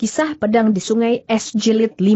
Kisah Pedang di Sungai Es Jilid 5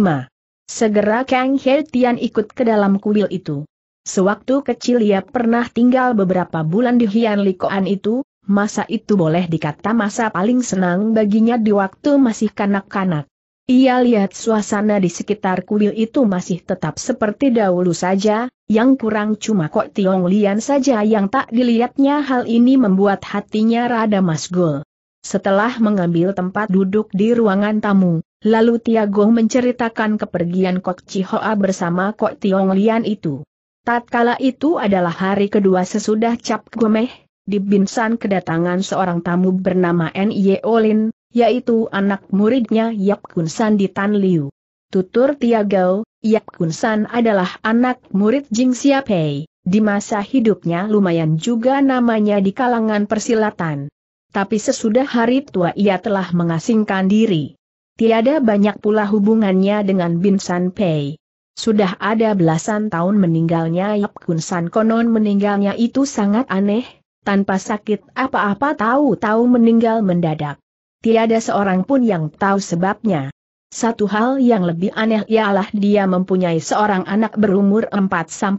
Segera Kang He Tian ikut ke dalam kuil itu. Sewaktu kecil ia pernah tinggal beberapa bulan di Hian Likoan itu, masa itu boleh dikata masa paling senang baginya di waktu masih kanak-kanak. Ia lihat suasana di sekitar kuil itu masih tetap seperti dahulu saja, yang kurang cuma kok Tiong Lian saja yang tak dilihatnya hal ini membuat hatinya rada masgul. Setelah mengambil tempat duduk di ruangan tamu, lalu Tiago menceritakan kepergian Kok Chihoa bersama Kok Tiong Lian itu. Tatkala itu adalah hari kedua sesudah Cap Gomeh, dibinsan kedatangan seorang tamu bernama N. Olin, yaitu anak muridnya Yap Kunsan di Tan Liu. Tutur Tiago, Yap Kunsan adalah anak murid Jing Xiapei, di masa hidupnya lumayan juga namanya di kalangan persilatan tapi sesudah hari tua ia telah mengasingkan diri. Tiada banyak pula hubungannya dengan Bin San Pei. Sudah ada belasan tahun meninggalnya Yap Kun San konon meninggalnya itu sangat aneh, tanpa sakit apa-apa tahu-tahu meninggal mendadak. Tiada seorang pun yang tahu sebabnya. Satu hal yang lebih aneh ialah dia mempunyai seorang anak berumur 4-5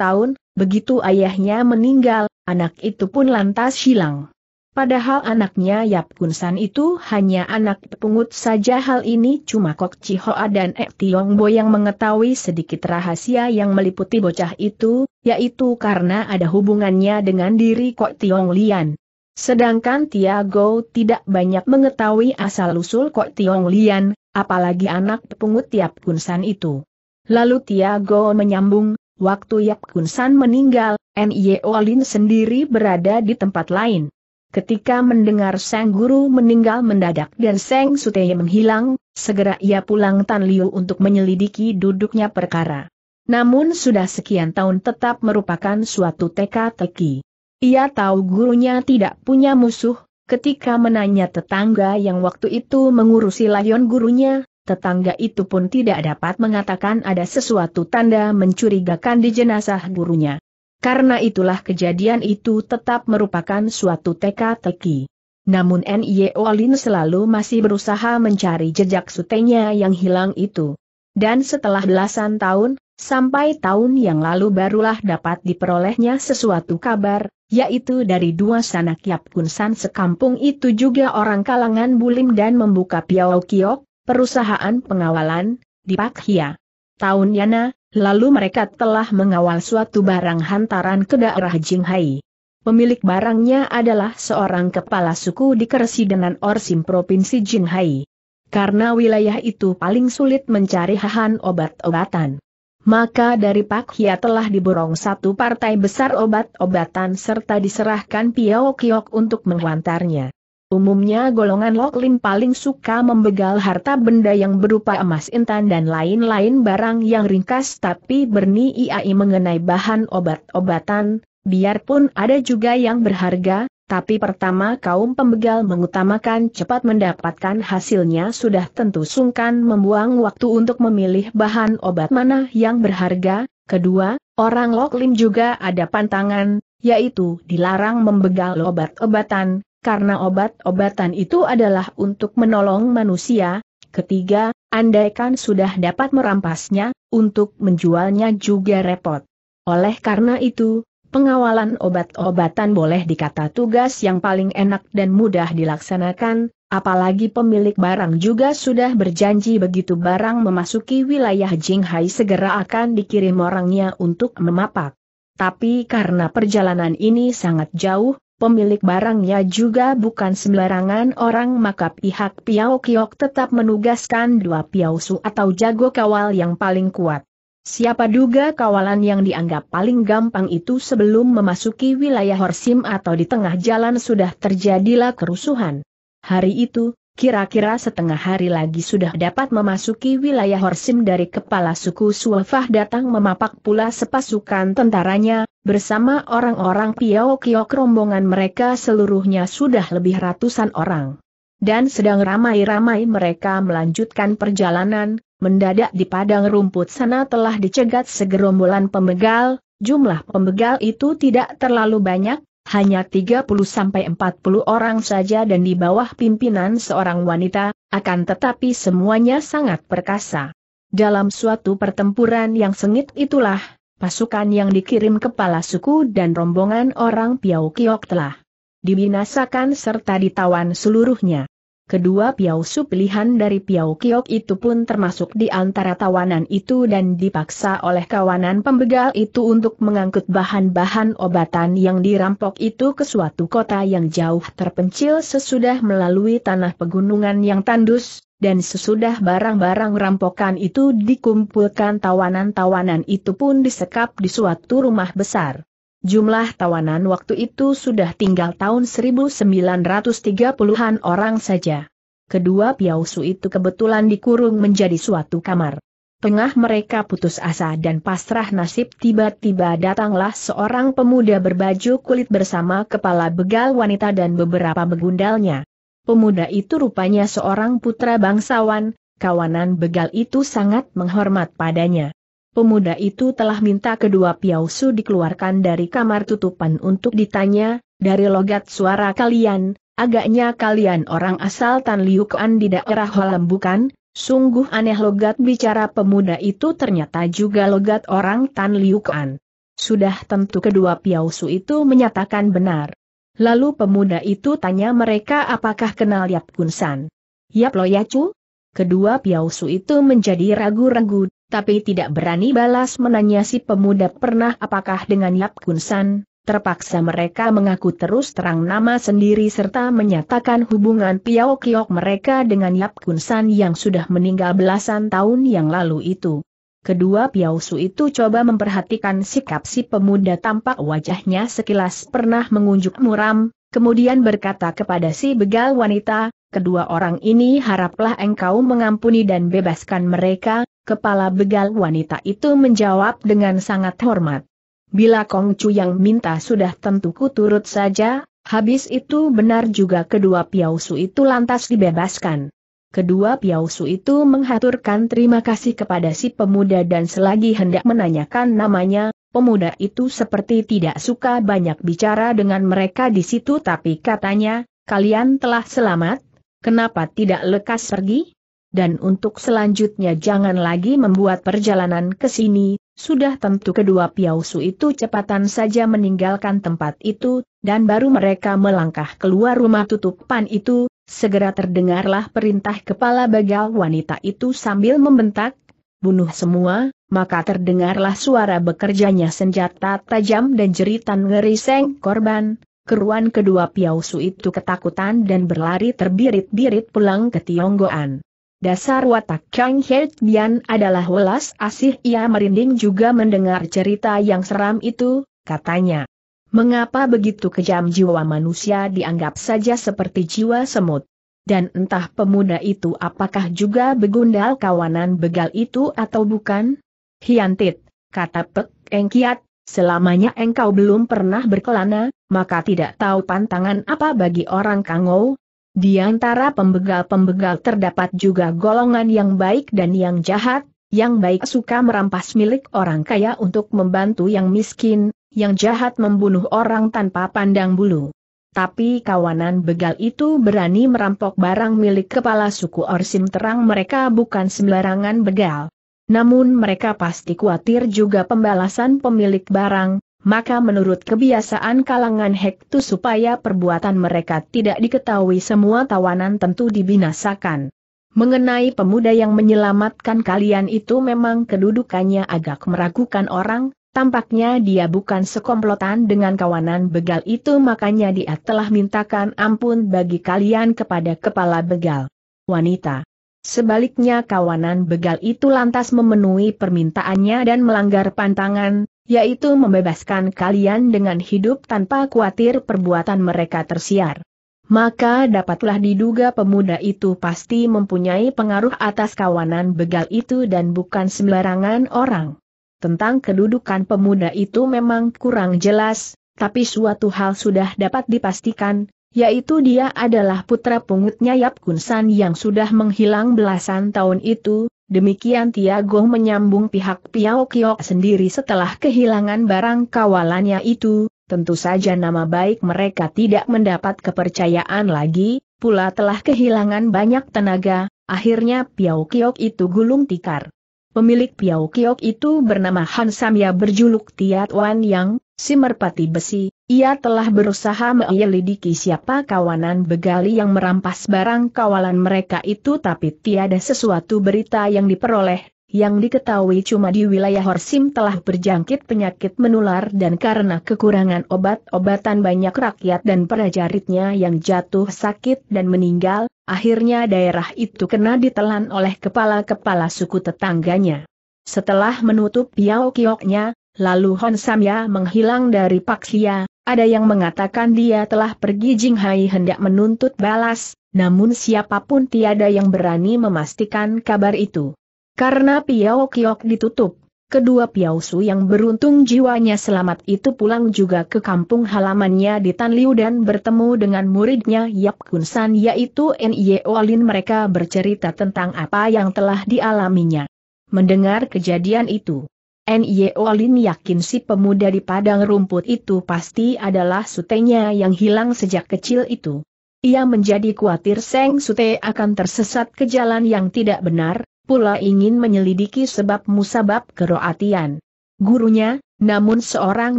tahun, begitu ayahnya meninggal, anak itu pun lantas hilang. Padahal anaknya Yap Kun San itu hanya anak pungut saja hal ini cuma Kok Chihoa dan Ek Tiong Bo yang mengetahui sedikit rahasia yang meliputi bocah itu, yaitu karena ada hubungannya dengan diri Kok Tiong Lian. Sedangkan Tiago tidak banyak mengetahui asal-usul Kok Tiong Lian, apalagi anak pungut Yap Kun San itu. Lalu Tiago menyambung, waktu Yap Kun San meninggal, Nye Olin sendiri berada di tempat lain. Ketika mendengar Sang Guru meninggal mendadak dan Sang Suteye menghilang, segera ia pulang Tan Liu untuk menyelidiki duduknya perkara. Namun sudah sekian tahun tetap merupakan suatu teka-teki. Ia tahu gurunya tidak punya musuh, ketika menanya tetangga yang waktu itu mengurusi layon gurunya, tetangga itu pun tidak dapat mengatakan ada sesuatu tanda mencurigakan di jenazah gurunya. Karena itulah kejadian itu tetap merupakan suatu teka-teki. Namun N.I.O. Lin selalu masih berusaha mencari jejak sutenya yang hilang itu. Dan setelah belasan tahun, sampai tahun yang lalu barulah dapat diperolehnya sesuatu kabar, yaitu dari dua sanak Yap San sekampung itu juga orang kalangan Bulim dan membuka Piao Kiok, perusahaan pengawalan, di Hia. Tahun Yana, Lalu mereka telah mengawal suatu barang hantaran ke daerah Jinghai. Pemilik barangnya adalah seorang kepala suku di Kersidenan Orsim Provinsi Jinghai. Karena wilayah itu paling sulit mencari hahan obat-obatan. Maka dari Pak Hia telah diborong satu partai besar obat-obatan serta diserahkan Piao Kiok untuk menghantarnya. Umumnya golongan Loklim paling suka membegal harta benda yang berupa emas intan dan lain-lain barang yang ringkas tapi berni mengenai bahan obat-obatan, biarpun ada juga yang berharga, tapi pertama kaum pembegal mengutamakan cepat mendapatkan hasilnya sudah tentu sungkan membuang waktu untuk memilih bahan obat mana yang berharga, kedua, orang Loklim juga ada pantangan, yaitu dilarang membegal obat-obatan, karena obat-obatan itu adalah untuk menolong manusia. Ketiga, andaikan sudah dapat merampasnya, untuk menjualnya juga repot. Oleh karena itu, pengawalan obat-obatan boleh dikata tugas yang paling enak dan mudah dilaksanakan, apalagi pemilik barang juga sudah berjanji begitu barang memasuki wilayah Jinghai segera akan dikirim orangnya untuk memapak. Tapi karena perjalanan ini sangat jauh, pemilik barangnya juga bukan sembarangan orang maka pihak Piao Kiok tetap menugaskan dua Piao Su atau jago kawal yang paling kuat. Siapa duga kawalan yang dianggap paling gampang itu sebelum memasuki wilayah Horsim atau di tengah jalan sudah terjadilah kerusuhan. Hari itu, kira-kira setengah hari lagi sudah dapat memasuki wilayah Horsim dari kepala suku Suafah datang memapak pula sepasukan tentaranya, bersama orang-orang Piao Kiok rombongan mereka seluruhnya sudah lebih ratusan orang. Dan sedang ramai-ramai mereka melanjutkan perjalanan, mendadak di padang rumput sana telah dicegat segerombolan pembegal, jumlah pembegal itu tidak terlalu banyak, hanya 30-40 orang saja dan di bawah pimpinan seorang wanita, akan tetapi semuanya sangat perkasa. Dalam suatu pertempuran yang sengit itulah, pasukan yang dikirim kepala suku dan rombongan orang Piau Kiok telah dibinasakan serta ditawan seluruhnya. Kedua Piau Su pilihan dari Piau Kiok itu pun termasuk di antara tawanan itu dan dipaksa oleh kawanan pembegal itu untuk mengangkut bahan-bahan obatan yang dirampok itu ke suatu kota yang jauh terpencil sesudah melalui tanah pegunungan yang tandus, dan sesudah barang-barang rampokan itu dikumpulkan tawanan-tawanan itu pun disekap di suatu rumah besar. Jumlah tawanan waktu itu sudah tinggal tahun 1930-an orang saja. Kedua piausu itu kebetulan dikurung menjadi suatu kamar. Tengah mereka putus asa dan pasrah nasib tiba-tiba datanglah seorang pemuda berbaju kulit bersama kepala begal wanita dan beberapa begundalnya. Pemuda itu rupanya seorang putra bangsawan, kawanan begal itu sangat menghormat padanya pemuda itu telah minta kedua piausu dikeluarkan dari kamar tutupan untuk ditanya, dari logat suara kalian, agaknya kalian orang asal Tan k'an di daerah Holam bukan? Sungguh aneh logat bicara pemuda itu ternyata juga logat orang Tan k'an. Sudah tentu kedua piausu itu menyatakan benar. Lalu pemuda itu tanya mereka apakah kenal Yap Kunsan. Yap Loyacu? Kedua piausu itu menjadi ragu-ragu tapi tidak berani balas menanya si pemuda pernah apakah dengan Yap Kun San, terpaksa mereka mengaku terus terang nama sendiri serta menyatakan hubungan Piao Kiok mereka dengan Yap Kun San yang sudah meninggal belasan tahun yang lalu itu. Kedua Piao Su itu coba memperhatikan sikap si pemuda tampak wajahnya sekilas pernah mengunjuk muram, kemudian berkata kepada si begal wanita, kedua orang ini haraplah engkau mengampuni dan bebaskan mereka, kepala begal wanita itu menjawab dengan sangat hormat. Bila Kong Chu yang minta sudah tentu ku turut saja, habis itu benar juga kedua piausu itu lantas dibebaskan. Kedua piausu itu menghaturkan terima kasih kepada si pemuda dan selagi hendak menanyakan namanya, pemuda itu seperti tidak suka banyak bicara dengan mereka di situ tapi katanya, kalian telah selamat, kenapa tidak lekas pergi? dan untuk selanjutnya jangan lagi membuat perjalanan ke sini, sudah tentu kedua piausu itu cepatan saja meninggalkan tempat itu, dan baru mereka melangkah keluar rumah tutupan itu, segera terdengarlah perintah kepala bagal wanita itu sambil membentak, bunuh semua, maka terdengarlah suara bekerjanya senjata tajam dan jeritan ngeri seng korban, Keruan kedua piausu itu ketakutan dan berlari terbirit-birit pulang ke Tionggoan. Dasar watak Kang Hei Bian adalah welas asih ia merinding juga mendengar cerita yang seram itu, katanya. Mengapa begitu kejam jiwa manusia dianggap saja seperti jiwa semut? Dan entah pemuda itu apakah juga begundal kawanan begal itu atau bukan? Hiantit, kata Pek Engkiat, selamanya engkau belum pernah berkelana, maka tidak tahu pantangan apa bagi orang kangou, di antara pembegal-pembegal terdapat juga golongan yang baik dan yang jahat, yang baik suka merampas milik orang kaya untuk membantu yang miskin, yang jahat membunuh orang tanpa pandang bulu. Tapi kawanan begal itu berani merampok barang milik kepala suku Orsim terang mereka bukan sembarangan begal. Namun mereka pasti khawatir juga pembalasan pemilik barang, maka menurut kebiasaan kalangan Hektu supaya perbuatan mereka tidak diketahui semua tawanan tentu dibinasakan. Mengenai pemuda yang menyelamatkan kalian itu memang kedudukannya agak meragukan orang, tampaknya dia bukan sekomplotan dengan kawanan begal itu makanya dia telah mintakan ampun bagi kalian kepada kepala begal. Wanita. Sebaliknya kawanan begal itu lantas memenuhi permintaannya dan melanggar pantangan, yaitu membebaskan kalian dengan hidup tanpa khawatir perbuatan mereka tersiar. Maka dapatlah diduga pemuda itu pasti mempunyai pengaruh atas kawanan begal itu dan bukan sembarangan orang. Tentang kedudukan pemuda itu memang kurang jelas, tapi suatu hal sudah dapat dipastikan, yaitu dia adalah putra pungutnya Yap Kunsan yang sudah menghilang belasan tahun itu, Demikian Tiago menyambung pihak Piao Kiok sendiri setelah kehilangan barang kawalannya itu, tentu saja nama baik mereka tidak mendapat kepercayaan lagi, pula telah kehilangan banyak tenaga, akhirnya Piao Kiok itu gulung tikar. Pemilik Piao Kiok itu bernama Han Samya berjuluk Tiat Wan Yang, si merpati besi, ia telah berusaha menyelidiki siapa kawanan begali yang merampas barang kawalan mereka itu tapi tiada sesuatu berita yang diperoleh, yang diketahui cuma di wilayah Horsim telah berjangkit penyakit menular dan karena kekurangan obat-obatan banyak rakyat dan prajuritnya yang jatuh sakit dan meninggal, akhirnya daerah itu kena ditelan oleh kepala-kepala suku tetangganya. Setelah menutup piau kioknya, Lalu Hon Samya menghilang dari Paksia, ada yang mengatakan dia telah pergi Jinghai hendak menuntut balas, namun siapapun tiada yang berani memastikan kabar itu. Karena Piao Kiok ditutup, kedua Piao Su yang beruntung jiwanya selamat itu pulang juga ke kampung halamannya di Tanliu dan bertemu dengan muridnya Yap Kunsan yaitu Nye Olin mereka bercerita tentang apa yang telah dialaminya. Mendengar kejadian itu, Nio Lin yakin si pemuda di padang rumput itu pasti adalah sutenya yang hilang sejak kecil itu. Ia menjadi khawatir Seng Sute akan tersesat ke jalan yang tidak benar, pula ingin menyelidiki sebab musabab keroatian. Gurunya, namun seorang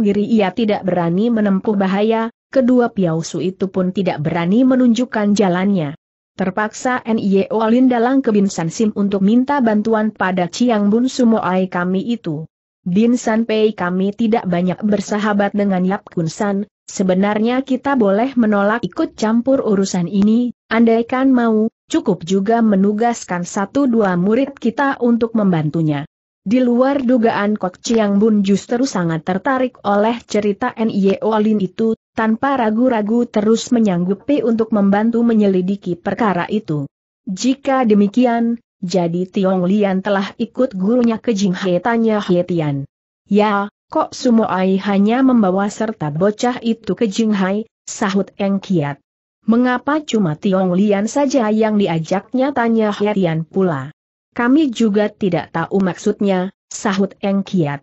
diri ia tidak berani menempuh bahaya, kedua piausu itu pun tidak berani menunjukkan jalannya. Terpaksa Nio Lin dalang kebinsan Sim untuk minta bantuan pada Ciang Bun Sumo Ai kami itu. Bin San Pei kami tidak banyak bersahabat dengan Yap Kun San, sebenarnya kita boleh menolak ikut campur urusan ini, andaikan mau, cukup juga menugaskan satu dua murid kita untuk membantunya. Di luar dugaan Kok Chiang Bun justru sangat tertarik oleh cerita N.I.O. Lin itu, tanpa ragu-ragu terus menyanggupi untuk membantu menyelidiki perkara itu. Jika demikian, jadi Tiong Lian telah ikut gurunya ke Jinghe tanya Hetian. Ya, kok ai hanya membawa serta bocah itu ke Jinghai, sahut Eng Kiat. Mengapa cuma Tiong Lian saja yang diajaknya tanya Hetian pula. Kami juga tidak tahu maksudnya, sahut Eng Kiat.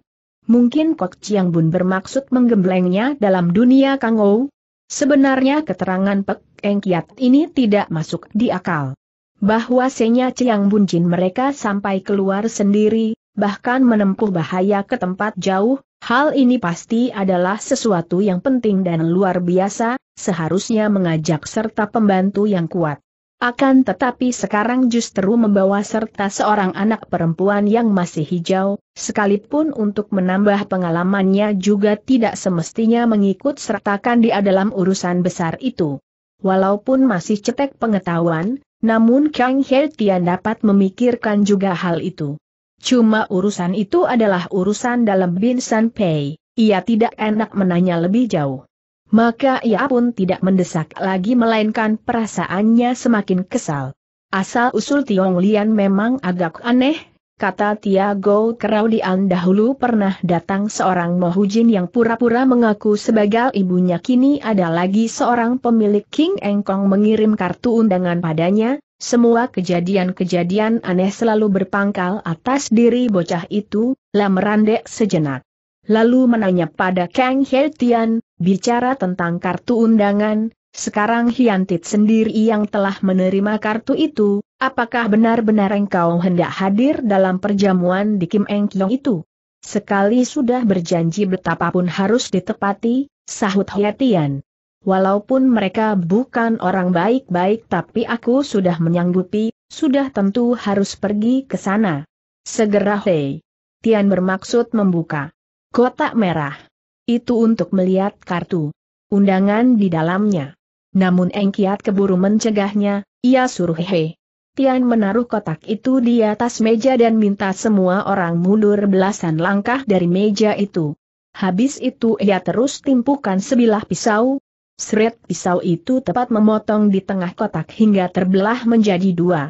Mungkin Kok Chiang Bun bermaksud menggemblengnya dalam dunia Kangou? Sebenarnya keterangan Pek Eng Kiat ini tidak masuk di akal bahwa Senya yang Bunjin mereka sampai keluar sendiri, bahkan menempuh bahaya ke tempat jauh, hal ini pasti adalah sesuatu yang penting dan luar biasa, seharusnya mengajak serta pembantu yang kuat. Akan tetapi sekarang justru membawa serta seorang anak perempuan yang masih hijau, sekalipun untuk menambah pengalamannya juga tidak semestinya mengikut sertakan dia dalam urusan besar itu. Walaupun masih cetek pengetahuan, namun Kang He Tian dapat memikirkan juga hal itu. Cuma urusan itu adalah urusan dalam Bin San Pei, ia tidak enak menanya lebih jauh. Maka ia pun tidak mendesak lagi melainkan perasaannya semakin kesal. Asal usul Tiong Lian memang agak aneh, Kata Tiago Keraulian dahulu pernah datang seorang Mohujin yang pura-pura mengaku sebagai ibunya kini ada lagi seorang pemilik King Engkong mengirim kartu undangan padanya, semua kejadian-kejadian aneh selalu berpangkal atas diri bocah itu, lah merandek sejenak. Lalu menanya pada Kang Heltian, bicara tentang kartu undangan, sekarang Hiantit sendiri yang telah menerima kartu itu, Apakah benar-benar engkau hendak hadir dalam perjamuan di Kim Eng Kiong itu? Sekali sudah berjanji betapapun harus ditepati, sahut Hyatian. Walaupun mereka bukan orang baik-baik tapi aku sudah menyanggupi, sudah tentu harus pergi ke sana. Segera Hei. Tian bermaksud membuka kotak merah. Itu untuk melihat kartu undangan di dalamnya. Namun Engkiat keburu mencegahnya, ia suruh Hei Tian menaruh kotak itu di atas meja dan minta semua orang mundur belasan langkah dari meja itu. Habis itu ia terus timpukan sebilah pisau. Seret pisau itu tepat memotong di tengah kotak hingga terbelah menjadi dua.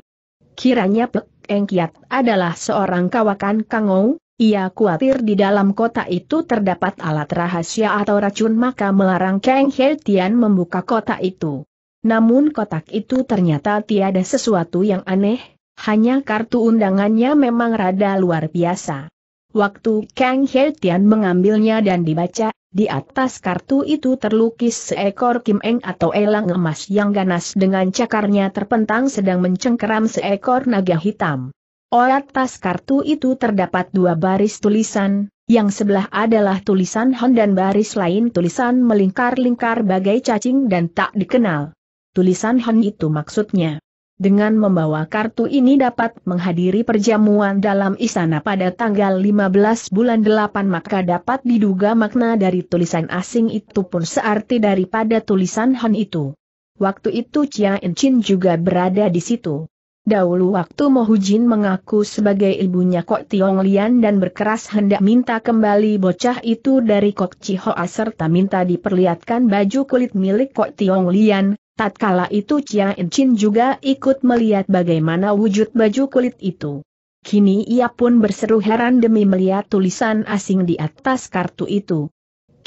Kiranya Pek Eng adalah seorang kawakan Kangou, ia khawatir di dalam kotak itu terdapat alat rahasia atau racun maka melarang Kang He Tian membuka kotak itu. Namun kotak itu ternyata tiada sesuatu yang aneh, hanya kartu undangannya memang rada luar biasa. Waktu Kang He Tian mengambilnya dan dibaca, di atas kartu itu terlukis seekor Kim Eng atau elang emas yang ganas dengan cakarnya terpentang sedang mencengkeram seekor naga hitam. Atas kartu itu terdapat dua baris tulisan, yang sebelah adalah tulisan Han dan baris lain tulisan melingkar-lingkar bagai cacing dan tak dikenal tulisan Han itu maksudnya. Dengan membawa kartu ini dapat menghadiri perjamuan dalam istana pada tanggal 15 bulan 8 maka dapat diduga makna dari tulisan asing itu pun searti daripada tulisan Han itu. Waktu itu Chia Enchin juga berada di situ. Dahulu waktu Mohujin mengaku sebagai ibunya Kok Tiong Lian dan berkeras hendak minta kembali bocah itu dari Kok Hoa serta minta diperlihatkan baju kulit milik Kok Tiong Lian, Tatkala itu Chia Enchin juga ikut melihat bagaimana wujud baju kulit itu. Kini ia pun berseru heran demi melihat tulisan asing di atas kartu itu.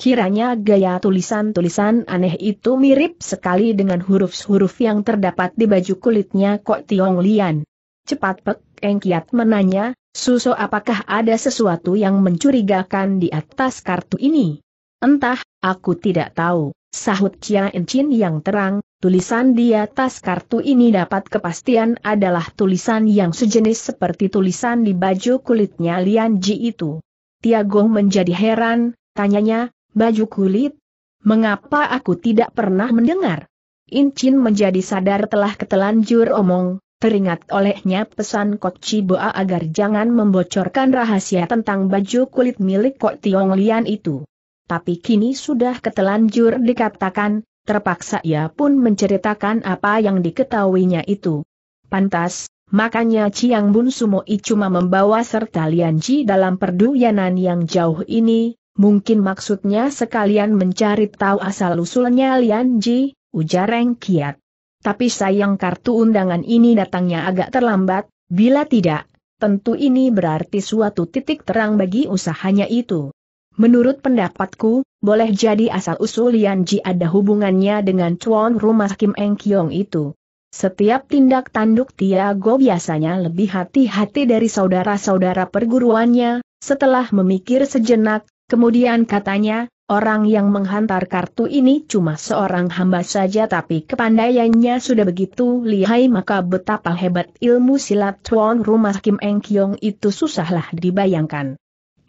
Kiranya gaya tulisan-tulisan aneh itu mirip sekali dengan huruf-huruf yang terdapat di baju kulitnya Kok Tiong Lian. Cepat Pek Eng Kiat menanya, Suso apakah ada sesuatu yang mencurigakan di atas kartu ini? Entah, aku tidak tahu. Sahut Chia Incin yang terang, tulisan di atas kartu ini dapat kepastian adalah tulisan yang sejenis seperti tulisan di baju kulitnya Lian Ji itu. Tiagong menjadi heran, tanyanya, baju kulit? Mengapa aku tidak pernah mendengar? Incin menjadi sadar telah ketelanjur omong, teringat olehnya pesan Kok Boa agar jangan membocorkan rahasia tentang baju kulit milik Kok Tiong Lian itu tapi kini sudah ketelanjur dikatakan, terpaksa ia pun menceritakan apa yang diketahuinya itu. Pantas, makanya Ciang Bun Sumo I cuma membawa serta Lian Ji dalam perduyanan yang jauh ini, mungkin maksudnya sekalian mencari tahu asal-usulnya Lian Ji, ujar Reng Kiat. Tapi sayang kartu undangan ini datangnya agak terlambat, bila tidak, tentu ini berarti suatu titik terang bagi usahanya itu. Menurut pendapatku, boleh jadi asal-usul Lian Ji ada hubungannya dengan Cuan rumah Kim Eng Kiong itu. Setiap tindak tanduk Tiago biasanya lebih hati-hati dari saudara-saudara perguruannya, setelah memikir sejenak, kemudian katanya, orang yang menghantar kartu ini cuma seorang hamba saja tapi kepandaiannya sudah begitu lihai maka betapa hebat ilmu silat tuan rumah Kim Eng Kiong itu susahlah dibayangkan.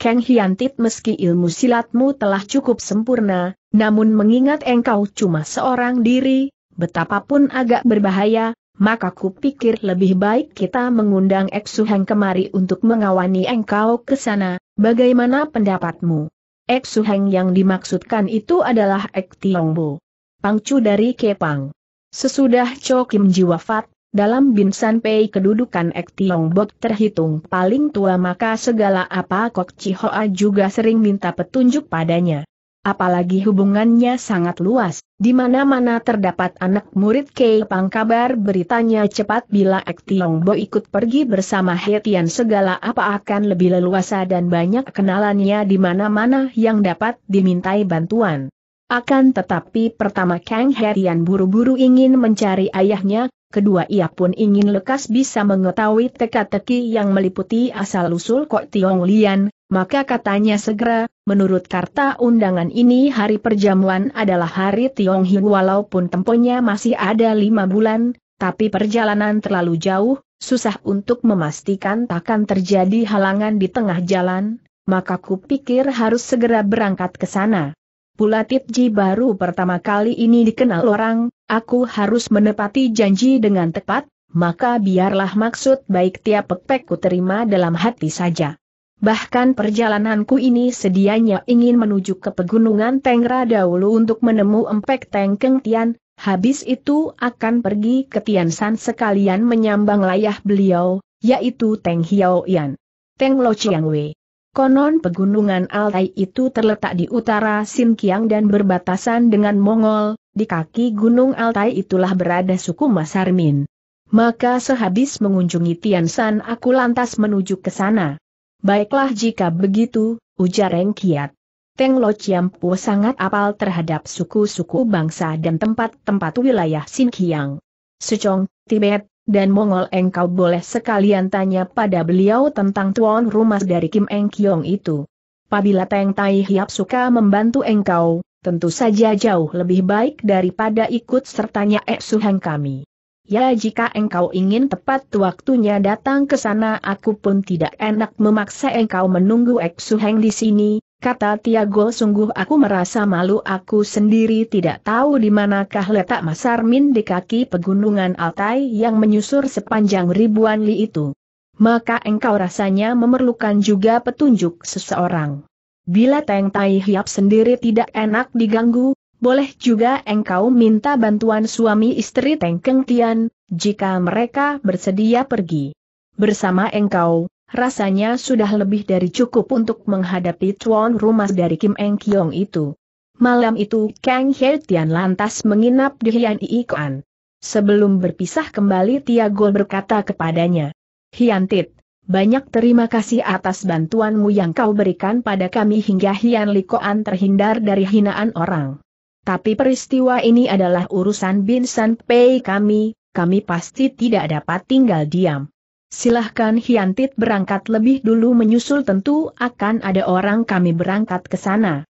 Kang Hiantit meski ilmu silatmu telah cukup sempurna, namun mengingat engkau cuma seorang diri, betapapun agak berbahaya, maka kupikir lebih baik kita mengundang Eksuheng kemari untuk mengawani engkau ke sana, bagaimana pendapatmu? Eksuheng yang dimaksudkan itu adalah Ek Longbo, Pangcu dari Kepang. Sesudah Cho Kim Ji wafat, dalam Binsan Pei kedudukan Ek Tiong Bok terhitung paling tua maka segala apa Kok Chihoa juga sering minta petunjuk padanya. Apalagi hubungannya sangat luas, di mana-mana terdapat anak murid Kei Pang kabar beritanya cepat bila Ek Tiong Bo ikut pergi bersama Hetian segala apa akan lebih leluasa dan banyak kenalannya di mana-mana yang dapat dimintai bantuan. Akan tetapi pertama Kang Hetian buru-buru ingin mencari ayahnya, kedua ia pun ingin lekas bisa mengetahui teka-teki yang meliputi asal-usul Kok Tiong Lian, maka katanya segera, menurut karta undangan ini hari perjamuan adalah hari Tiong Hiu, walaupun temponya masih ada lima bulan, tapi perjalanan terlalu jauh, susah untuk memastikan takkan terjadi halangan di tengah jalan, maka kupikir harus segera berangkat ke sana. Pula titji baru pertama kali ini dikenal orang, aku harus menepati janji dengan tepat, maka biarlah maksud baik tiap pek ku terima dalam hati saja. Bahkan perjalananku ini sedianya ingin menuju ke pegunungan Tengra dahulu untuk menemu empek Tengkeng Tian, habis itu akan pergi ke Tiansan sekalian menyambang layah beliau, yaitu Teng Hiao Yan. Teng Lo Chiang Wei. Konon pegunungan Altai itu terletak di utara Sinkiang dan berbatasan dengan Mongol, di kaki gunung Altai itulah berada suku Masarmin. Maka sehabis mengunjungi Tiansan aku lantas menuju ke sana. Baiklah jika begitu, ujar Ren Kiat. Teng Lo Chiampu sangat apal terhadap suku-suku bangsa dan tempat-tempat wilayah Sinkiang. Secong, Tibet, dan Mongol engkau boleh sekalian tanya pada beliau tentang tuan rumah dari Kim Eng Kiong itu. Pabila Teng Tai Hiap suka membantu engkau, tentu saja jauh lebih baik daripada ikut sertanya Suheng kami. Ya jika engkau ingin tepat waktunya datang ke sana aku pun tidak enak memaksa engkau menunggu Suheng di sini, kata Tiago sungguh aku merasa malu aku sendiri tidak tahu di manakah letak Masarmin Armin di kaki pegunungan Altai yang menyusur sepanjang ribuan li itu. Maka engkau rasanya memerlukan juga petunjuk seseorang. Bila Teng Tai Hiap sendiri tidak enak diganggu, boleh juga engkau minta bantuan suami istri Teng Keng Tian, jika mereka bersedia pergi. Bersama engkau, rasanya sudah lebih dari cukup untuk menghadapi tuan rumah dari Kim Eng Kiong itu. Malam itu Kang He Tian lantas menginap di Hian Iikoan. Sebelum berpisah kembali Tiago berkata kepadanya, Hian Tit, banyak terima kasih atas bantuanmu yang kau berikan pada kami hingga Hian Likoan terhindar dari hinaan orang. Tapi peristiwa ini adalah urusan Bin San Pei kami, kami pasti tidak dapat tinggal diam. Silahkan Hiantit berangkat lebih dulu menyusul tentu akan ada orang kami berangkat ke sana.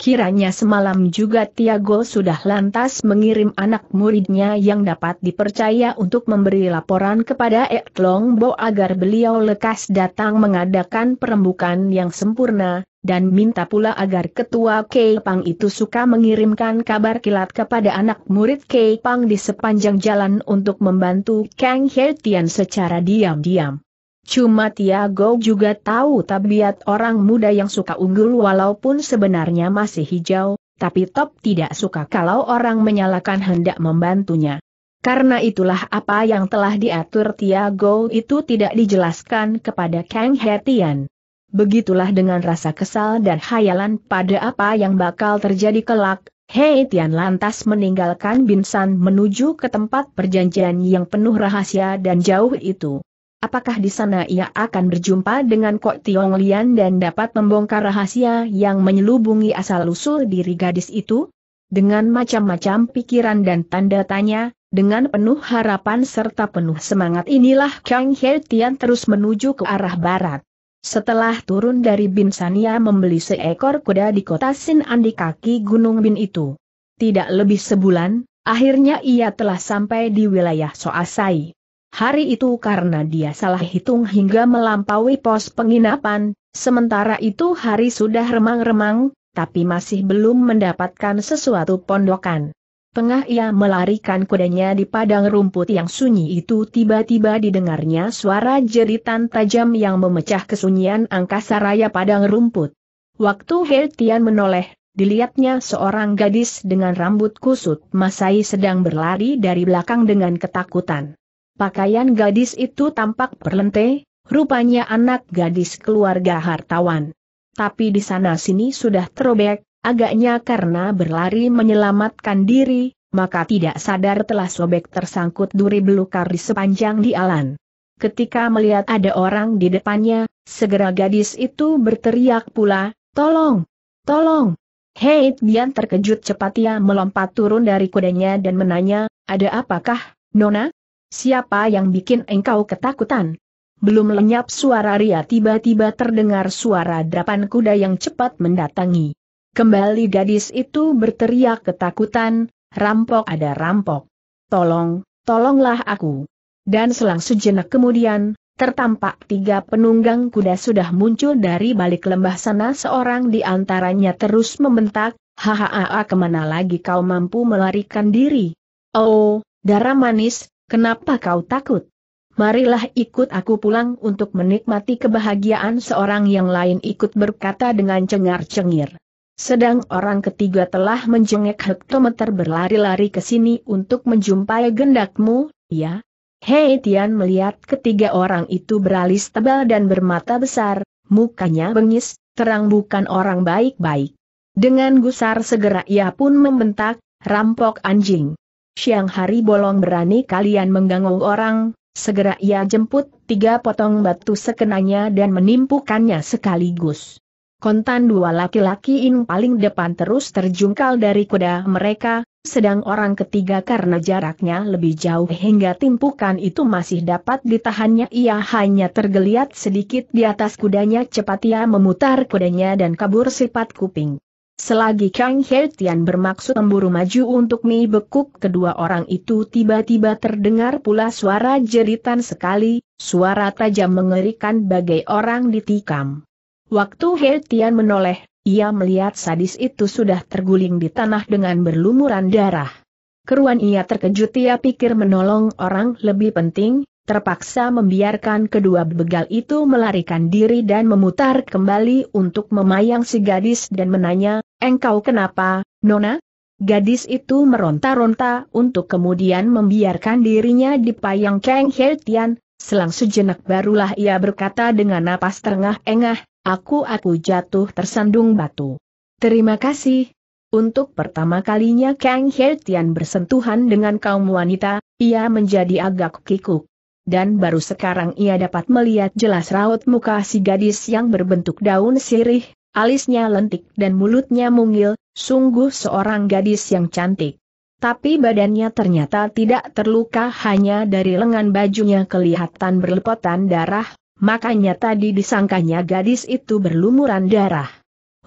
Kiranya semalam juga Tiago sudah lantas mengirim anak muridnya yang dapat dipercaya untuk memberi laporan kepada Ek Long Bo agar beliau lekas datang mengadakan perembukan yang sempurna, dan minta pula agar ketua Kei Pang itu suka mengirimkan kabar kilat kepada anak murid Kei Pang di sepanjang jalan untuk membantu Kang He Tian secara diam-diam. Cuma Tiago juga tahu tabiat orang muda yang suka unggul walaupun sebenarnya masih hijau, tapi Top tidak suka kalau orang menyalakan hendak membantunya. Karena itulah apa yang telah diatur Tiago itu tidak dijelaskan kepada Kang Hetian. Begitulah dengan rasa kesal dan hayalan pada apa yang bakal terjadi kelak, Hei lantas meninggalkan Binsan menuju ke tempat perjanjian yang penuh rahasia dan jauh itu. Apakah di sana ia akan berjumpa dengan Kok Tiong Lian dan dapat membongkar rahasia yang menyelubungi asal-usul diri gadis itu? Dengan macam-macam pikiran dan tanda tanya, dengan penuh harapan serta penuh semangat inilah Kang He Tian terus menuju ke arah barat. Setelah turun dari Binsania membeli seekor kuda di kota Sin di kaki Gunung Bin itu. Tidak lebih sebulan, akhirnya ia telah sampai di wilayah Soasai. Hari itu karena dia salah hitung hingga melampaui pos penginapan, sementara itu hari sudah remang-remang, tapi masih belum mendapatkan sesuatu pondokan. Tengah ia melarikan kudanya di padang rumput yang sunyi itu tiba-tiba didengarnya suara jeritan tajam yang memecah kesunyian angkasa raya padang rumput. Waktu Heltian menoleh, dilihatnya seorang gadis dengan rambut kusut masai sedang berlari dari belakang dengan ketakutan. Pakaian gadis itu tampak perlente, rupanya anak gadis keluarga hartawan. Tapi di sana sini sudah terobek, agaknya karena berlari menyelamatkan diri, maka tidak sadar telah sobek tersangkut duri belukar di sepanjang dialan. Ketika melihat ada orang di depannya, segera gadis itu berteriak pula, tolong, tolong. Hei Bian terkejut cepat ia melompat turun dari kudanya dan menanya, ada apakah, Nona? Siapa yang bikin engkau ketakutan? Belum lenyap suara Ria tiba-tiba terdengar suara derapan kuda yang cepat mendatangi. Kembali gadis itu berteriak ketakutan, rampok ada rampok. Tolong, tolonglah aku. Dan selang sejenak kemudian, tertampak tiga penunggang kuda sudah muncul dari balik lembah sana seorang di antaranya terus membentak, hahaha kemana lagi kau mampu melarikan diri. Oh, darah manis, Kenapa kau takut? Marilah ikut aku pulang untuk menikmati kebahagiaan seorang yang lain ikut berkata dengan cengar-cengir. Sedang orang ketiga telah menjengek hektometer berlari-lari ke sini untuk menjumpai gendakmu, ya? Hei Tian melihat ketiga orang itu beralis tebal dan bermata besar, mukanya bengis, terang bukan orang baik-baik. Dengan gusar segera ia pun membentak, rampok anjing. Siang hari bolong berani kalian mengganggu orang, segera ia jemput tiga potong batu sekenanya dan menimpukannya sekaligus. Kontan dua laki-laki in paling depan terus terjungkal dari kuda mereka, sedang orang ketiga karena jaraknya lebih jauh hingga timpukan itu masih dapat ditahannya ia hanya tergeliat sedikit di atas kudanya cepat ia memutar kudanya dan kabur sifat kuping. Selagi Kang Hertian bermaksud memburu maju untuk mie bekuk kedua orang itu tiba-tiba terdengar pula suara jeritan sekali, suara tajam mengerikan bagai orang ditikam. Waktu Hertian menoleh, ia melihat sadis itu sudah terguling di tanah dengan berlumuran darah. Keruan ia terkejut ia pikir menolong orang lebih penting, terpaksa membiarkan kedua begal itu melarikan diri dan memutar kembali untuk memayang si gadis dan menanya, engkau kenapa, Nona? Gadis itu meronta-ronta untuk kemudian membiarkan dirinya dipayang Kang Hertian. selang sejenak barulah ia berkata dengan napas terengah-engah, aku-aku jatuh tersandung batu. Terima kasih. Untuk pertama kalinya Kang Hertian bersentuhan dengan kaum wanita, ia menjadi agak kikuk dan baru sekarang ia dapat melihat jelas raut muka si gadis yang berbentuk daun sirih, alisnya lentik dan mulutnya mungil, sungguh seorang gadis yang cantik. Tapi badannya ternyata tidak terluka hanya dari lengan bajunya kelihatan berlepotan darah, makanya tadi disangkanya gadis itu berlumuran darah.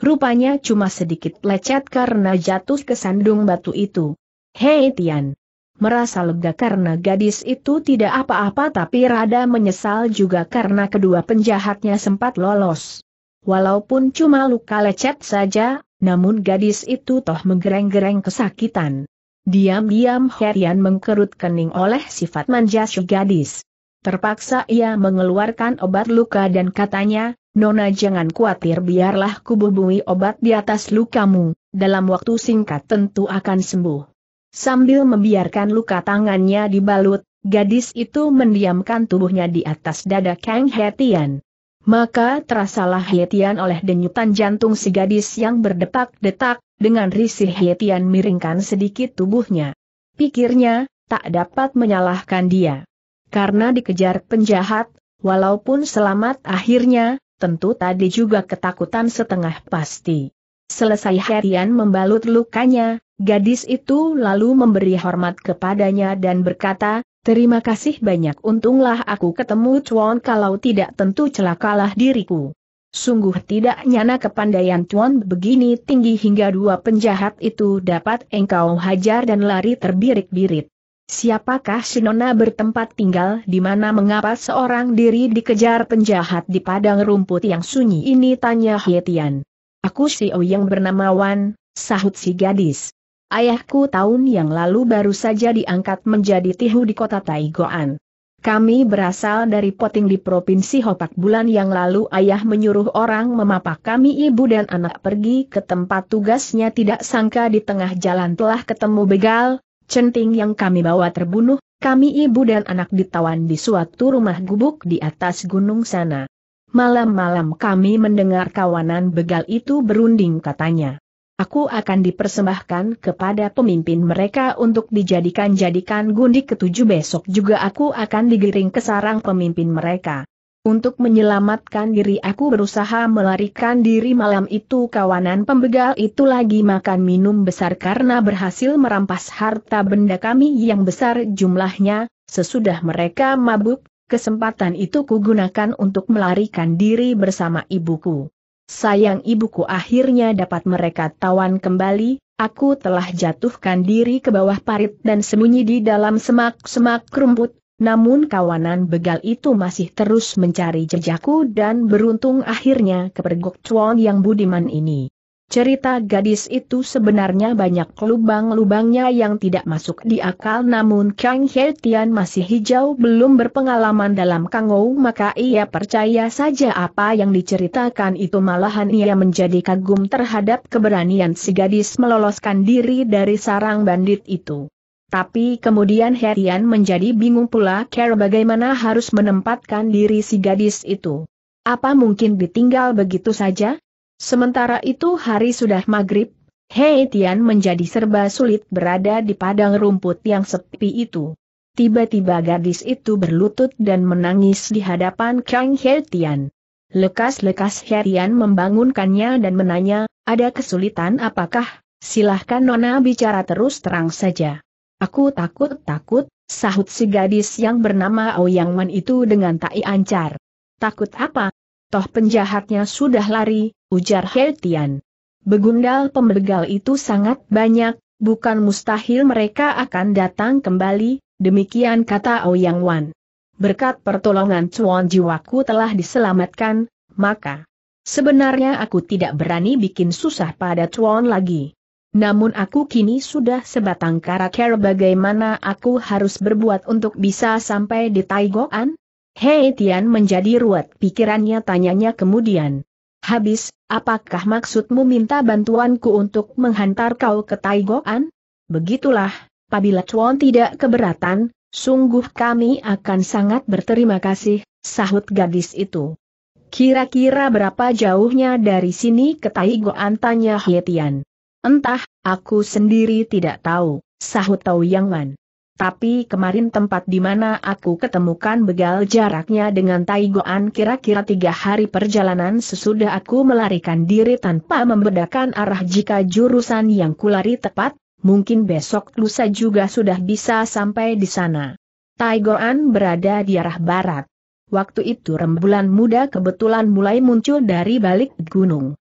Rupanya cuma sedikit lecet karena jatuh ke sandung batu itu. Hei Tian! merasa lega karena gadis itu tidak apa-apa tapi rada menyesal juga karena kedua penjahatnya sempat lolos. Walaupun cuma luka lecet saja, namun gadis itu toh menggereng-gereng kesakitan. Diam-diam Herian mengkerut kening oleh sifat manja si gadis. Terpaksa ia mengeluarkan obat luka dan katanya, Nona jangan khawatir biarlah kububui obat di atas lukamu, dalam waktu singkat tentu akan sembuh. Sambil membiarkan luka tangannya dibalut, gadis itu mendiamkan tubuhnya di atas dada Kang Hetian. Maka terasalah Hetian oleh denyutan jantung si gadis yang berdetak-detak, dengan risih Hetian miringkan sedikit tubuhnya. Pikirnya, tak dapat menyalahkan dia. Karena dikejar penjahat, walaupun selamat akhirnya, tentu tadi juga ketakutan setengah pasti. Selesai Herian membalut lukanya, gadis itu lalu memberi hormat kepadanya dan berkata, Terima kasih banyak untunglah aku ketemu Chuan kalau tidak tentu celakalah diriku. Sungguh tidak nyana kepandaian Chuan begini tinggi hingga dua penjahat itu dapat engkau hajar dan lari terbirik-birit. Siapakah Shinona bertempat tinggal di mana mengapa seorang diri dikejar penjahat di padang rumput yang sunyi ini tanya Hietian. Aku si O yang bernama Wan, sahut si gadis. Ayahku tahun yang lalu baru saja diangkat menjadi tihu di kota Taigoan. Kami berasal dari Poting di Provinsi Hopak bulan yang lalu ayah menyuruh orang memapah kami ibu dan anak pergi ke tempat tugasnya tidak sangka di tengah jalan telah ketemu begal, centing yang kami bawa terbunuh, kami ibu dan anak ditawan di suatu rumah gubuk di atas gunung sana. Malam-malam kami mendengar kawanan begal itu berunding katanya. Aku akan dipersembahkan kepada pemimpin mereka untuk dijadikan-jadikan gundi ketujuh besok juga aku akan digiring ke sarang pemimpin mereka. Untuk menyelamatkan diri aku berusaha melarikan diri malam itu kawanan pembegal itu lagi makan minum besar karena berhasil merampas harta benda kami yang besar jumlahnya, sesudah mereka mabuk, Kesempatan itu kugunakan untuk melarikan diri bersama ibuku. Sayang ibuku akhirnya dapat mereka tawan kembali, aku telah jatuhkan diri ke bawah parit dan sembunyi di dalam semak-semak rumput, namun kawanan begal itu masih terus mencari jejakku dan beruntung akhirnya kepergok cuan yang budiman ini. Cerita gadis itu sebenarnya banyak lubang-lubangnya yang tidak masuk di akal namun Kang He Tian masih hijau belum berpengalaman dalam Kang Ou maka ia percaya saja apa yang diceritakan itu malahan ia menjadi kagum terhadap keberanian si gadis meloloskan diri dari sarang bandit itu. Tapi kemudian Tian menjadi bingung pula care bagaimana harus menempatkan diri si gadis itu. Apa mungkin ditinggal begitu saja? Sementara itu hari sudah maghrib, Hei Tian menjadi serba sulit berada di padang rumput yang sepi itu. Tiba-tiba gadis itu berlutut dan menangis di hadapan Kang Hei Tian. Lekas-lekas Hei Tian membangunkannya dan menanya, ada kesulitan apakah? Silahkan Nona bicara terus terang saja. Aku takut-takut, sahut si gadis yang bernama Ouyang Wan itu dengan tak iancar. Takut apa? Toh penjahatnya sudah lari, ujar Tian, Begundal pembegal itu sangat banyak, bukan mustahil mereka akan datang kembali, demikian kata Ouyang Wan. Berkat pertolongan Chuan jiwaku telah diselamatkan, maka sebenarnya aku tidak berani bikin susah pada Chuan lagi. Namun aku kini sudah sebatang kara bagaimana aku harus berbuat untuk bisa sampai di Taigoan? Hei Tian menjadi ruwet pikirannya tanyanya kemudian. Habis, apakah maksudmu minta bantuanku untuk menghantar kau ke Taigoan? Begitulah, apabila Chuan tidak keberatan, sungguh kami akan sangat berterima kasih, sahut gadis itu. Kira-kira berapa jauhnya dari sini ke Taigoan tanya Hietian. Entah, aku sendiri tidak tahu, sahut Tau Yang Wan. Tapi kemarin tempat di mana aku ketemukan begal jaraknya dengan Taigoan kira-kira tiga hari perjalanan sesudah aku melarikan diri tanpa membedakan arah jika jurusan yang kulari tepat, mungkin besok lusa juga sudah bisa sampai di sana. Taigoan berada di arah barat. Waktu itu rembulan muda kebetulan mulai muncul dari balik gunung.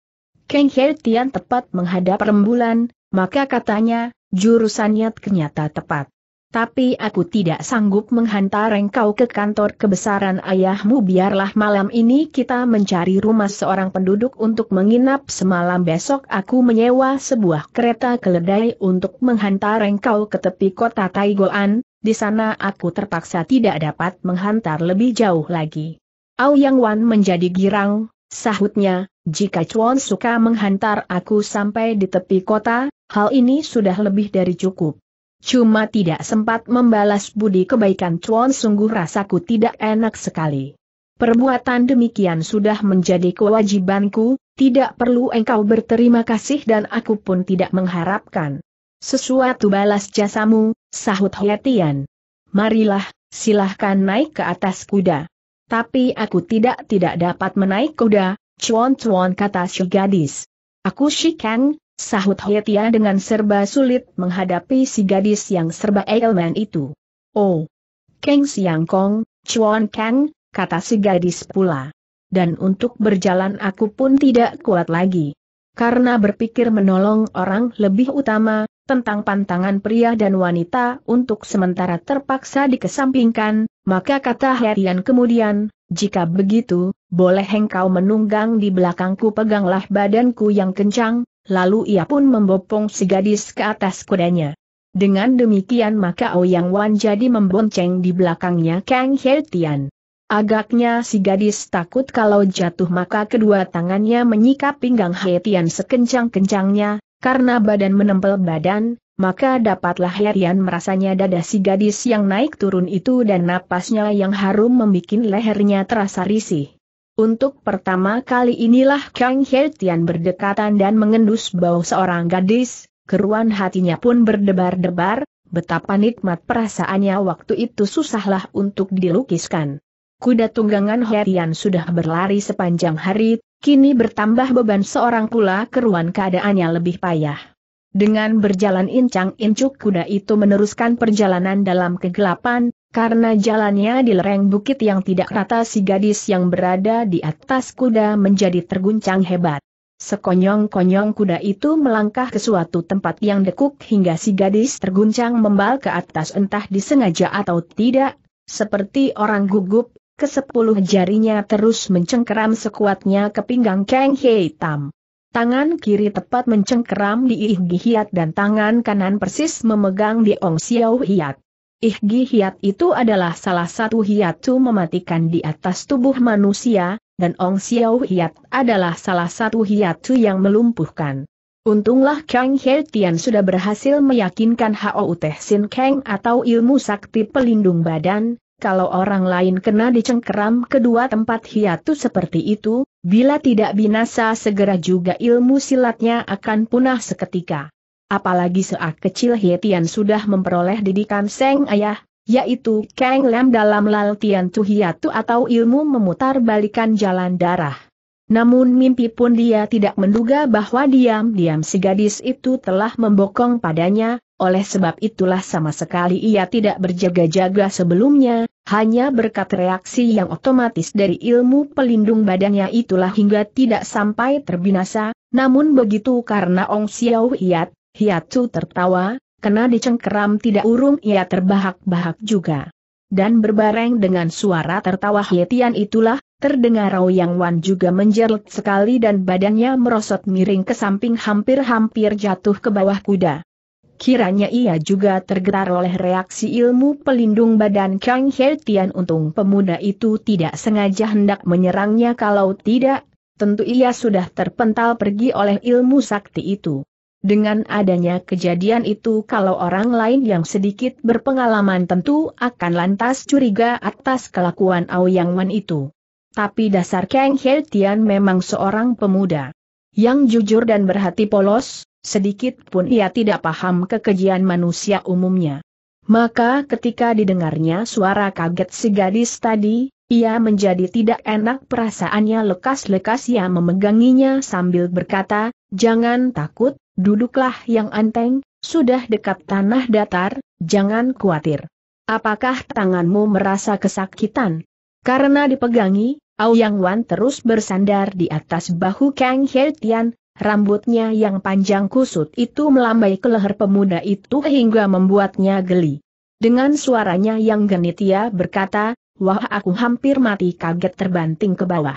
Kang He Tian tepat menghadap rembulan, maka katanya, jurusannya ternyata tepat tapi aku tidak sanggup menghantar engkau ke kantor kebesaran ayahmu biarlah malam ini kita mencari rumah seorang penduduk untuk menginap semalam besok aku menyewa sebuah kereta keledai untuk menghantar engkau ke tepi kota Taigoan, di sana aku terpaksa tidak dapat menghantar lebih jauh lagi. Ao Yang Wan menjadi girang, sahutnya, jika Chuan suka menghantar aku sampai di tepi kota, hal ini sudah lebih dari cukup. Cuma tidak sempat membalas budi kebaikan Chuan sungguh rasaku tidak enak sekali. Perbuatan demikian sudah menjadi kewajibanku, tidak perlu engkau berterima kasih dan aku pun tidak mengharapkan. Sesuatu balas jasamu, sahut Hoetian. Marilah, silahkan naik ke atas kuda. Tapi aku tidak tidak dapat menaik kuda, cuan-cuan kata si gadis. Aku Shikang, sahut Hetia dengan serba sulit menghadapi si gadis yang serba elemen itu. Oh! Keng Siang Kong, Chuan Kang, kata si gadis pula. Dan untuk berjalan aku pun tidak kuat lagi. Karena berpikir menolong orang lebih utama, tentang pantangan pria dan wanita untuk sementara terpaksa dikesampingkan, maka kata Herian kemudian, jika begitu, boleh engkau menunggang di belakangku peganglah badanku yang kencang, lalu ia pun membopong si gadis ke atas kudanya. Dengan demikian maka Ouyang Wan jadi membonceng di belakangnya Kang He Tian. Agaknya si gadis takut kalau jatuh maka kedua tangannya menyikap pinggang He Tian sekencang-kencangnya, karena badan menempel badan, maka dapatlah Tian merasanya dada si gadis yang naik turun itu dan napasnya yang harum membuat lehernya terasa risih. Untuk pertama kali inilah Kang Hertian berdekatan dan mengendus bau seorang gadis, keruan hatinya pun berdebar-debar, betapa nikmat perasaannya waktu itu susahlah untuk dilukiskan. Kuda tunggangan Herian sudah berlari sepanjang hari, kini bertambah beban seorang pula keruan keadaannya lebih payah. Dengan berjalan incang-incuk kuda itu meneruskan perjalanan dalam kegelapan, karena jalannya di lereng bukit yang tidak rata si gadis yang berada di atas kuda menjadi terguncang hebat. Sekonyong-konyong kuda itu melangkah ke suatu tempat yang dekuk hingga si gadis terguncang membal ke atas entah disengaja atau tidak, seperti orang gugup, ke sepuluh jarinya terus mencengkeram sekuatnya ke pinggang Kang Hei Tam. Tangan kiri tepat mencengkeram di Ih dan tangan kanan persis memegang di Ong Xiao Hiat. Ihgi hiat itu adalah salah satu hiat hiatu mematikan di atas tubuh manusia, dan Ong Xiao hiat adalah salah satu hiat hiatu yang melumpuhkan. Untunglah Kang He Tian sudah berhasil meyakinkan Hao Teh Sin Kang atau ilmu sakti pelindung badan, kalau orang lain kena dicengkeram kedua tempat hiatu seperti itu, bila tidak binasa segera juga ilmu silatnya akan punah seketika apalagi saat kecil Hietian sudah memperoleh didikan Seng Ayah, yaitu Kang Lam dalam Laltian Tuhiatu atau ilmu memutar balikan jalan darah. Namun mimpi pun dia tidak menduga bahwa diam-diam si gadis itu telah membokong padanya, oleh sebab itulah sama sekali ia tidak berjaga-jaga sebelumnya, hanya berkat reaksi yang otomatis dari ilmu pelindung badannya itulah hingga tidak sampai terbinasa, namun begitu karena Ong Xiao Hiat, Hiatu tertawa, kena dicengkeram tidak urung ia terbahak-bahak juga. Dan berbareng dengan suara tertawa Hietian itulah, terdengar Yang Wan juga menjerit sekali dan badannya merosot miring ke samping hampir-hampir jatuh ke bawah kuda. Kiranya ia juga tergetar oleh reaksi ilmu pelindung badan Kang Hietian untung pemuda itu tidak sengaja hendak menyerangnya kalau tidak, tentu ia sudah terpental pergi oleh ilmu sakti itu. Dengan adanya kejadian itu kalau orang lain yang sedikit berpengalaman tentu akan lantas curiga atas kelakuan Ao Yang Wen itu. Tapi dasar Kang Hel Tian memang seorang pemuda yang jujur dan berhati polos, sedikit pun ia tidak paham kekejian manusia umumnya. Maka ketika didengarnya suara kaget si gadis tadi, ia menjadi tidak enak perasaannya lekas-lekas ia memeganginya sambil berkata, Jangan takut, Duduklah yang anteng, sudah dekat tanah datar, jangan khawatir. Apakah tanganmu merasa kesakitan? Karena dipegangi, Aoyang Wan terus bersandar di atas bahu Kang He rambutnya yang panjang kusut itu melambai ke leher pemuda itu hingga membuatnya geli. Dengan suaranya yang genit ia berkata, wah aku hampir mati kaget terbanting ke bawah.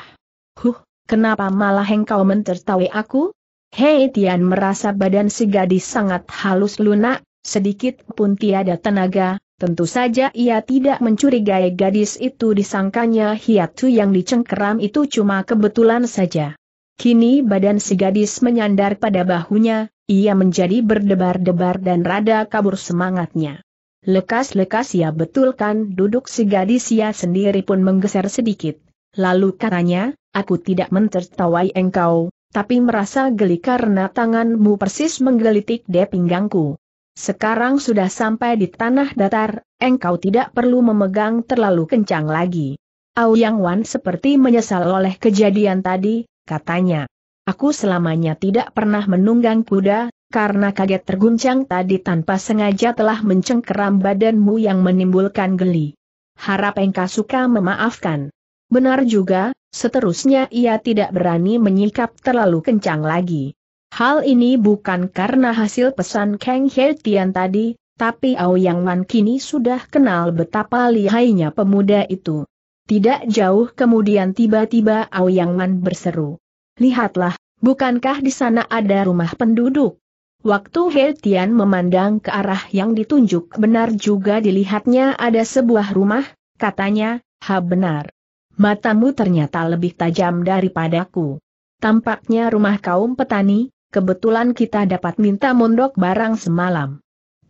Huh, kenapa malah engkau mentertawai aku? Hei Tian merasa badan si gadis sangat halus lunak, sedikit pun tiada tenaga, tentu saja ia tidak mencurigai gadis itu disangkanya hiatu yang dicengkeram itu cuma kebetulan saja. Kini badan si gadis menyandar pada bahunya, ia menjadi berdebar-debar dan rada kabur semangatnya. Lekas-lekas ia betulkan duduk si gadis ia sendiri pun menggeser sedikit. Lalu katanya, aku tidak mentertawai engkau, tapi merasa geli karena tanganmu persis menggelitik de pinggangku. Sekarang sudah sampai di tanah datar, engkau tidak perlu memegang terlalu kencang lagi. Aoyang Wan seperti menyesal oleh kejadian tadi, katanya. Aku selamanya tidak pernah menunggang kuda, karena kaget terguncang tadi tanpa sengaja telah mencengkeram badanmu yang menimbulkan geli. Harap engkau suka memaafkan. Benar juga, seterusnya ia tidak berani menyikap terlalu kencang lagi. Hal ini bukan karena hasil pesan Kang He Tian tadi, tapi Yang Wan kini sudah kenal betapa lihainya pemuda itu. Tidak jauh kemudian tiba-tiba Yang Wan berseru. Lihatlah, bukankah di sana ada rumah penduduk? Waktu He Tian memandang ke arah yang ditunjuk benar juga dilihatnya ada sebuah rumah, katanya, ha benar. Matamu ternyata lebih tajam daripadaku. Tampaknya rumah kaum petani, kebetulan kita dapat minta mondok barang semalam.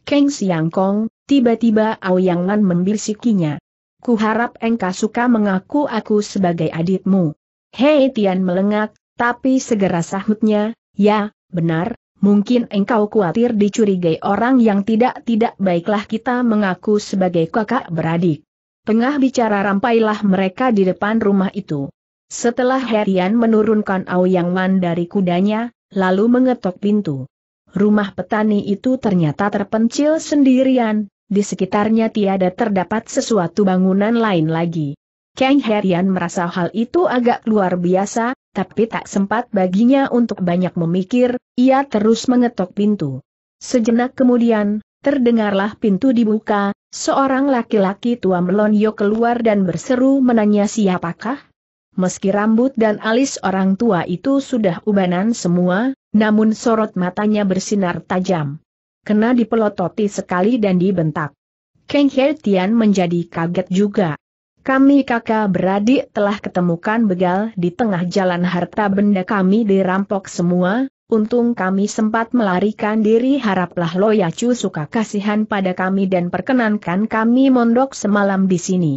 Keng Siang Kong, tiba-tiba Yang Aoyangan membisikinya. Kuharap engkau suka mengaku aku sebagai adikmu. Hei Tian melengak, tapi segera sahutnya, ya, benar, mungkin engkau khawatir dicurigai orang yang tidak-tidak baiklah kita mengaku sebagai kakak beradik. Tengah bicara rampailah mereka di depan rumah itu. Setelah Herian menurunkan Aoyang Wan dari kudanya, lalu mengetok pintu. Rumah petani itu ternyata terpencil sendirian, di sekitarnya tiada terdapat sesuatu bangunan lain lagi. Kang Herian merasa hal itu agak luar biasa, tapi tak sempat baginya untuk banyak memikir, ia terus mengetok pintu. Sejenak kemudian, Terdengarlah pintu dibuka, seorang laki-laki tua melonyo keluar dan berseru menanya siapakah? Meski rambut dan alis orang tua itu sudah ubanan semua, namun sorot matanya bersinar tajam. Kena dipelototi sekali dan dibentak. Kang Hertian menjadi kaget juga. Kami kakak beradik telah ketemukan begal di tengah jalan harta benda kami dirampok semua, Untung kami sempat melarikan diri haraplah Loyacu suka kasihan pada kami dan perkenankan kami mondok semalam di sini.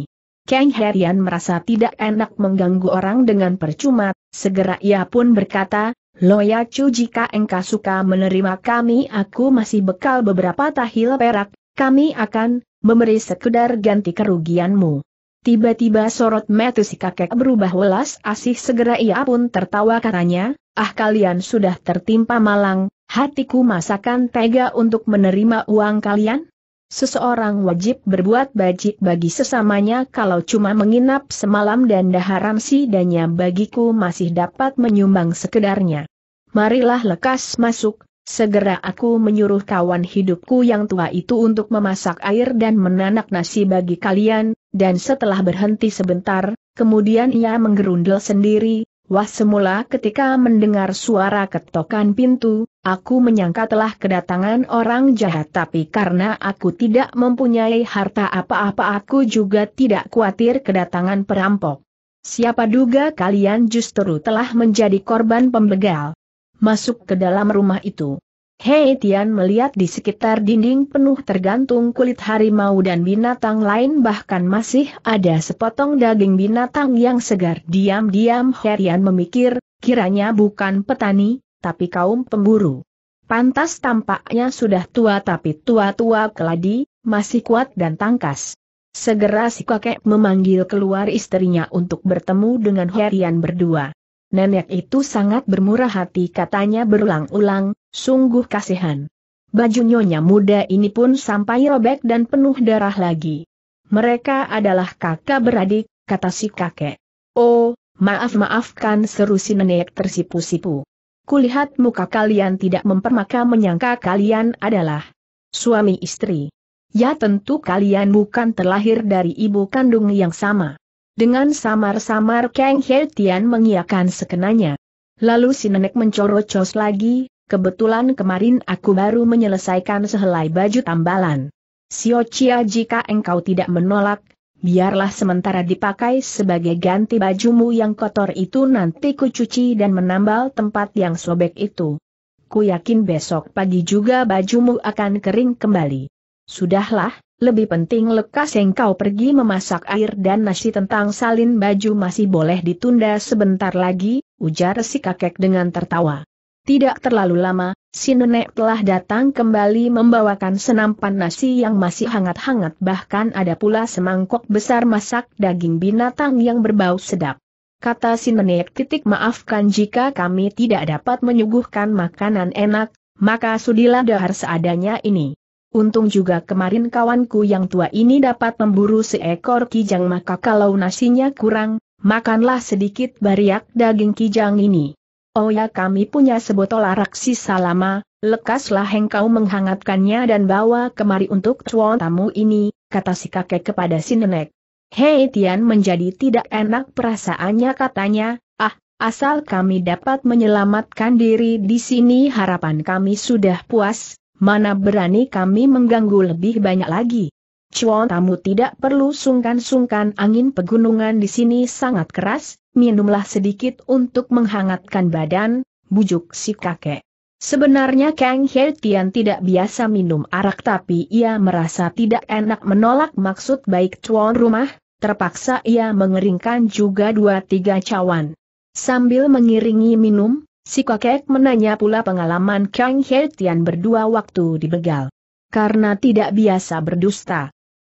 Kang Herian merasa tidak enak mengganggu orang dengan percuma, segera ia pun berkata, Loyacu jika engkau suka menerima kami aku masih bekal beberapa tahil perak, kami akan memberi sekedar ganti kerugianmu. Tiba-tiba sorot metu si kakek berubah welas asih segera ia pun tertawa katanya, ah kalian sudah tertimpa malang, hatiku masakan tega untuk menerima uang kalian? Seseorang wajib berbuat bajik bagi sesamanya kalau cuma menginap semalam dan daharam danya bagiku masih dapat menyumbang sekedarnya. Marilah lekas masuk, segera aku menyuruh kawan hidupku yang tua itu untuk memasak air dan menanak nasi bagi kalian, dan setelah berhenti sebentar, kemudian ia menggerundel sendiri, Wah semula ketika mendengar suara ketokan pintu, aku menyangka telah kedatangan orang jahat tapi karena aku tidak mempunyai harta apa-apa aku juga tidak khawatir kedatangan perampok. Siapa duga kalian justru telah menjadi korban pembegal. Masuk ke dalam rumah itu. Hei Tian melihat di sekitar dinding penuh tergantung kulit harimau dan binatang lain bahkan masih ada sepotong daging binatang yang segar. Diam-diam Herian memikir, kiranya bukan petani, tapi kaum pemburu. Pantas tampaknya sudah tua tapi tua-tua keladi, masih kuat dan tangkas. Segera si kakek memanggil keluar istrinya untuk bertemu dengan Herian berdua. Nenek itu sangat bermurah hati katanya berulang-ulang, Sungguh kasihan. Baju nyonya muda ini pun sampai robek dan penuh darah lagi. Mereka adalah kakak beradik, kata si kakek. Oh, maaf-maafkan seru si nenek tersipu-sipu. Kulihat muka kalian tidak mempermaka menyangka kalian adalah suami istri. Ya tentu kalian bukan terlahir dari ibu kandung yang sama. Dengan samar-samar Kang Hei Tian mengiakan sekenanya. Lalu si nenek mencorocos lagi, Kebetulan kemarin aku baru menyelesaikan sehelai baju tambalan. Sio Chia jika engkau tidak menolak, biarlah sementara dipakai sebagai ganti bajumu yang kotor itu nanti kucuci dan menambal tempat yang sobek itu. Ku yakin besok pagi juga bajumu akan kering kembali. Sudahlah, lebih penting lekas engkau pergi memasak air dan nasi tentang salin baju masih boleh ditunda sebentar lagi, ujar si kakek dengan tertawa. Tidak terlalu lama, si nenek telah datang kembali membawakan senampan nasi yang masih hangat-hangat bahkan ada pula semangkok besar masak daging binatang yang berbau sedap. Kata si nenek titik maafkan jika kami tidak dapat menyuguhkan makanan enak, maka sudilah dahar seadanya ini. Untung juga kemarin kawanku yang tua ini dapat memburu seekor kijang maka kalau nasinya kurang, makanlah sedikit bariak daging kijang ini. Oh ya kami punya sebotol arak salama, lama, lekaslah hengkau menghangatkannya dan bawa kemari untuk cuan tamu ini, kata si kakek kepada si nenek. Hei Tian menjadi tidak enak perasaannya katanya, ah, asal kami dapat menyelamatkan diri di sini harapan kami sudah puas, mana berani kami mengganggu lebih banyak lagi. Cuan tamu tidak perlu sungkan-sungkan angin pegunungan di sini sangat keras, minumlah sedikit untuk menghangatkan badan, bujuk si kakek. Sebenarnya Kang He Tian tidak biasa minum arak tapi ia merasa tidak enak menolak maksud baik tuan rumah, terpaksa ia mengeringkan juga dua tiga cawan. Sambil mengiringi minum, si kakek menanya pula pengalaman Kang He Tian berdua waktu dibegal. Karena tidak biasa berdusta.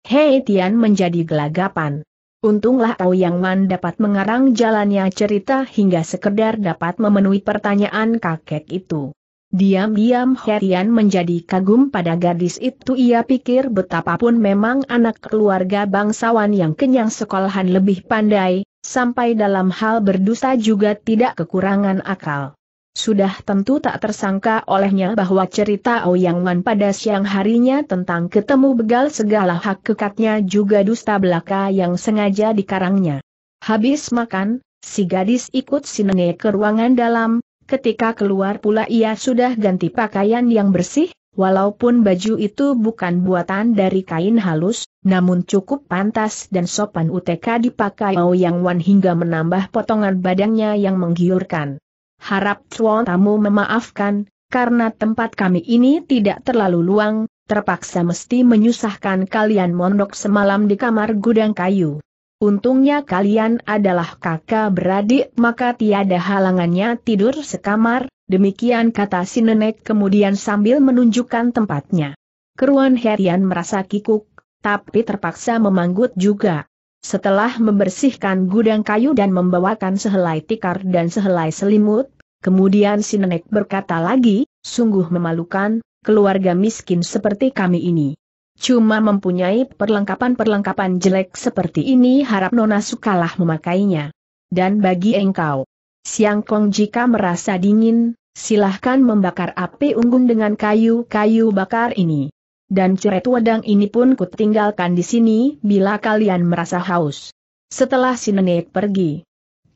He Tian menjadi gelagapan. Untunglah Kau Yang Man dapat mengarang jalannya cerita hingga sekedar dapat memenuhi pertanyaan kakek itu. Diam-diam Herian menjadi kagum pada gadis itu ia pikir betapapun memang anak keluarga bangsawan yang kenyang sekolahan lebih pandai, sampai dalam hal berdosa juga tidak kekurangan akal. Sudah tentu tak tersangka olehnya bahwa cerita Ouyang Wan pada siang harinya tentang ketemu begal segala hak kekatnya juga dusta belaka yang sengaja dikarangnya. Habis makan, si gadis ikut si nenek ke ruangan dalam, ketika keluar pula ia sudah ganti pakaian yang bersih, walaupun baju itu bukan buatan dari kain halus, namun cukup pantas dan sopan UTK dipakai Ouyang Wan hingga menambah potongan badannya yang menggiurkan harap tuan tamu memaafkan, karena tempat kami ini tidak terlalu luang, terpaksa mesti menyusahkan kalian mondok semalam di kamar gudang kayu. Untungnya kalian adalah kakak beradik maka tiada halangannya tidur sekamar, demikian kata si nenek kemudian sambil menunjukkan tempatnya. Keruan Herian merasa kikuk, tapi terpaksa memanggut juga. Setelah membersihkan gudang kayu dan membawakan sehelai tikar dan sehelai selimut, kemudian si nenek berkata lagi, sungguh memalukan, keluarga miskin seperti kami ini. Cuma mempunyai perlengkapan-perlengkapan jelek seperti ini harap Nona sukalah memakainya. Dan bagi engkau, Siang Kong jika merasa dingin, silahkan membakar api unggun dengan kayu-kayu bakar ini dan ceret wedang ini pun kutinggalkan di sini bila kalian merasa haus. Setelah si nenek pergi,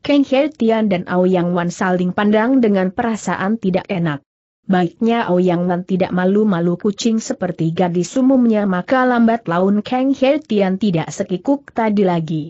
Kang He Tian dan Aoyang Wan saling pandang dengan perasaan tidak enak. Baiknya Aoyang Wan tidak malu-malu kucing seperti gadis umumnya maka lambat laun Kang He Tian tidak sekikuk tadi lagi.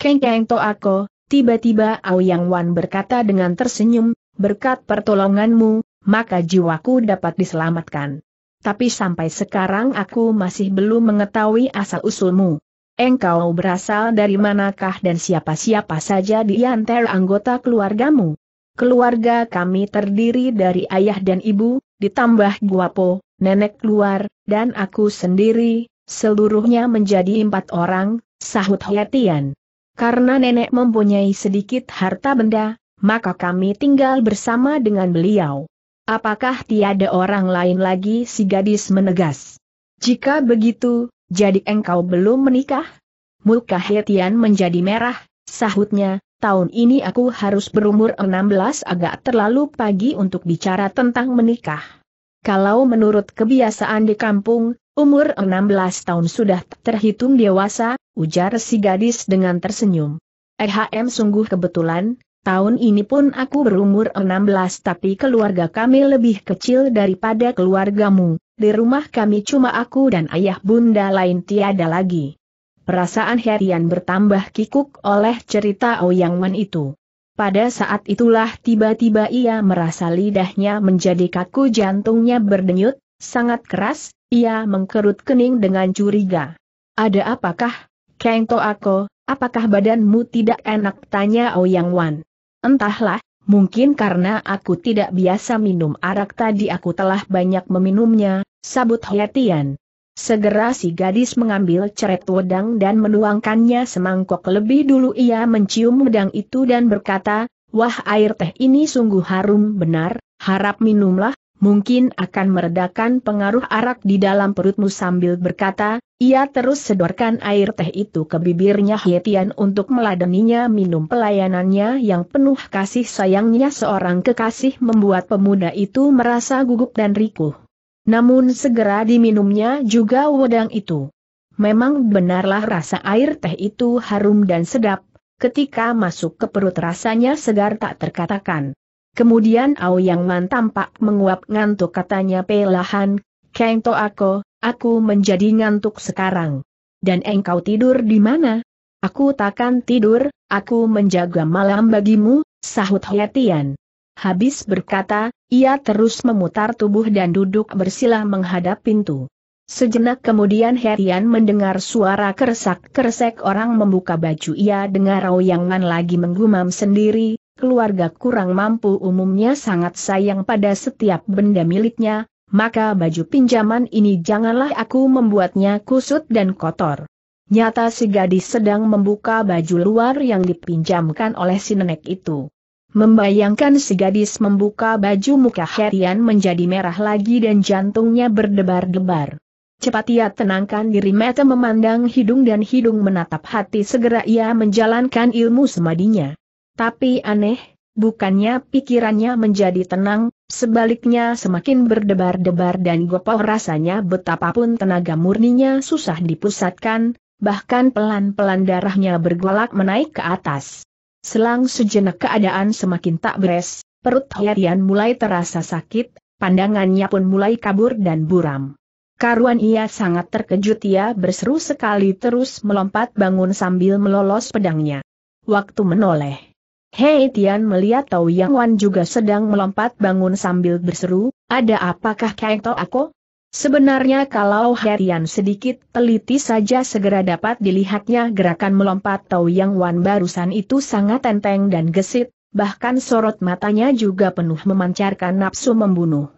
Kang Kang To Ako, tiba-tiba Aoyang Wan berkata dengan tersenyum, berkat pertolonganmu, maka jiwaku dapat diselamatkan tapi sampai sekarang aku masih belum mengetahui asal-usulmu. Engkau berasal dari manakah dan siapa-siapa saja di antara anggota keluargamu? Keluarga kami terdiri dari ayah dan ibu, ditambah guapo, nenek keluar, dan aku sendiri, seluruhnya menjadi empat orang, sahut hiatian. Karena nenek mempunyai sedikit harta benda, maka kami tinggal bersama dengan beliau. Apakah tiada orang lain lagi si gadis menegas? Jika begitu, jadi engkau belum menikah? Muka Hetian menjadi merah, sahutnya, tahun ini aku harus berumur 16 agak terlalu pagi untuk bicara tentang menikah. Kalau menurut kebiasaan di kampung, umur 16 tahun sudah terhitung dewasa, ujar si gadis dengan tersenyum. EHM sungguh kebetulan, Tahun ini pun aku berumur 16 tapi keluarga kami lebih kecil daripada keluargamu, di rumah kami cuma aku dan ayah bunda lain tiada lagi. Perasaan Herian bertambah kikuk oleh cerita Ouyang Wen itu. Pada saat itulah tiba-tiba ia merasa lidahnya menjadi kaku jantungnya berdenyut, sangat keras, ia mengkerut kening dengan curiga. Ada apakah, Kento Ako? apakah badanmu tidak enak tanya Ouyang Wan. Entahlah, mungkin karena aku tidak biasa minum arak tadi aku telah banyak meminumnya, sabut Hoetian. Segera si gadis mengambil ceret wedang dan menuangkannya semangkok lebih dulu ia mencium wedang itu dan berkata, Wah air teh ini sungguh harum benar, harap minumlah, mungkin akan meredakan pengaruh arak di dalam perutmu sambil berkata, ia terus sedorkan air teh itu ke bibirnya Hietian untuk meladeninya minum pelayanannya yang penuh kasih sayangnya seorang kekasih membuat pemuda itu merasa gugup dan rikuh. Namun segera diminumnya juga wedang itu. Memang benarlah rasa air teh itu harum dan sedap, ketika masuk ke perut rasanya segar tak terkatakan. Kemudian Yang Man tampak menguap ngantuk katanya pelahan, Kento aku, aku menjadi ngantuk sekarang. Dan engkau tidur di mana? Aku takkan tidur, aku menjaga malam bagimu, sahut Hoetian. Habis berkata, ia terus memutar tubuh dan duduk bersila menghadap pintu. Sejenak kemudian Hetian mendengar suara keresak-keresek orang membuka baju ia dengar Yang Man lagi menggumam sendiri, keluarga kurang mampu umumnya sangat sayang pada setiap benda miliknya, maka baju pinjaman ini janganlah aku membuatnya kusut dan kotor. Nyata si gadis sedang membuka baju luar yang dipinjamkan oleh si nenek itu. Membayangkan si gadis membuka baju muka Herian menjadi merah lagi dan jantungnya berdebar-debar. Cepat ia tenangkan diri mata memandang hidung dan hidung menatap hati segera ia menjalankan ilmu semadinya. Tapi aneh, bukannya pikirannya menjadi tenang, sebaliknya semakin berdebar-debar dan gopoh rasanya betapapun tenaga murninya susah dipusatkan, bahkan pelan-pelan darahnya bergolak menaik ke atas. Selang sejenak keadaan semakin tak beres, perut Herian mulai terasa sakit, pandangannya pun mulai kabur dan buram. Karuan ia sangat terkejut ia berseru sekali terus melompat bangun sambil melolos pedangnya. Waktu menoleh. Hei Tian melihat Tau Yang Wan juga sedang melompat bangun sambil berseru, ada apakah Kaito aku? Sebenarnya kalau Herian sedikit teliti saja segera dapat dilihatnya gerakan melompat Tau Yang Wan barusan itu sangat enteng dan gesit, bahkan sorot matanya juga penuh memancarkan nafsu membunuh.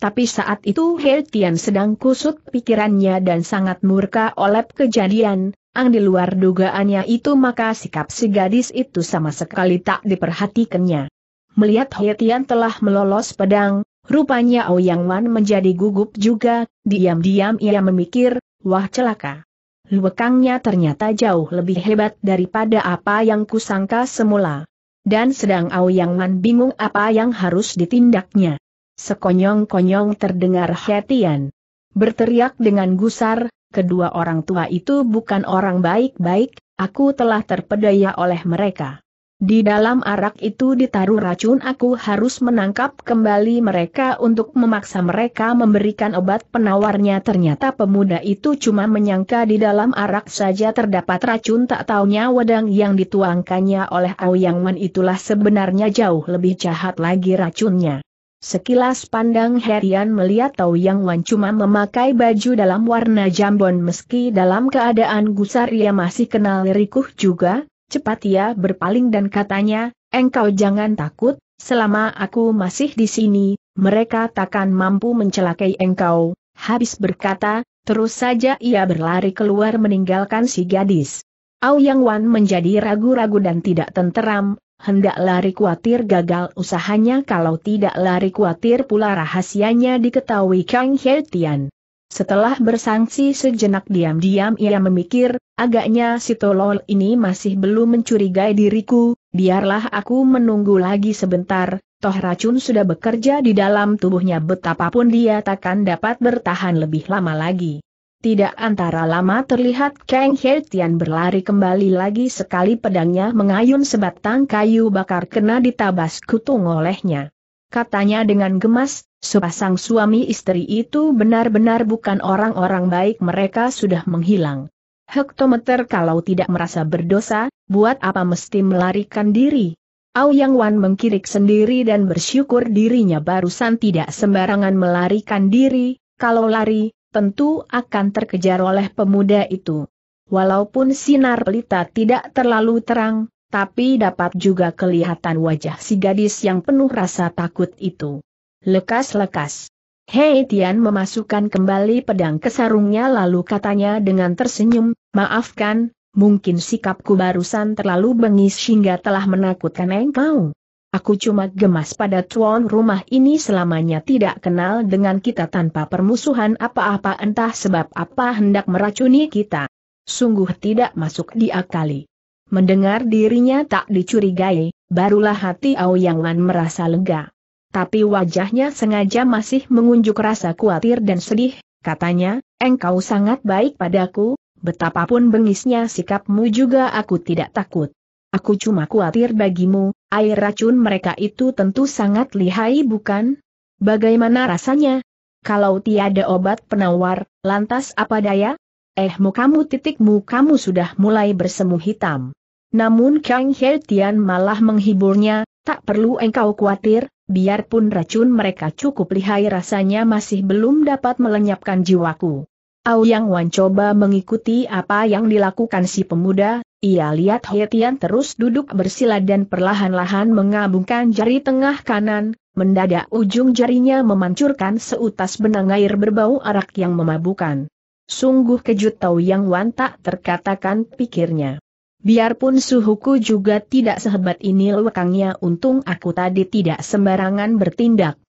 Tapi saat itu Hei Tian sedang kusut pikirannya dan sangat murka oleh kejadian, ang di luar dugaannya itu maka sikap si gadis itu sama sekali tak diperhatikannya. Melihat He Tian telah melolos pedang, rupanya Ouyang Wan menjadi gugup juga, diam-diam ia memikir, wah celaka. Luwekangnya ternyata jauh lebih hebat daripada apa yang kusangka semula. Dan sedang Ouyang Wan bingung apa yang harus ditindaknya. Sekonyong-konyong terdengar Hetian. berteriak dengan gusar, kedua orang tua itu bukan orang baik-baik, aku telah terpedaya oleh mereka. Di dalam arak itu ditaruh racun aku harus menangkap kembali mereka untuk memaksa mereka memberikan obat penawarnya ternyata pemuda itu cuma menyangka di dalam arak saja terdapat racun tak taunya wedang yang dituangkannya oleh Aoyang Wen itulah sebenarnya jauh lebih jahat lagi racunnya. Sekilas pandang Herian melihat Tau Yang Wan cuma memakai baju dalam warna jambon meski dalam keadaan gusar ia masih kenal rikuh juga, cepat ia berpaling dan katanya, engkau jangan takut, selama aku masih di sini, mereka takkan mampu mencelakai engkau. Habis berkata, terus saja ia berlari keluar meninggalkan si gadis. Au Yang Wan menjadi ragu-ragu dan tidak tenteram, hendak lari khawatir gagal usahanya kalau tidak lari khawatir pula rahasianya diketahui Kang He Tian. Setelah bersangsi sejenak diam-diam ia memikir, agaknya si tolol ini masih belum mencurigai diriku, biarlah aku menunggu lagi sebentar, toh racun sudah bekerja di dalam tubuhnya betapapun dia takkan dapat bertahan lebih lama lagi. Tidak antara lama terlihat Kang He berlari kembali lagi sekali pedangnya mengayun sebatang kayu bakar kena ditabas kutung olehnya. Katanya dengan gemas, sepasang suami istri itu benar-benar bukan orang-orang baik mereka sudah menghilang. Hektometer kalau tidak merasa berdosa, buat apa mesti melarikan diri? Au Yang Wan mengkirik sendiri dan bersyukur dirinya barusan tidak sembarangan melarikan diri, kalau lari, tentu akan terkejar oleh pemuda itu. Walaupun sinar pelita tidak terlalu terang, tapi dapat juga kelihatan wajah si gadis yang penuh rasa takut itu. Lekas-lekas. Hei Tian memasukkan kembali pedang ke sarungnya lalu katanya dengan tersenyum, maafkan, mungkin sikapku barusan terlalu bengis hingga telah menakutkan engkau. Aku cuma gemas pada tuan rumah ini selamanya tidak kenal dengan kita tanpa permusuhan apa-apa entah sebab apa hendak meracuni kita. Sungguh tidak masuk diakali. Mendengar dirinya tak dicurigai, barulah hati Yang Lan merasa lega. Tapi wajahnya sengaja masih mengunjuk rasa khawatir dan sedih, katanya, engkau sangat baik padaku, betapapun bengisnya sikapmu juga aku tidak takut. Aku cuma khawatir bagimu, Air racun mereka itu tentu sangat lihai bukan? Bagaimana rasanya? Kalau tiada obat penawar, lantas apa daya? Eh mukamu titikmu kamu sudah mulai bersemu hitam. Namun Kang He Tian malah menghiburnya, tak perlu engkau khawatir, biarpun racun mereka cukup lihai rasanya masih belum dapat melenyapkan jiwaku. Ao Yang Wan coba mengikuti apa yang dilakukan si pemuda, ia lihat Hetian terus duduk bersila dan perlahan-lahan mengabungkan jari tengah kanan, mendadak ujung jarinya memancurkan seutas benang air berbau arak yang memabukan. Sungguh kejut tahu Yang Wan tak terkatakan pikirnya. Biarpun suhuku juga tidak sehebat ini lekangnya untung aku tadi tidak sembarangan bertindak.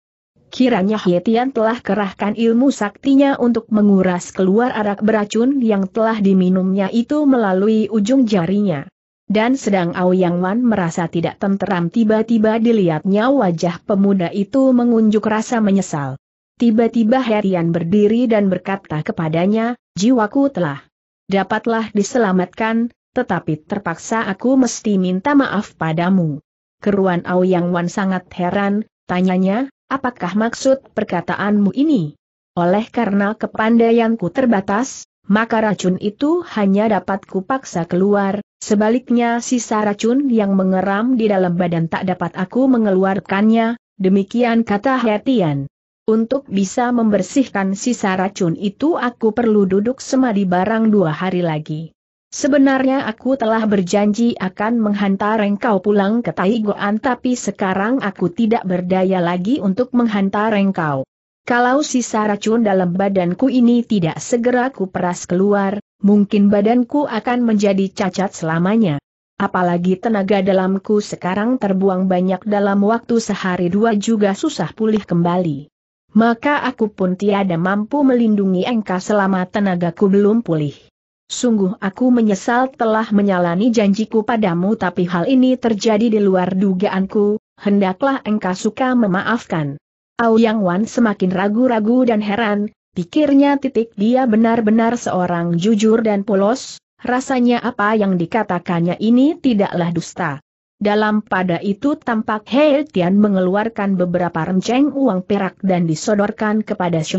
Kiranya Hietian telah kerahkan ilmu saktinya untuk menguras keluar arak beracun yang telah diminumnya itu melalui ujung jarinya. Dan sedang Aoyang Wan merasa tidak tenteram tiba-tiba dilihatnya wajah pemuda itu mengunjuk rasa menyesal. Tiba-tiba Hietian berdiri dan berkata kepadanya, jiwaku telah dapatlah diselamatkan, tetapi terpaksa aku mesti minta maaf padamu. Keruan Aoyang Wan sangat heran, tanyanya, Apakah maksud perkataanmu ini? Oleh karena kepandaianku terbatas, maka racun itu hanya dapat kupaksa keluar, sebaliknya sisa racun yang mengeram di dalam badan tak dapat aku mengeluarkannya, demikian kata Hetian. Untuk bisa membersihkan sisa racun itu aku perlu duduk semadi barang dua hari lagi. Sebenarnya aku telah berjanji akan menghantar engkau pulang ke Taigoan tapi sekarang aku tidak berdaya lagi untuk menghantar engkau. Kalau sisa racun dalam badanku ini tidak segera kuperas keluar, mungkin badanku akan menjadi cacat selamanya. Apalagi tenaga dalamku sekarang terbuang banyak dalam waktu sehari dua juga susah pulih kembali. Maka aku pun tiada mampu melindungi engkau selama tenagaku belum pulih. Sungguh aku menyesal telah menyalani janjiku padamu tapi hal ini terjadi di luar dugaanku, hendaklah engkau suka memaafkan. Yang Wan semakin ragu-ragu dan heran, pikirnya titik dia benar-benar seorang jujur dan polos, rasanya apa yang dikatakannya ini tidaklah dusta. Dalam pada itu tampak Hei Tian mengeluarkan beberapa renceng uang perak dan disodorkan kepada si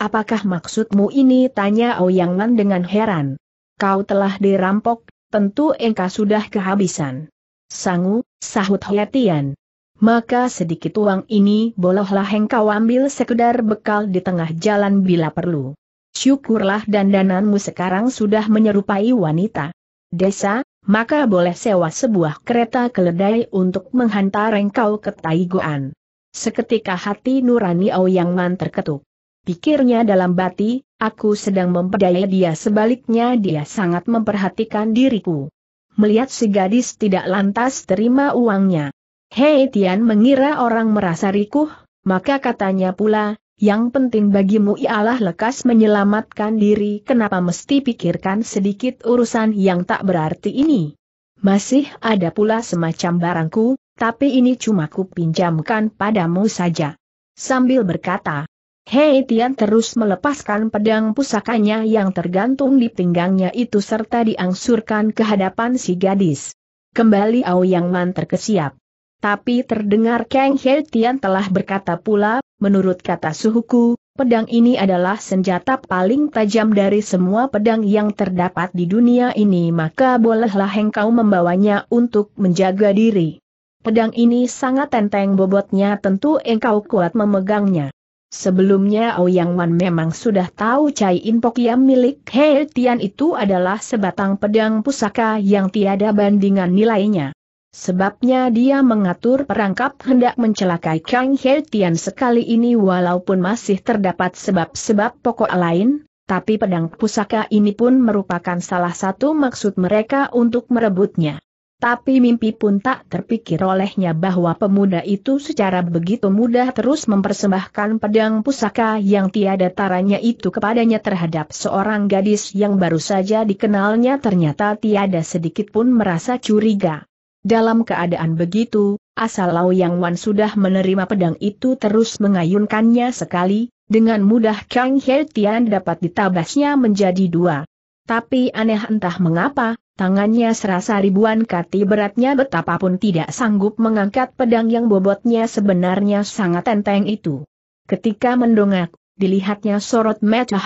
Apakah maksudmu ini? Tanya Oyangan dengan heran. Kau telah dirampok, tentu engkau sudah kehabisan. Sangu, sahut Hoatian. Maka sedikit uang ini bolehlah engkau ambil sekedar bekal di tengah jalan bila perlu. Syukurlah dandananmu sekarang sudah menyerupai wanita. Desa, maka boleh sewa sebuah kereta keledai untuk menghantar engkau ke Taigoan. Seketika hati nurani Ouyang terketuk. Pikirnya dalam bati, aku sedang memperdaya dia sebaliknya dia sangat memperhatikan diriku. Melihat si gadis tidak lantas terima uangnya. Hei Tian mengira orang merasa rikuh, maka katanya pula, yang penting bagimu ialah lekas menyelamatkan diri kenapa mesti pikirkan sedikit urusan yang tak berarti ini. Masih ada pula semacam barangku, tapi ini cuma kupinjamkan padamu saja. Sambil berkata, Hei Tian terus melepaskan pedang pusakanya yang tergantung di pinggangnya itu serta diangsurkan ke hadapan si gadis. Kembali Yang Man terkesiap. Tapi terdengar Kang Hei Tian telah berkata pula, menurut kata suhuku, pedang ini adalah senjata paling tajam dari semua pedang yang terdapat di dunia ini maka bolehlah engkau membawanya untuk menjaga diri. Pedang ini sangat tenteng bobotnya tentu engkau kuat memegangnya. Sebelumnya Ouyang Wan memang sudah tahu Cai Impok yang milik He Tian itu adalah sebatang pedang pusaka yang tiada bandingan nilainya. Sebabnya dia mengatur perangkap hendak mencelakai Kang He Tian sekali ini walaupun masih terdapat sebab-sebab pokok lain, tapi pedang pusaka ini pun merupakan salah satu maksud mereka untuk merebutnya. Tapi mimpi pun tak terpikir olehnya bahwa pemuda itu secara begitu mudah terus mempersembahkan pedang pusaka yang tiada taranya itu kepadanya terhadap seorang gadis yang baru saja dikenalnya ternyata tiada sedikit pun merasa curiga. Dalam keadaan begitu, asal Lau Yang Wan sudah menerima pedang itu terus mengayunkannya sekali, dengan mudah Kang He Tian dapat ditabasnya menjadi dua. Tapi aneh entah mengapa, Tangannya serasa ribuan kati beratnya betapapun tidak sanggup mengangkat pedang yang bobotnya sebenarnya sangat enteng itu. Ketika mendongak, dilihatnya sorot mata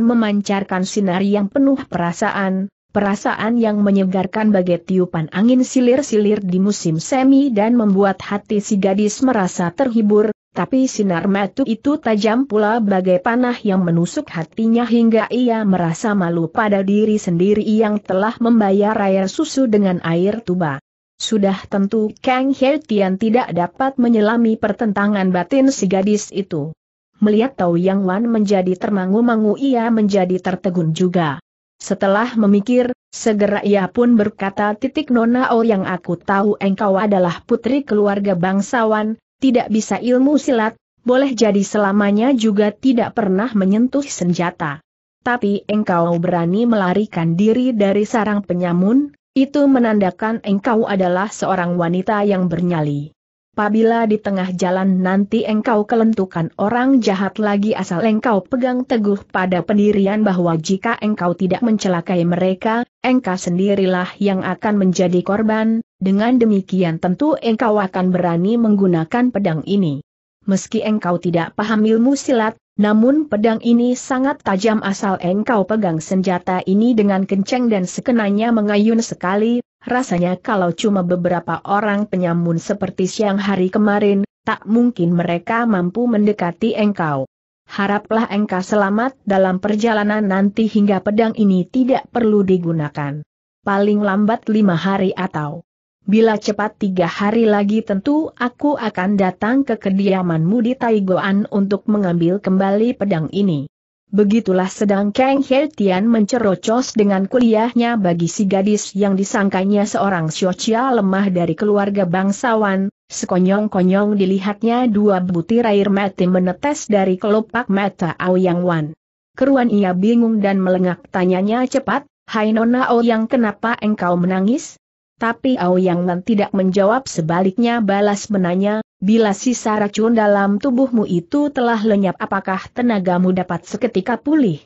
memancarkan sinar yang penuh perasaan, perasaan yang menyegarkan bagai tiupan angin silir-silir di musim semi dan membuat hati si gadis merasa terhibur, tapi sinar metu itu tajam pula bagai panah yang menusuk hatinya hingga ia merasa malu pada diri sendiri yang telah membayar air susu dengan air tuba. Sudah tentu Kang He Tian tidak dapat menyelami pertentangan batin si gadis itu. Melihat Tau Yang Wan menjadi termangu-mangu ia menjadi tertegun juga. Setelah memikir, segera ia pun berkata titik Nona Oh yang aku tahu engkau adalah putri keluarga bangsawan, tidak bisa ilmu silat, boleh jadi selamanya juga tidak pernah menyentuh senjata. Tapi engkau berani melarikan diri dari sarang penyamun, itu menandakan engkau adalah seorang wanita yang bernyali. Apabila di tengah jalan nanti engkau kelentukan orang jahat lagi asal engkau pegang teguh pada pendirian bahwa jika engkau tidak mencelakai mereka, engkau sendirilah yang akan menjadi korban, dengan demikian tentu engkau akan berani menggunakan pedang ini. Meski engkau tidak paham ilmu silat, namun pedang ini sangat tajam asal engkau pegang senjata ini dengan kencang dan sekenanya mengayun sekali, rasanya kalau cuma beberapa orang penyamun seperti siang hari kemarin, tak mungkin mereka mampu mendekati engkau. Haraplah engkau selamat dalam perjalanan nanti hingga pedang ini tidak perlu digunakan. Paling lambat lima hari atau Bila cepat tiga hari lagi tentu aku akan datang ke kediamanmu di Taigoan untuk mengambil kembali pedang ini. Begitulah sedang Kang He Tian mencerocos dengan kuliahnya bagi si gadis yang disangkanya seorang siocia lemah dari keluarga bangsawan, sekonyong-konyong dilihatnya dua butir air mati menetes dari kelopak mata Aoyang Wan. Keruan ia bingung dan melengak tanyanya cepat, Hai Nona Yang kenapa engkau menangis? Tapi Aoyangnan tidak menjawab sebaliknya balas menanya, bila sisa racun dalam tubuhmu itu telah lenyap apakah tenagamu dapat seketika pulih?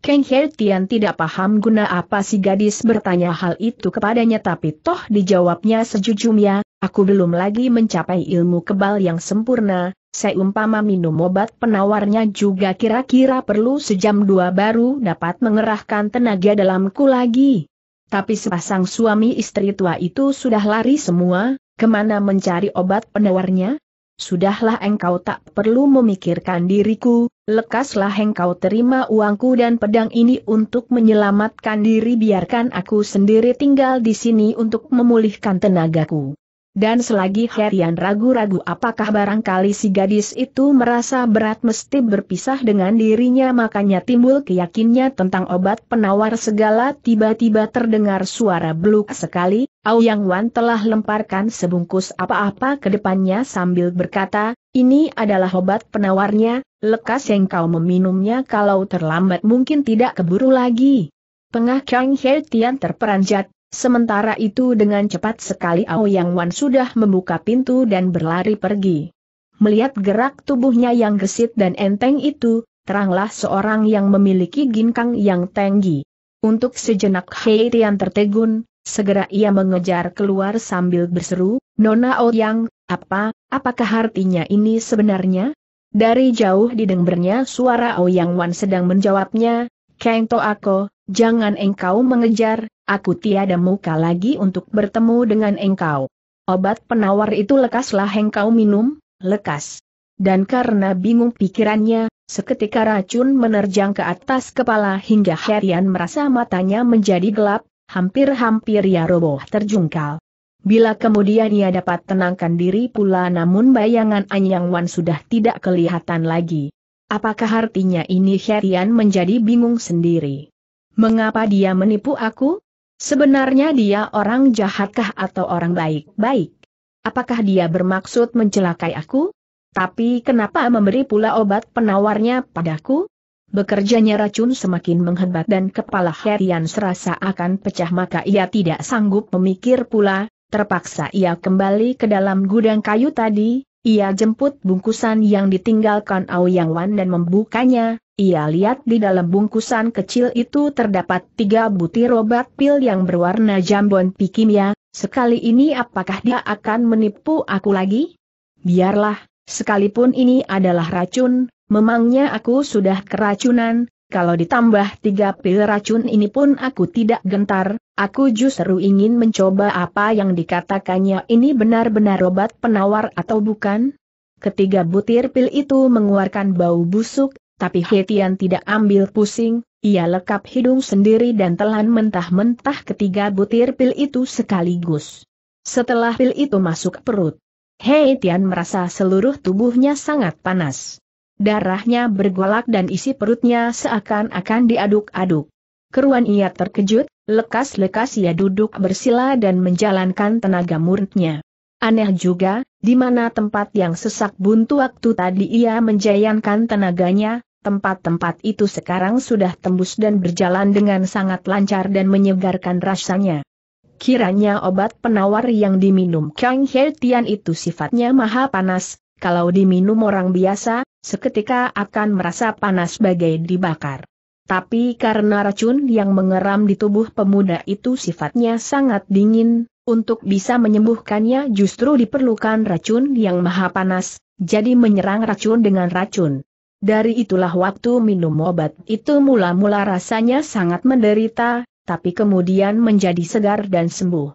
Kang Tian tidak paham guna apa si gadis bertanya hal itu kepadanya tapi toh dijawabnya sejujurnya, aku belum lagi mencapai ilmu kebal yang sempurna, seumpama minum obat penawarnya juga kira-kira perlu sejam dua baru dapat mengerahkan tenaga dalamku lagi. Tapi sepasang suami istri tua itu sudah lari semua, kemana mencari obat penawarnya? Sudahlah engkau tak perlu memikirkan diriku, lekaslah engkau terima uangku dan pedang ini untuk menyelamatkan diri biarkan aku sendiri tinggal di sini untuk memulihkan tenagaku. Dan selagi Herian ragu-ragu apakah barangkali si gadis itu merasa berat mesti berpisah dengan dirinya makanya timbul keyakinnya tentang obat penawar segala tiba-tiba terdengar suara beluk sekali, Auyang Wan telah lemparkan sebungkus apa-apa ke depannya sambil berkata, ini adalah obat penawarnya, lekas yang kau meminumnya kalau terlambat mungkin tidak keburu lagi. Pengah Kang Hei Tian terperanjat, Sementara itu dengan cepat sekali Ao Yang Wan sudah membuka pintu dan berlari pergi. Melihat gerak tubuhnya yang gesit dan enteng itu, teranglah seorang yang memiliki ginkang yang tinggi. Untuk sejenak Hei Tian tertegun, segera ia mengejar keluar sambil berseru, Nona Ao Yang, apa, apakah artinya ini sebenarnya? Dari jauh didengarnya suara Ao Yang Wan sedang menjawabnya, Kang Ako, jangan engkau mengejar, Aku tiada muka lagi untuk bertemu dengan engkau. Obat penawar itu lekaslah engkau minum, lekas. Dan karena bingung pikirannya, seketika racun menerjang ke atas kepala hingga Herian merasa matanya menjadi gelap, hampir-hampir ia roboh terjungkal. Bila kemudian ia dapat tenangkan diri pula namun bayangan Anyang Wan sudah tidak kelihatan lagi. Apakah artinya ini Herian menjadi bingung sendiri? Mengapa dia menipu aku? Sebenarnya dia orang jahatkah atau orang baik-baik? Apakah dia bermaksud mencelakai aku? Tapi kenapa memberi pula obat penawarnya padaku? Bekerjanya racun semakin menghebat dan kepala Herian serasa akan pecah maka ia tidak sanggup memikir pula, terpaksa ia kembali ke dalam gudang kayu tadi, ia jemput bungkusan yang ditinggalkan Aoyang Wan dan membukanya, ia lihat di dalam bungkusan kecil itu terdapat tiga butir obat pil yang berwarna jambon pikimia, sekali ini apakah dia akan menipu aku lagi? Biarlah, sekalipun ini adalah racun, memangnya aku sudah keracunan, kalau ditambah tiga pil racun ini pun aku tidak gentar, aku justru ingin mencoba apa yang dikatakannya ini benar-benar obat penawar atau bukan? Ketiga butir pil itu mengeluarkan bau busuk, tapi Hetian tidak ambil pusing, ia lekap hidung sendiri dan telan mentah-mentah ketiga butir pil itu sekaligus. Setelah pil itu masuk perut, Hei Tian merasa seluruh tubuhnya sangat panas. Darahnya bergolak dan isi perutnya seakan-akan diaduk-aduk. Keruan ia terkejut, lekas-lekas ia duduk bersila dan menjalankan tenaga murninya. Aneh juga, di mana tempat yang sesak buntu waktu tadi ia menjayankan tenaganya, tempat-tempat itu sekarang sudah tembus dan berjalan dengan sangat lancar dan menyegarkan rasanya. Kiranya obat penawar yang diminum Kang He Tian itu sifatnya maha panas, kalau diminum orang biasa, seketika akan merasa panas bagai dibakar. Tapi karena racun yang mengeram di tubuh pemuda itu sifatnya sangat dingin, untuk bisa menyembuhkannya justru diperlukan racun yang maha panas, jadi menyerang racun dengan racun. Dari itulah waktu minum obat itu mula-mula rasanya sangat menderita, tapi kemudian menjadi segar dan sembuh.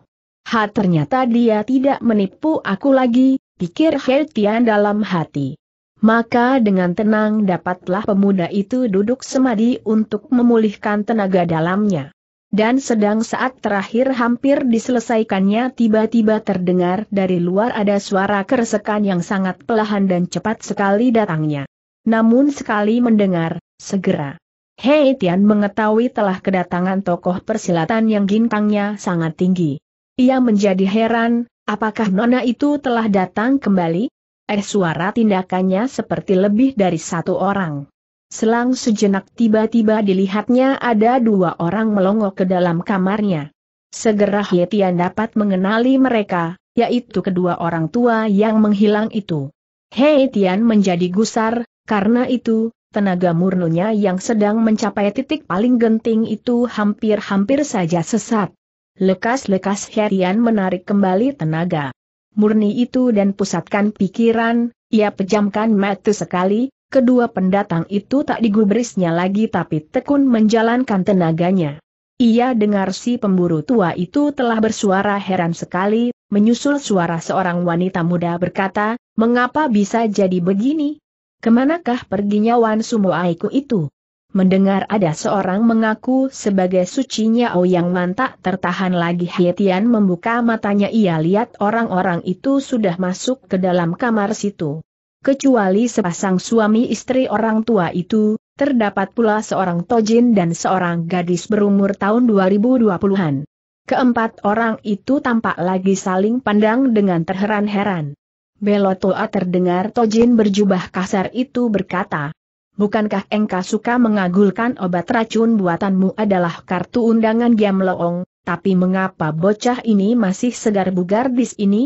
Ha ternyata dia tidak menipu aku lagi, pikir He Tian dalam hati. Maka dengan tenang dapatlah pemuda itu duduk semadi untuk memulihkan tenaga dalamnya. Dan sedang saat terakhir hampir diselesaikannya tiba-tiba terdengar dari luar ada suara keresekan yang sangat pelahan dan cepat sekali datangnya. Namun sekali mendengar, segera. Hei Tian mengetahui telah kedatangan tokoh persilatan yang gintangnya sangat tinggi. Ia menjadi heran, apakah nona itu telah datang kembali? Eh suara tindakannya seperti lebih dari satu orang. Selang sejenak tiba-tiba dilihatnya ada dua orang melongok ke dalam kamarnya. Segera Hei Tian dapat mengenali mereka, yaitu kedua orang tua yang menghilang itu. Hei Tian menjadi gusar, karena itu, tenaga murninya yang sedang mencapai titik paling genting itu hampir-hampir saja sesat. Lekas-lekas Herian menarik kembali tenaga murni itu dan pusatkan pikiran, ia pejamkan mata sekali, kedua pendatang itu tak digubrisnya lagi tapi tekun menjalankan tenaganya. Ia dengar si pemburu tua itu telah bersuara heran sekali, menyusul suara seorang wanita muda berkata, mengapa bisa jadi begini? Kemanakah perginya Wan sumo aiku itu? Mendengar ada seorang mengaku sebagai sucinya Ouyang Wan tak tertahan lagi Hietian membuka matanya ia lihat orang-orang itu sudah masuk ke dalam kamar situ. Kecuali sepasang suami istri orang tua itu, terdapat pula seorang tojin dan seorang gadis berumur tahun 2020-an. Keempat orang itu tampak lagi saling pandang dengan terheran-heran. Belotoa terdengar Tojin berjubah kasar itu berkata. Bukankah engkau suka mengagulkan obat racun buatanmu adalah kartu undangan Giam Loong, tapi mengapa bocah ini masih segar bugar di sini?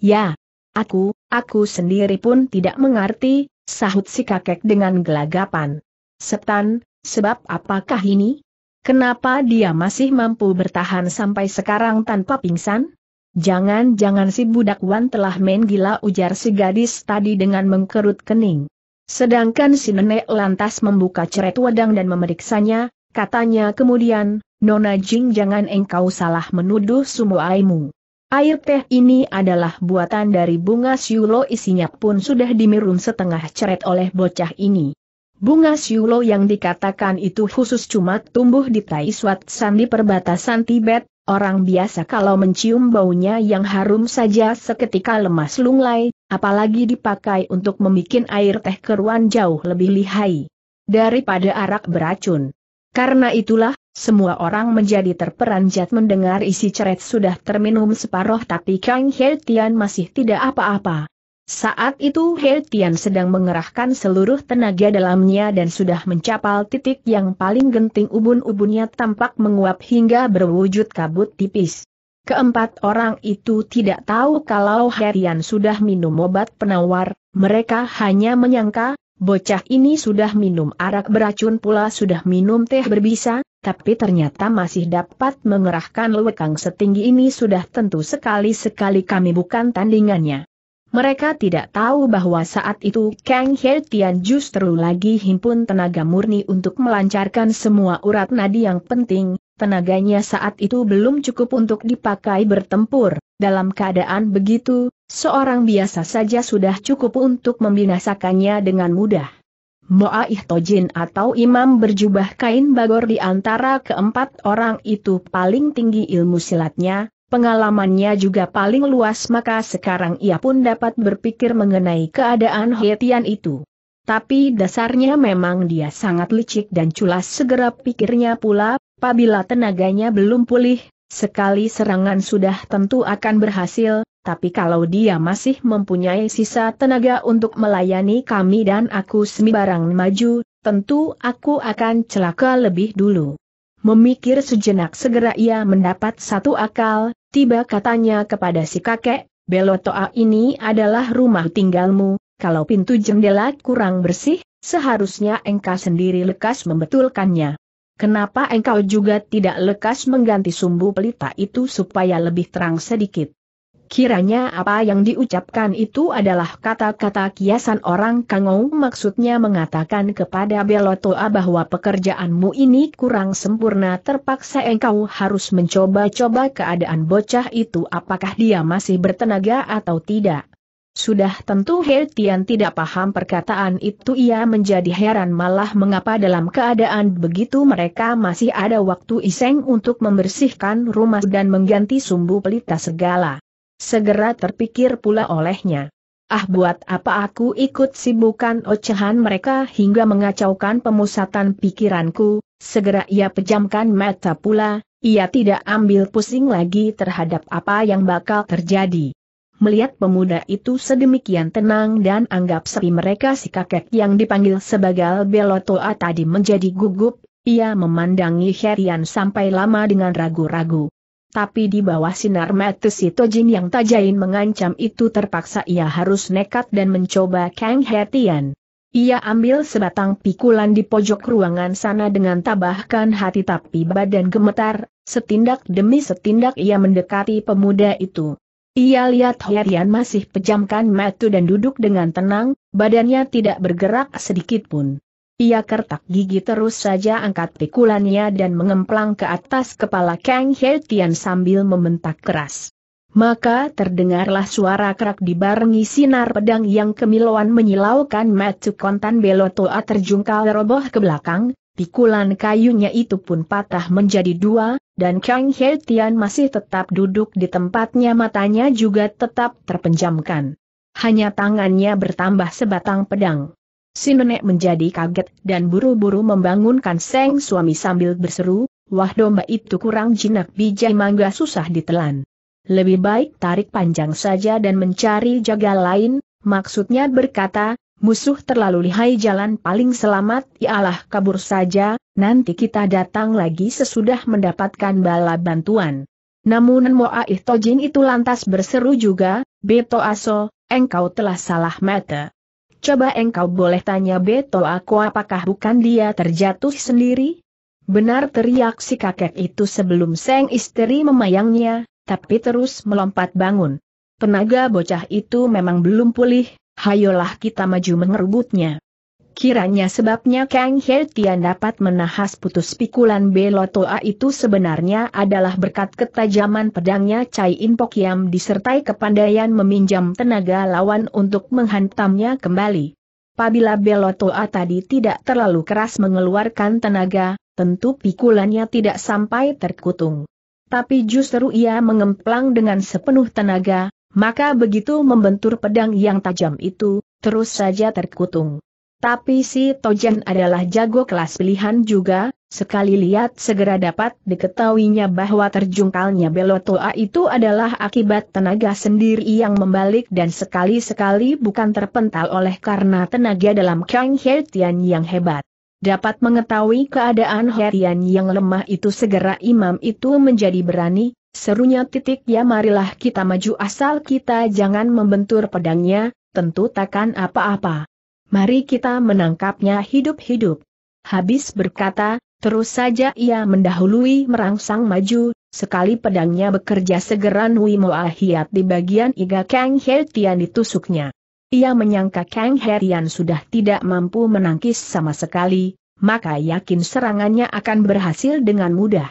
Ya, aku, aku sendiri pun tidak mengerti, sahut si kakek dengan gelagapan. Setan, sebab apakah ini? Kenapa dia masih mampu bertahan sampai sekarang tanpa pingsan? Jangan-jangan si budak Wan telah main gila ujar si gadis tadi dengan mengkerut kening. Sedangkan si nenek lantas membuka ceret wedang dan memeriksanya, katanya kemudian, Nona Jing jangan engkau salah menuduh aimu. Air teh ini adalah buatan dari bunga siulo isinya pun sudah dimirum setengah ceret oleh bocah ini. Bunga siulo yang dikatakan itu khusus cuma tumbuh di Taiswat Sandi perbatasan Tibet, Orang biasa kalau mencium baunya yang harum saja seketika lemas lunglai, apalagi dipakai untuk membuat air teh keruan jauh lebih lihai daripada arak beracun. Karena itulah, semua orang menjadi terperanjat mendengar isi ceret sudah terminum separoh tapi Kang He Tian masih tidak apa-apa. Saat itu He Tian sedang mengerahkan seluruh tenaga dalamnya dan sudah mencapal titik yang paling genting ubun-ubunnya tampak menguap hingga berwujud kabut tipis. Keempat orang itu tidak tahu kalau Tian sudah minum obat penawar, mereka hanya menyangka, bocah ini sudah minum arak beracun pula sudah minum teh berbisa, tapi ternyata masih dapat mengerahkan lewekang setinggi ini sudah tentu sekali-sekali kami bukan tandingannya. Mereka tidak tahu bahwa saat itu Kang He Tian justru lagi himpun tenaga murni untuk melancarkan semua urat nadi yang penting, tenaganya saat itu belum cukup untuk dipakai bertempur. Dalam keadaan begitu, seorang biasa saja sudah cukup untuk membinasakannya dengan mudah. Moa Ihtojin atau imam berjubah kain bagor di antara keempat orang itu paling tinggi ilmu silatnya, Pengalamannya juga paling luas maka sekarang ia pun dapat berpikir mengenai keadaan Hetian itu. Tapi dasarnya memang dia sangat licik dan culas segera pikirnya pula, apabila tenaganya belum pulih, sekali serangan sudah tentu akan berhasil, tapi kalau dia masih mempunyai sisa tenaga untuk melayani kami dan aku sembarang maju, tentu aku akan celaka lebih dulu. Memikir sejenak segera ia mendapat satu akal, Tiba katanya kepada si kakek, Belotoa ah, ini adalah rumah tinggalmu, kalau pintu jendela kurang bersih, seharusnya engkau sendiri lekas membetulkannya. Kenapa engkau juga tidak lekas mengganti sumbu pelita itu supaya lebih terang sedikit? Kiranya apa yang diucapkan itu adalah kata-kata kiasan orang Kangou maksudnya mengatakan kepada Belotoa bahwa pekerjaanmu ini kurang sempurna terpaksa engkau harus mencoba-coba keadaan bocah itu apakah dia masih bertenaga atau tidak. Sudah tentu He Tian tidak paham perkataan itu ia menjadi heran malah mengapa dalam keadaan begitu mereka masih ada waktu iseng untuk membersihkan rumah dan mengganti sumbu pelita segala. Segera terpikir pula olehnya. Ah buat apa aku ikut sibukan ocehan mereka hingga mengacaukan pemusatan pikiranku, segera ia pejamkan mata pula, ia tidak ambil pusing lagi terhadap apa yang bakal terjadi. Melihat pemuda itu sedemikian tenang dan anggap sepi mereka si kakek yang dipanggil sebagai Belotoa tadi menjadi gugup, ia memandangi Herian sampai lama dengan ragu-ragu tapi di bawah sinar mata si Tojin yang tajain mengancam itu terpaksa ia harus nekat dan mencoba Kang Hetian. Ia ambil sebatang pikulan di pojok ruangan sana dengan tabahkan hati tapi badan gemetar, setindak demi setindak ia mendekati pemuda itu. Ia lihat Herian masih pejamkan mata dan duduk dengan tenang, badannya tidak bergerak sedikit pun. Ia kertak gigi terus saja angkat pikulannya dan mengemplang ke atas kepala Kang He Tian sambil membentak keras. Maka terdengarlah suara kerak dibarengi sinar pedang yang kemilauan menyilaukan matu kontan belotoa terjungkal roboh ke belakang, pikulan kayunya itu pun patah menjadi dua, dan Kang He Tian masih tetap duduk di tempatnya matanya juga tetap terpenjamkan. Hanya tangannya bertambah sebatang pedang. Si nenek menjadi kaget dan buru-buru membangunkan seng suami sambil berseru, wah domba itu kurang jinak bijak mangga susah ditelan. Lebih baik tarik panjang saja dan mencari jaga lain, maksudnya berkata, musuh terlalu lihai jalan paling selamat ialah kabur saja, nanti kita datang lagi sesudah mendapatkan bala bantuan. Namun Moaih Tojin itu lantas berseru juga, Beto Aso, engkau telah salah mata. Coba engkau boleh tanya Beto aku apakah bukan dia terjatuh sendiri? Benar teriak si kakek itu sebelum seng istri memayangnya, tapi terus melompat bangun. Tenaga bocah itu memang belum pulih, hayolah kita maju mengerubutnya. Kiranya sebabnya Kang He Tian dapat menahas putus pikulan Belotoa itu sebenarnya adalah berkat ketajaman pedangnya Cai In Pok Yam disertai kepandaian meminjam tenaga lawan untuk menghantamnya kembali. Pabila Belotoa tadi tidak terlalu keras mengeluarkan tenaga, tentu pikulannya tidak sampai terkutung. Tapi justru ia mengemplang dengan sepenuh tenaga, maka begitu membentur pedang yang tajam itu, terus saja terkutung. Tapi si Tojen adalah jago kelas pilihan juga, sekali lihat segera dapat diketahuinya bahwa terjungkalnya Belotoa itu adalah akibat tenaga sendiri yang membalik dan sekali-sekali bukan terpental oleh karena tenaga dalam Kang Hertian yang hebat. Dapat mengetahui keadaan Hertian yang lemah itu segera imam itu menjadi berani, serunya titik ya marilah kita maju asal kita jangan membentur pedangnya, tentu takkan apa-apa. Mari kita menangkapnya hidup-hidup. Habis berkata, terus saja ia mendahului merangsang maju, sekali pedangnya bekerja segera Nui Moa Hiat di bagian iga Kang Herian ditusuknya. Ia menyangka Kang Herian sudah tidak mampu menangkis sama sekali, maka yakin serangannya akan berhasil dengan mudah.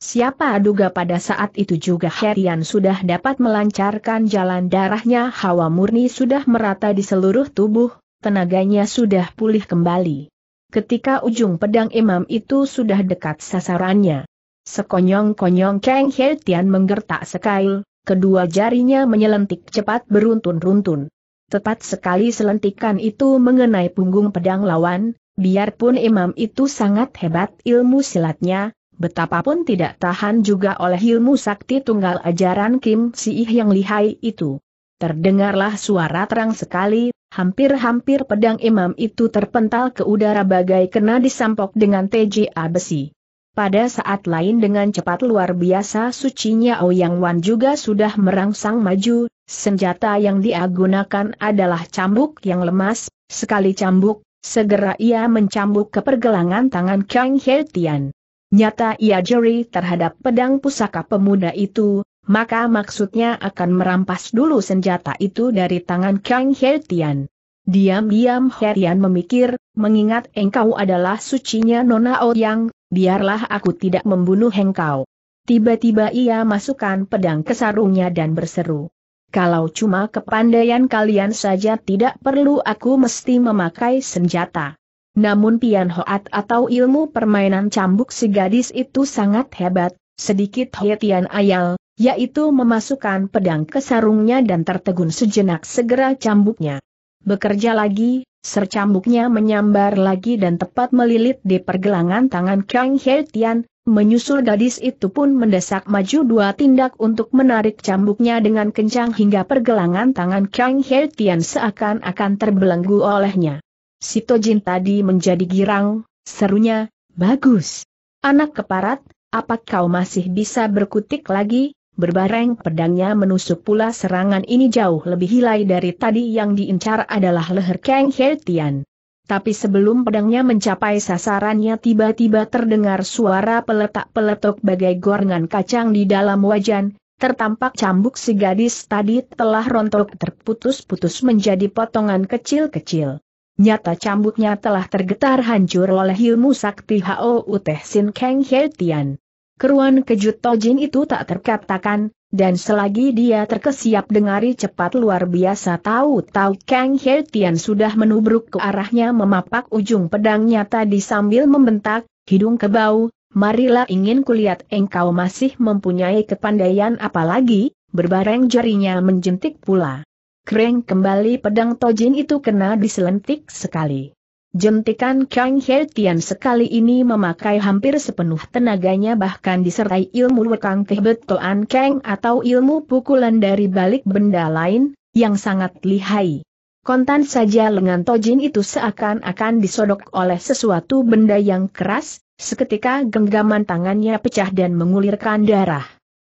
Siapa duga pada saat itu juga Herian sudah dapat melancarkan jalan darahnya hawa murni sudah merata di seluruh tubuh, tenaganya sudah pulih kembali. Ketika ujung pedang imam itu sudah dekat sasarannya. Sekonyong-konyong Kang He Tian menggertak sekail, kedua jarinya menyelentik cepat beruntun-runtun. Tepat sekali selentikan itu mengenai punggung pedang lawan, biarpun imam itu sangat hebat ilmu silatnya, betapapun tidak tahan juga oleh ilmu sakti tunggal ajaran Kim Si yang lihai itu. Terdengarlah suara terang sekali, Hampir-hampir pedang imam itu terpental ke udara bagai kena disampok dengan TJA besi. Pada saat lain dengan cepat luar biasa sucinya Ouyang Wan juga sudah merangsang maju, senjata yang dia adalah cambuk yang lemas, sekali cambuk, segera ia mencambuk ke pergelangan tangan Kang He Tian. Nyata ia jeri terhadap pedang pusaka pemuda itu, maka maksudnya akan merampas dulu senjata itu dari tangan Kang Hertian. Diam-diam Herian memikir, mengingat engkau adalah sucinya Nona Ouyang, biarlah aku tidak membunuh engkau. Tiba-tiba ia masukkan pedang ke sarungnya dan berseru. Kalau cuma kepandaian kalian saja tidak perlu aku mesti memakai senjata. Namun Pian Hoat atau ilmu permainan cambuk si gadis itu sangat hebat, Sedikit Hoetian ayal, yaitu memasukkan pedang ke sarungnya dan tertegun sejenak segera cambuknya. Bekerja lagi, sercambuknya menyambar lagi dan tepat melilit di pergelangan tangan Kang Hoetian, menyusul gadis itu pun mendesak maju dua tindak untuk menarik cambuknya dengan kencang hingga pergelangan tangan Kang Hoetian seakan-akan terbelenggu olehnya. Sito Jin tadi menjadi girang, serunya, bagus. Anak keparat, apa kau masih bisa berkutik lagi? Berbareng pedangnya menusuk pula serangan ini jauh lebih hilai dari tadi yang diincar adalah leher Kang He Tian. Tapi sebelum pedangnya mencapai sasarannya tiba-tiba terdengar suara peletak-peletok bagai gorengan kacang di dalam wajan, tertampak cambuk si gadis tadi telah rontok terputus-putus menjadi potongan kecil-kecil. Nyata cambuknya telah tergetar hancur oleh ilmu sakti Hao Uteh Sin Kang He Tian. Keruan kejut Tojin itu tak terkatakan, dan selagi dia terkesiap dengari cepat luar biasa tahu-tahu Kang Hertian sudah menubruk ke arahnya memapak ujung pedangnya tadi sambil membentak, hidung kebau, marilah ingin kulihat engkau masih mempunyai kepandaian apalagi, berbareng jarinya menjentik pula. Kreng kembali pedang Tojin itu kena diselentik sekali. Jentikan Kang He Tian sekali ini memakai hampir sepenuh tenaganya bahkan disertai ilmu Wekang Kehbetoan Kang atau ilmu pukulan dari balik benda lain, yang sangat lihai. Kontan saja lengan Tojin itu seakan-akan disodok oleh sesuatu benda yang keras, seketika genggaman tangannya pecah dan mengulirkan darah.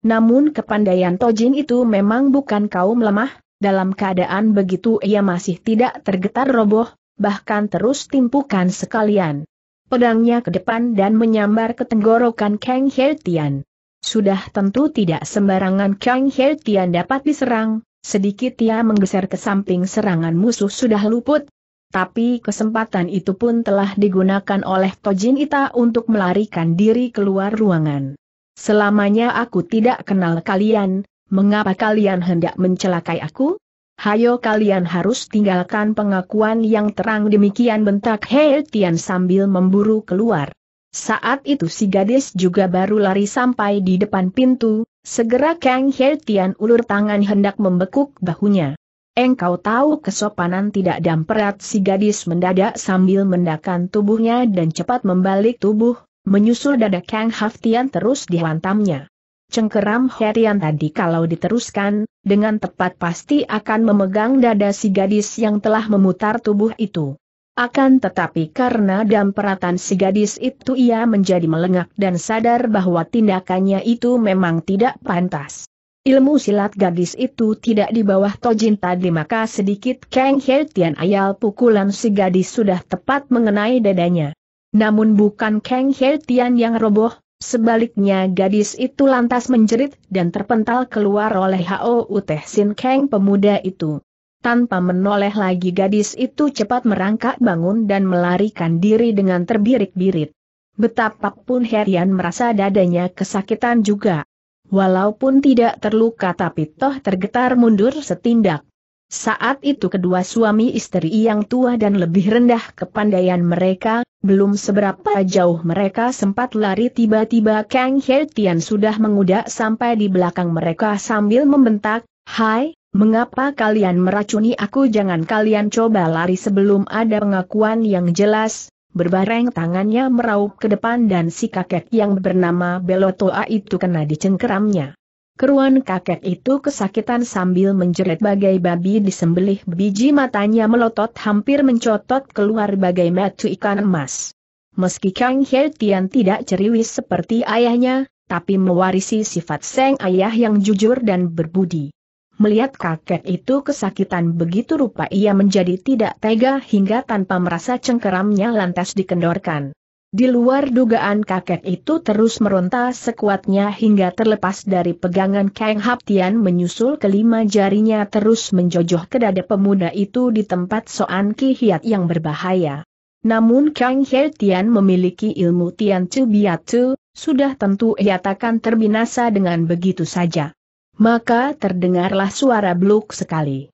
Namun kepandaian Tojin itu memang bukan kaum lemah, dalam keadaan begitu ia masih tidak tergetar roboh, bahkan terus timpukan sekalian. Pedangnya ke depan dan menyambar ke tenggorokan Kang Hertian. Sudah tentu tidak sembarangan Kang Hertian dapat diserang, sedikit ia menggeser ke samping serangan musuh sudah luput, tapi kesempatan itu pun telah digunakan oleh Tojin Ita untuk melarikan diri keluar ruangan. Selamanya aku tidak kenal kalian, mengapa kalian hendak mencelakai aku? Hayo kalian harus tinggalkan pengakuan yang terang demikian bentak Hei Tian sambil memburu keluar. Saat itu si gadis juga baru lari sampai di depan pintu, segera Kang Hei Tian ulur tangan hendak membekuk bahunya. Engkau tahu kesopanan tidak damperat si gadis mendadak sambil mendakan tubuhnya dan cepat membalik tubuh, menyusul dada Kang Haftian terus dihantamnya cengkeram Herian tadi kalau diteruskan, dengan tepat pasti akan memegang dada si gadis yang telah memutar tubuh itu. Akan tetapi karena damperatan si gadis itu ia menjadi melengak dan sadar bahwa tindakannya itu memang tidak pantas. Ilmu silat gadis itu tidak di bawah Tojin tadi maka sedikit Kang He ayal pukulan si gadis sudah tepat mengenai dadanya. Namun bukan Kang He yang roboh, Sebaliknya gadis itu lantas menjerit dan terpental keluar oleh Hao Uteh Sin Kang pemuda itu. Tanpa menoleh lagi gadis itu cepat merangkak bangun dan melarikan diri dengan terbirik-birit. Betapapun Herian merasa dadanya kesakitan juga. Walaupun tidak terluka tapi toh tergetar mundur setindak. Saat itu kedua suami istri yang tua dan lebih rendah kepandaian mereka, belum seberapa jauh mereka sempat lari tiba-tiba Kang He sudah mengudak sampai di belakang mereka sambil membentak, Hai, mengapa kalian meracuni aku jangan kalian coba lari sebelum ada pengakuan yang jelas, Berbareng tangannya meraup ke depan dan si kakek yang bernama Belotoa itu kena dicengkeramnya. Keruan kakek itu kesakitan sambil menjerit bagai babi disembelih biji matanya melotot hampir mencotot keluar bagai mata ikan emas. Meski Kang He Tian tidak ceriwis seperti ayahnya, tapi mewarisi sifat seng ayah yang jujur dan berbudi. Melihat kakek itu kesakitan begitu rupa ia menjadi tidak tega hingga tanpa merasa cengkeramnya lantas dikendorkan. Di luar dugaan kakek itu terus meronta sekuatnya hingga terlepas dari pegangan Kang Haptian menyusul kelima jarinya terus menjojoh ke dada pemuda itu di tempat Soan Ki Hiat yang berbahaya. Namun Kang Haptian memiliki ilmu Tian Chu Biatu, sudah tentu ia takkan terbinasa dengan begitu saja. Maka terdengarlah suara bluk sekali.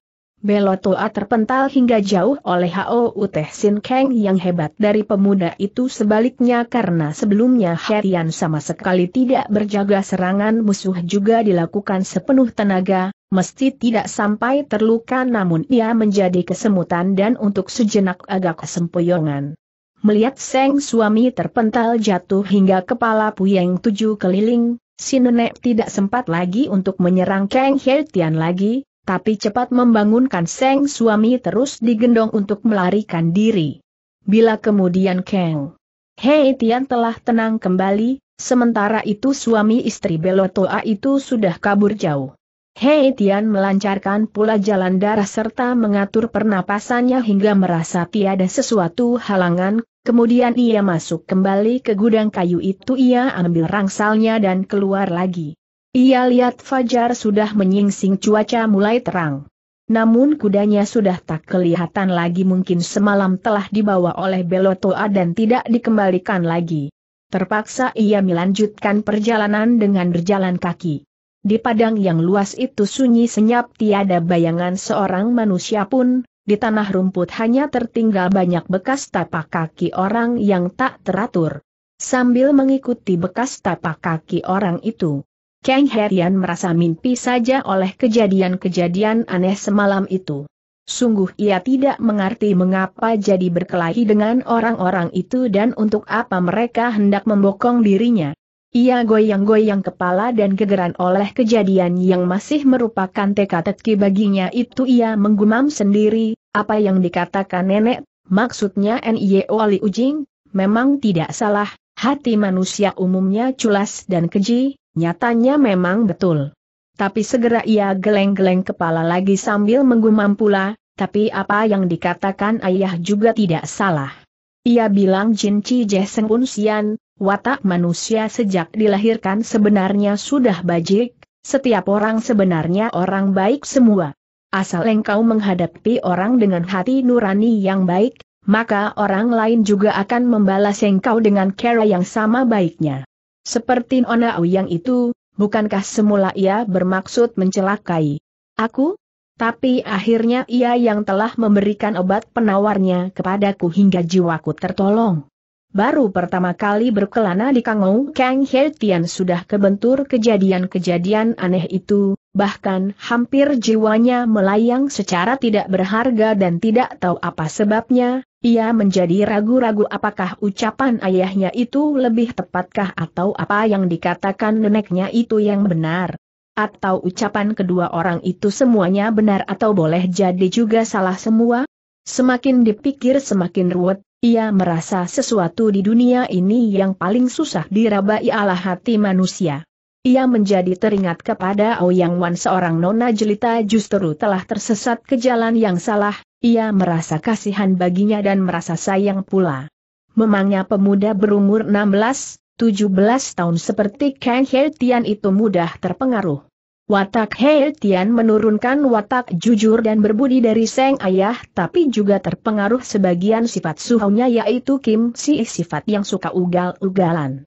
Belotoa terpental hingga jauh oleh Hao Uteh Sin Kang yang hebat dari pemuda itu sebaliknya karena sebelumnya Herian sama sekali tidak berjaga serangan musuh juga dilakukan sepenuh tenaga, mesti tidak sampai terluka namun ia menjadi kesemutan dan untuk sejenak agak kesempoyongan. Melihat Seng suami terpental jatuh hingga kepala puyeng tujuh keliling, si nenek tidak sempat lagi untuk menyerang Kang Hertian lagi, tapi cepat membangunkan Seng suami terus digendong untuk melarikan diri. Bila kemudian Kang Hei Tian telah tenang kembali, sementara itu suami istri Belotoa itu sudah kabur jauh. Hei Tian melancarkan pula jalan darah serta mengatur pernapasannya hingga merasa tiada sesuatu halangan, kemudian ia masuk kembali ke gudang kayu itu ia ambil rangsalnya dan keluar lagi. Ia lihat Fajar sudah menyingsing cuaca mulai terang. Namun kudanya sudah tak kelihatan lagi mungkin semalam telah dibawa oleh Belotoa dan tidak dikembalikan lagi. Terpaksa ia melanjutkan perjalanan dengan berjalan kaki. Di padang yang luas itu sunyi senyap tiada bayangan seorang manusia pun, di tanah rumput hanya tertinggal banyak bekas tapak kaki orang yang tak teratur. Sambil mengikuti bekas tapak kaki orang itu, Kang Herian merasa mimpi saja oleh kejadian-kejadian aneh semalam itu. Sungguh ia tidak mengerti mengapa jadi berkelahi dengan orang-orang itu dan untuk apa mereka hendak membokong dirinya. Ia goyang-goyang kepala dan gegeran oleh kejadian yang masih merupakan teka-teki baginya itu ia menggumam sendiri, apa yang dikatakan nenek, maksudnya N.I.O. Ali Ujing, memang tidak salah, hati manusia umumnya culas dan keji, Nyatanya memang betul. Tapi segera ia geleng-geleng kepala lagi sambil menggumam pula, tapi apa yang dikatakan ayah juga tidak salah. Ia bilang Jin Chi Jeh Seng Pun Sian, watak manusia sejak dilahirkan sebenarnya sudah bajik, setiap orang sebenarnya orang baik semua. Asal engkau menghadapi orang dengan hati nurani yang baik, maka orang lain juga akan membalas engkau dengan cara yang sama baiknya. Seperti Nona Uyang itu, bukankah semula ia bermaksud mencelakai? Aku? Tapi akhirnya ia yang telah memberikan obat penawarnya kepadaku hingga jiwaku tertolong. Baru pertama kali berkelana di Kangou, Kang Hei Tian sudah kebentur kejadian-kejadian aneh itu, bahkan hampir jiwanya melayang secara tidak berharga dan tidak tahu apa sebabnya, ia menjadi ragu-ragu apakah ucapan ayahnya itu lebih tepatkah atau apa yang dikatakan neneknya itu yang benar. Atau ucapan kedua orang itu semuanya benar atau boleh jadi juga salah semua? Semakin dipikir semakin ruwet, ia merasa sesuatu di dunia ini yang paling susah diraba ialah hati manusia. Ia menjadi teringat kepada Ouyang Wan seorang nona jelita justru telah tersesat ke jalan yang salah, ia merasa kasihan baginya dan merasa sayang pula. Memangnya pemuda berumur 16, 17 tahun seperti Kang He Tian itu mudah terpengaruh. Watak He Tian menurunkan watak jujur dan berbudi dari Seng ayah tapi juga terpengaruh sebagian sifat suhunya yaitu Kim Si sifat yang suka ugal-ugalan.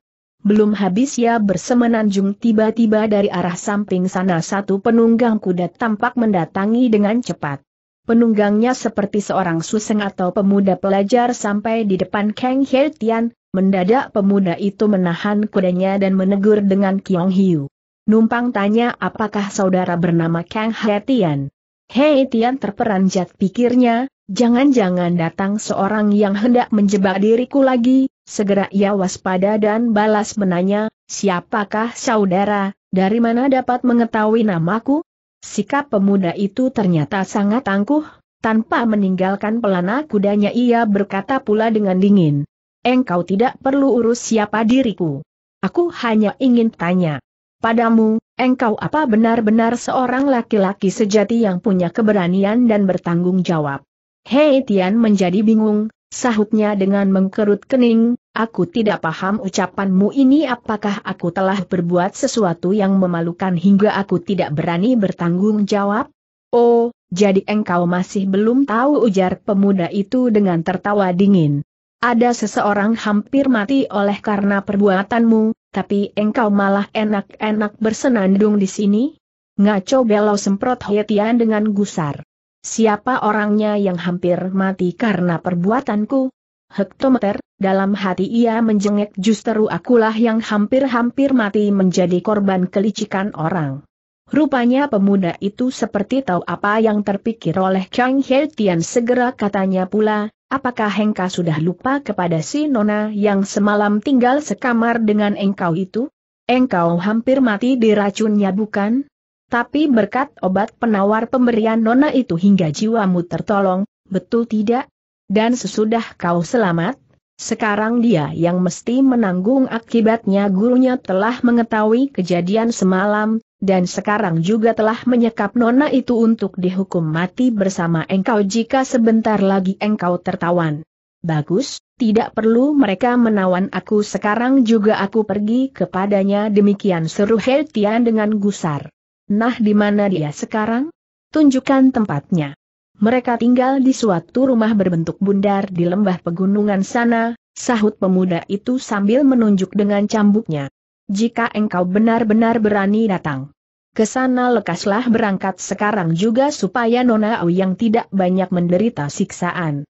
Belum habis ya bersemenanjung tiba-tiba dari arah samping sana satu penunggang kuda tampak mendatangi dengan cepat. Penunggangnya seperti seorang suseng atau pemuda pelajar sampai di depan Kang He Tian, mendadak pemuda itu menahan kudanya dan menegur dengan Kiong Hiu. Numpang tanya apakah saudara bernama Kang He Tian. He Tian terperanjat pikirnya, Jangan-jangan datang seorang yang hendak menjebak diriku lagi, Segera ia waspada dan balas menanya, siapakah saudara, dari mana dapat mengetahui namaku? Sikap pemuda itu ternyata sangat tangguh, tanpa meninggalkan pelana kudanya ia berkata pula dengan dingin. Engkau tidak perlu urus siapa diriku. Aku hanya ingin tanya. Padamu, engkau apa benar-benar seorang laki-laki sejati yang punya keberanian dan bertanggung jawab? Hei Tian menjadi bingung, Sahutnya dengan mengkerut kening, aku tidak paham ucapanmu ini apakah aku telah berbuat sesuatu yang memalukan hingga aku tidak berani bertanggung jawab? Oh, jadi engkau masih belum tahu ujar pemuda itu dengan tertawa dingin. Ada seseorang hampir mati oleh karena perbuatanmu, tapi engkau malah enak-enak bersenandung di sini? Ngaco belau semprot Hetian dengan gusar siapa orangnya yang hampir mati karena perbuatanku? Hektometer, dalam hati ia menjengek justru akulah yang hampir-hampir mati menjadi korban kelicikan orang. Rupanya pemuda itu seperti tahu apa yang terpikir oleh Kang He Tian segera katanya pula, apakah Hengka sudah lupa kepada si Nona yang semalam tinggal sekamar dengan engkau itu? Engkau hampir mati diracunnya bukan? Tapi berkat obat penawar pemberian nona itu hingga jiwamu tertolong, betul tidak? Dan sesudah kau selamat, sekarang dia yang mesti menanggung akibatnya gurunya telah mengetahui kejadian semalam, dan sekarang juga telah menyekap nona itu untuk dihukum mati bersama engkau jika sebentar lagi engkau tertawan. Bagus, tidak perlu mereka menawan aku sekarang juga aku pergi kepadanya demikian seru Heltian dengan gusar. Nah di mana dia sekarang? Tunjukkan tempatnya. Mereka tinggal di suatu rumah berbentuk bundar di lembah pegunungan sana, sahut pemuda itu sambil menunjuk dengan cambuknya. Jika engkau benar-benar berani datang ke sana lekaslah berangkat sekarang juga supaya Nona Au yang tidak banyak menderita siksaan.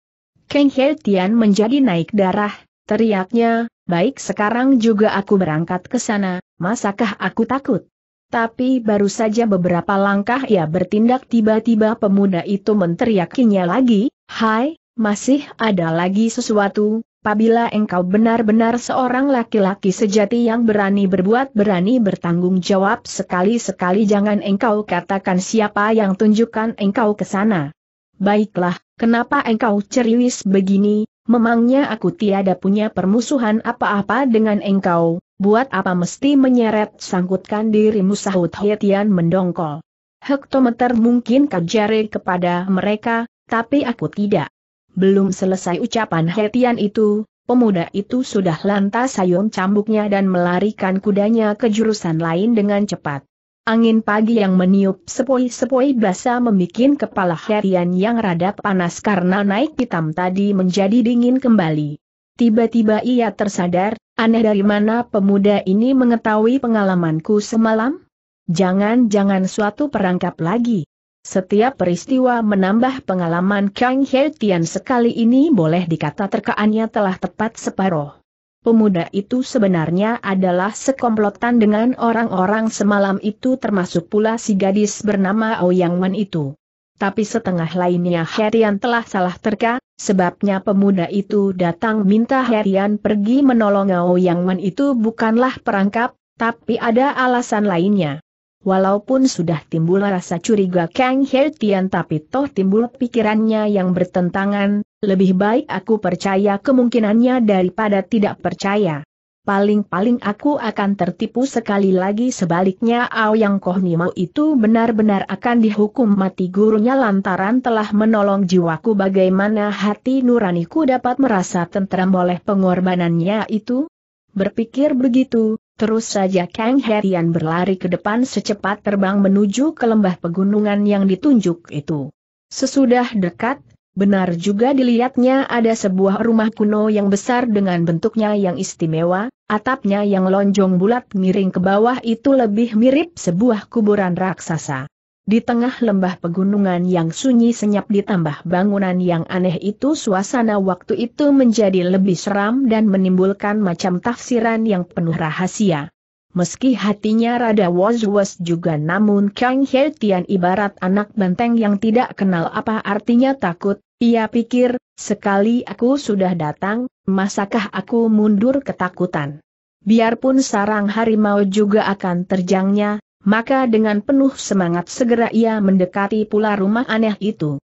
Kang He Tian menjadi naik darah, teriaknya, baik sekarang juga aku berangkat ke sana, masakah aku takut? Tapi baru saja beberapa langkah ia bertindak tiba-tiba pemuda itu menteriakinya lagi, Hai, masih ada lagi sesuatu, apabila engkau benar-benar seorang laki-laki sejati yang berani berbuat berani bertanggung jawab sekali-sekali jangan engkau katakan siapa yang tunjukkan engkau ke sana. Baiklah, kenapa engkau ceriwis begini, memangnya aku tiada punya permusuhan apa-apa dengan engkau, Buat apa mesti menyeret sangkutkan dirimu sahut Hietian mendongkol. Hektometer mungkin kajare kepada mereka, tapi aku tidak. Belum selesai ucapan Hietian itu, pemuda itu sudah lantas sayung cambuknya dan melarikan kudanya ke jurusan lain dengan cepat. Angin pagi yang meniup sepoi-sepoi basah membuat kepala Hetian yang rada panas karena naik hitam tadi menjadi dingin kembali. Tiba-tiba ia tersadar, aneh dari mana pemuda ini mengetahui pengalamanku semalam? Jangan-jangan suatu perangkap lagi. Setiap peristiwa menambah pengalaman Kang He Tian sekali ini boleh dikata terkaannya telah tepat separoh. Pemuda itu sebenarnya adalah sekomplotan dengan orang-orang semalam itu termasuk pula si gadis bernama Ouyang Wan itu tapi setengah lainnya Herian telah salah terka, sebabnya pemuda itu datang minta Herian pergi menolong Ngao Yang Wen itu bukanlah perangkap, tapi ada alasan lainnya. Walaupun sudah timbul rasa curiga Kang Hertian tapi toh timbul pikirannya yang bertentangan, lebih baik aku percaya kemungkinannya daripada tidak percaya paling-paling aku akan tertipu sekali lagi sebaliknya Ao Aoyang Kohnimau itu benar-benar akan dihukum mati gurunya lantaran telah menolong jiwaku bagaimana hati nuraniku dapat merasa tentram oleh pengorbanannya itu? Berpikir begitu, terus saja Kang Herian berlari ke depan secepat terbang menuju ke lembah pegunungan yang ditunjuk itu. Sesudah dekat, Benar juga dilihatnya ada sebuah rumah kuno yang besar dengan bentuknya yang istimewa, atapnya yang lonjong bulat miring ke bawah itu lebih mirip sebuah kuburan raksasa. Di tengah lembah pegunungan yang sunyi senyap ditambah bangunan yang aneh itu suasana waktu itu menjadi lebih seram dan menimbulkan macam tafsiran yang penuh rahasia. Meski hatinya rada was-was juga namun Kang He Tian ibarat anak benteng yang tidak kenal apa artinya takut, ia pikir, sekali aku sudah datang, masakah aku mundur ketakutan? Biarpun sarang harimau juga akan terjangnya, maka dengan penuh semangat segera ia mendekati pula rumah aneh itu.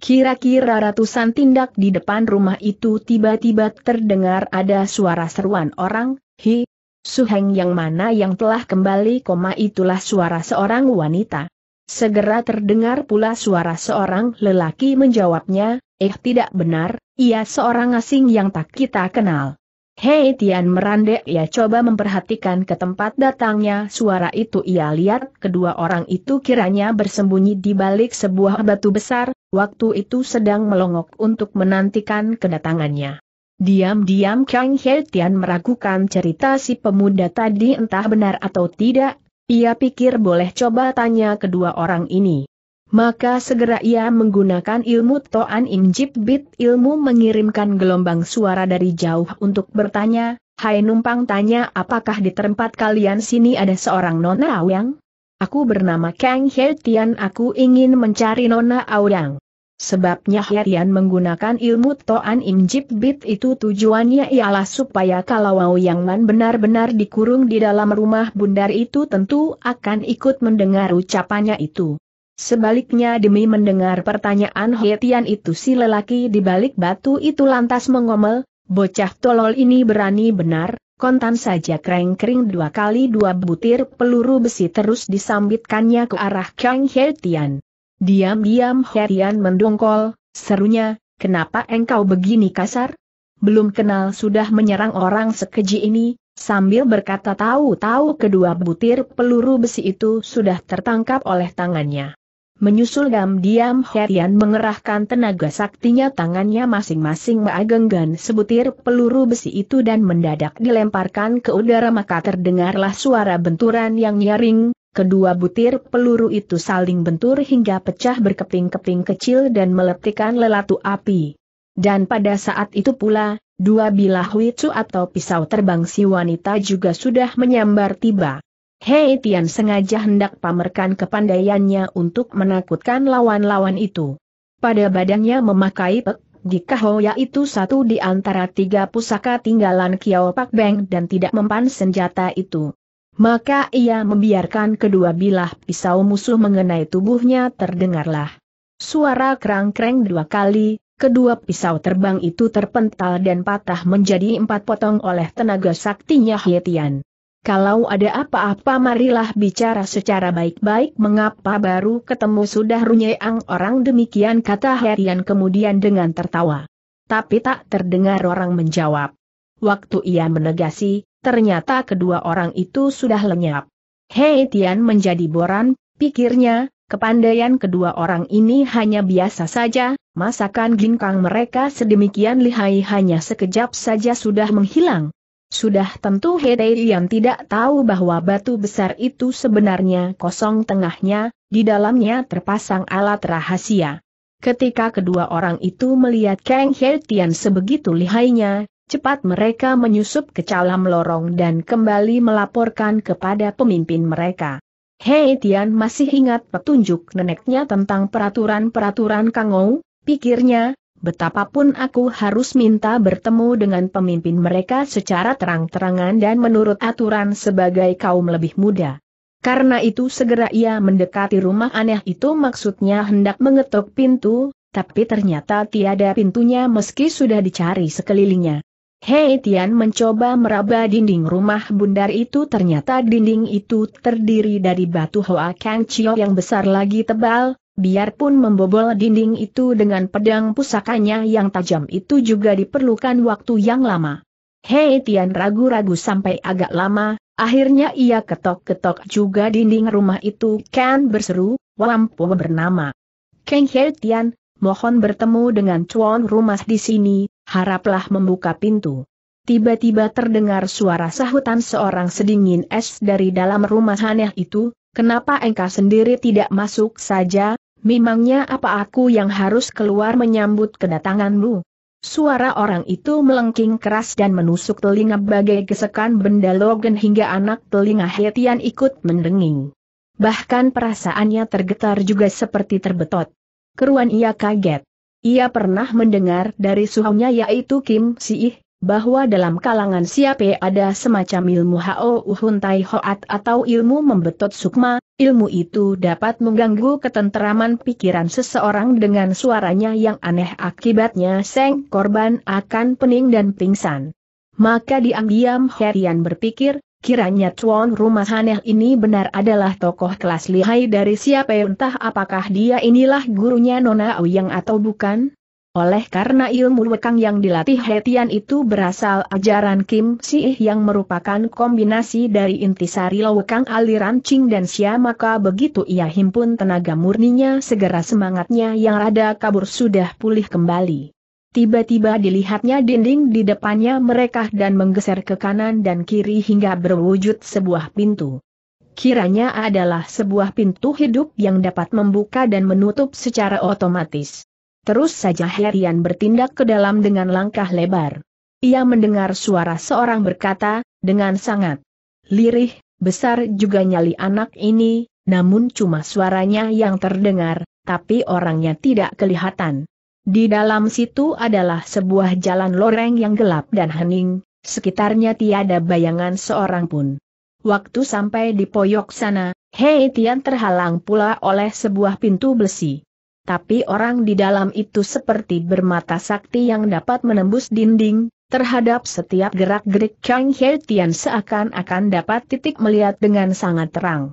Kira-kira ratusan tindak di depan rumah itu tiba-tiba terdengar ada suara seruan orang, Hi, Suheng yang mana yang telah kembali itulah suara seorang wanita. Segera terdengar pula suara seorang lelaki menjawabnya, eh tidak benar, ia seorang asing yang tak kita kenal. Hei Tian merandek ia coba memperhatikan ke tempat datangnya suara itu ia lihat kedua orang itu kiranya bersembunyi di balik sebuah batu besar, waktu itu sedang melongok untuk menantikan kedatangannya. Diam-diam Kang Hei Tian meragukan cerita si pemuda tadi entah benar atau tidak, ia pikir boleh coba tanya kedua orang ini. Maka segera ia menggunakan ilmu Toan Injib Bit ilmu mengirimkan gelombang suara dari jauh untuk bertanya, Hai numpang tanya apakah di tempat kalian sini ada seorang Nona Auyang? Aku bernama Kang He Tian aku ingin mencari Nona Auyang. Sebabnya Herian menggunakan ilmu Toan Im Bit itu tujuannya ialah supaya kalau Wau Yang Man benar-benar dikurung di dalam rumah bundar itu tentu akan ikut mendengar ucapannya itu. Sebaliknya demi mendengar pertanyaan Hetian itu si lelaki di balik batu itu lantas mengomel, bocah tolol ini berani benar, kontan saja kering-kering dua kali dua butir peluru besi terus disambitkannya ke arah Kang Hetian. Diam-diam Herian mendongkol, serunya, kenapa engkau begini kasar? Belum kenal sudah menyerang orang sekeji ini, sambil berkata tahu-tahu kedua butir peluru besi itu sudah tertangkap oleh tangannya. Menyusul diam-diam Herian mengerahkan tenaga saktinya tangannya masing-masing meagenggan sebutir peluru besi itu dan mendadak dilemparkan ke udara maka terdengarlah suara benturan yang nyaring, Kedua butir peluru itu saling bentur hingga pecah berkeping-keping kecil dan meletikkan lelatu api. Dan pada saat itu pula, dua bilah wicu atau pisau terbang si wanita juga sudah menyambar tiba. Hei Tian sengaja hendak pamerkan kepandaiannya untuk menakutkan lawan-lawan itu. Pada badannya memakai pek, di Kahoya itu satu di antara tiga pusaka tinggalan Kiao Pak Beng dan tidak mempan senjata itu. Maka ia membiarkan kedua bilah pisau musuh mengenai tubuhnya terdengarlah. Suara kerang kerang dua kali, kedua pisau terbang itu terpental dan patah menjadi empat potong oleh tenaga saktinya Hietian. Kalau ada apa-apa marilah bicara secara baik-baik mengapa baru ketemu sudah runyeang orang demikian kata Hetian kemudian dengan tertawa. Tapi tak terdengar orang menjawab. Waktu ia menegasi, ternyata kedua orang itu sudah lenyap. Hei Tian menjadi boran, pikirnya, kepandaian kedua orang ini hanya biasa saja, masakan ginkang mereka sedemikian lihai hanya sekejap saja sudah menghilang. Sudah tentu Hei yang tidak tahu bahwa batu besar itu sebenarnya kosong tengahnya, di dalamnya terpasang alat rahasia. Ketika kedua orang itu melihat Kang Hei Tian sebegitu lihainya, Cepat mereka menyusup ke calam lorong dan kembali melaporkan kepada pemimpin mereka. Hei Tian masih ingat petunjuk neneknya tentang peraturan-peraturan Kangou, pikirnya, betapapun aku harus minta bertemu dengan pemimpin mereka secara terang-terangan dan menurut aturan sebagai kaum lebih muda. Karena itu segera ia mendekati rumah aneh itu maksudnya hendak mengetuk pintu, tapi ternyata tiada pintunya meski sudah dicari sekelilingnya. Hei Tian mencoba meraba dinding rumah bundar itu ternyata dinding itu terdiri dari batu Hoa Kang Chio yang besar lagi tebal, biarpun membobol dinding itu dengan pedang pusakanya yang tajam itu juga diperlukan waktu yang lama. Hei Tian ragu-ragu sampai agak lama, akhirnya ia ketok-ketok juga dinding rumah itu kan berseru, Wampu bernama. Kang Hei Tian, mohon bertemu dengan cuan rumah di sini, haraplah membuka pintu. Tiba-tiba terdengar suara sahutan seorang sedingin es dari dalam rumah aneh itu, kenapa engkau sendiri tidak masuk saja, memangnya apa aku yang harus keluar menyambut kedatanganmu? Suara orang itu melengking keras dan menusuk telinga bagai gesekan benda logen hingga anak telinga Hetian ikut mendenging. Bahkan perasaannya tergetar juga seperti terbetot. Keruan ia kaget. Ia pernah mendengar dari suhunya yaitu Kim Siih, bahwa dalam kalangan siapa ada semacam ilmu Hao Uhun Tai Hoat atau ilmu membetot sukma, ilmu itu dapat mengganggu ketenteraman pikiran seseorang dengan suaranya yang aneh akibatnya seng korban akan pening dan pingsan. Maka diam-diam Herian berpikir, Kiranya tuan rumah Haneh ini benar adalah tokoh kelas lihai dari siapa entah apakah dia inilah gurunya Nona Ouyang atau bukan? Oleh karena ilmu wekang yang dilatih Hetian itu berasal ajaran Kim Sih yang merupakan kombinasi dari intisari wekang aliran Qing dan Xia maka begitu ia himpun tenaga murninya segera semangatnya yang rada kabur sudah pulih kembali. Tiba-tiba dilihatnya dinding di depannya mereka dan menggeser ke kanan dan kiri hingga berwujud sebuah pintu. Kiranya adalah sebuah pintu hidup yang dapat membuka dan menutup secara otomatis. Terus saja Herian bertindak ke dalam dengan langkah lebar. Ia mendengar suara seorang berkata, dengan sangat lirih, besar juga nyali anak ini, namun cuma suaranya yang terdengar, tapi orangnya tidak kelihatan. Di dalam situ adalah sebuah jalan loreng yang gelap dan hening, sekitarnya tiada bayangan seorang pun. Waktu sampai di pojok sana, Hei Tian terhalang pula oleh sebuah pintu besi. Tapi orang di dalam itu seperti bermata sakti yang dapat menembus dinding, terhadap setiap gerak-gerik Chang Hei Tian seakan-akan dapat titik melihat dengan sangat terang.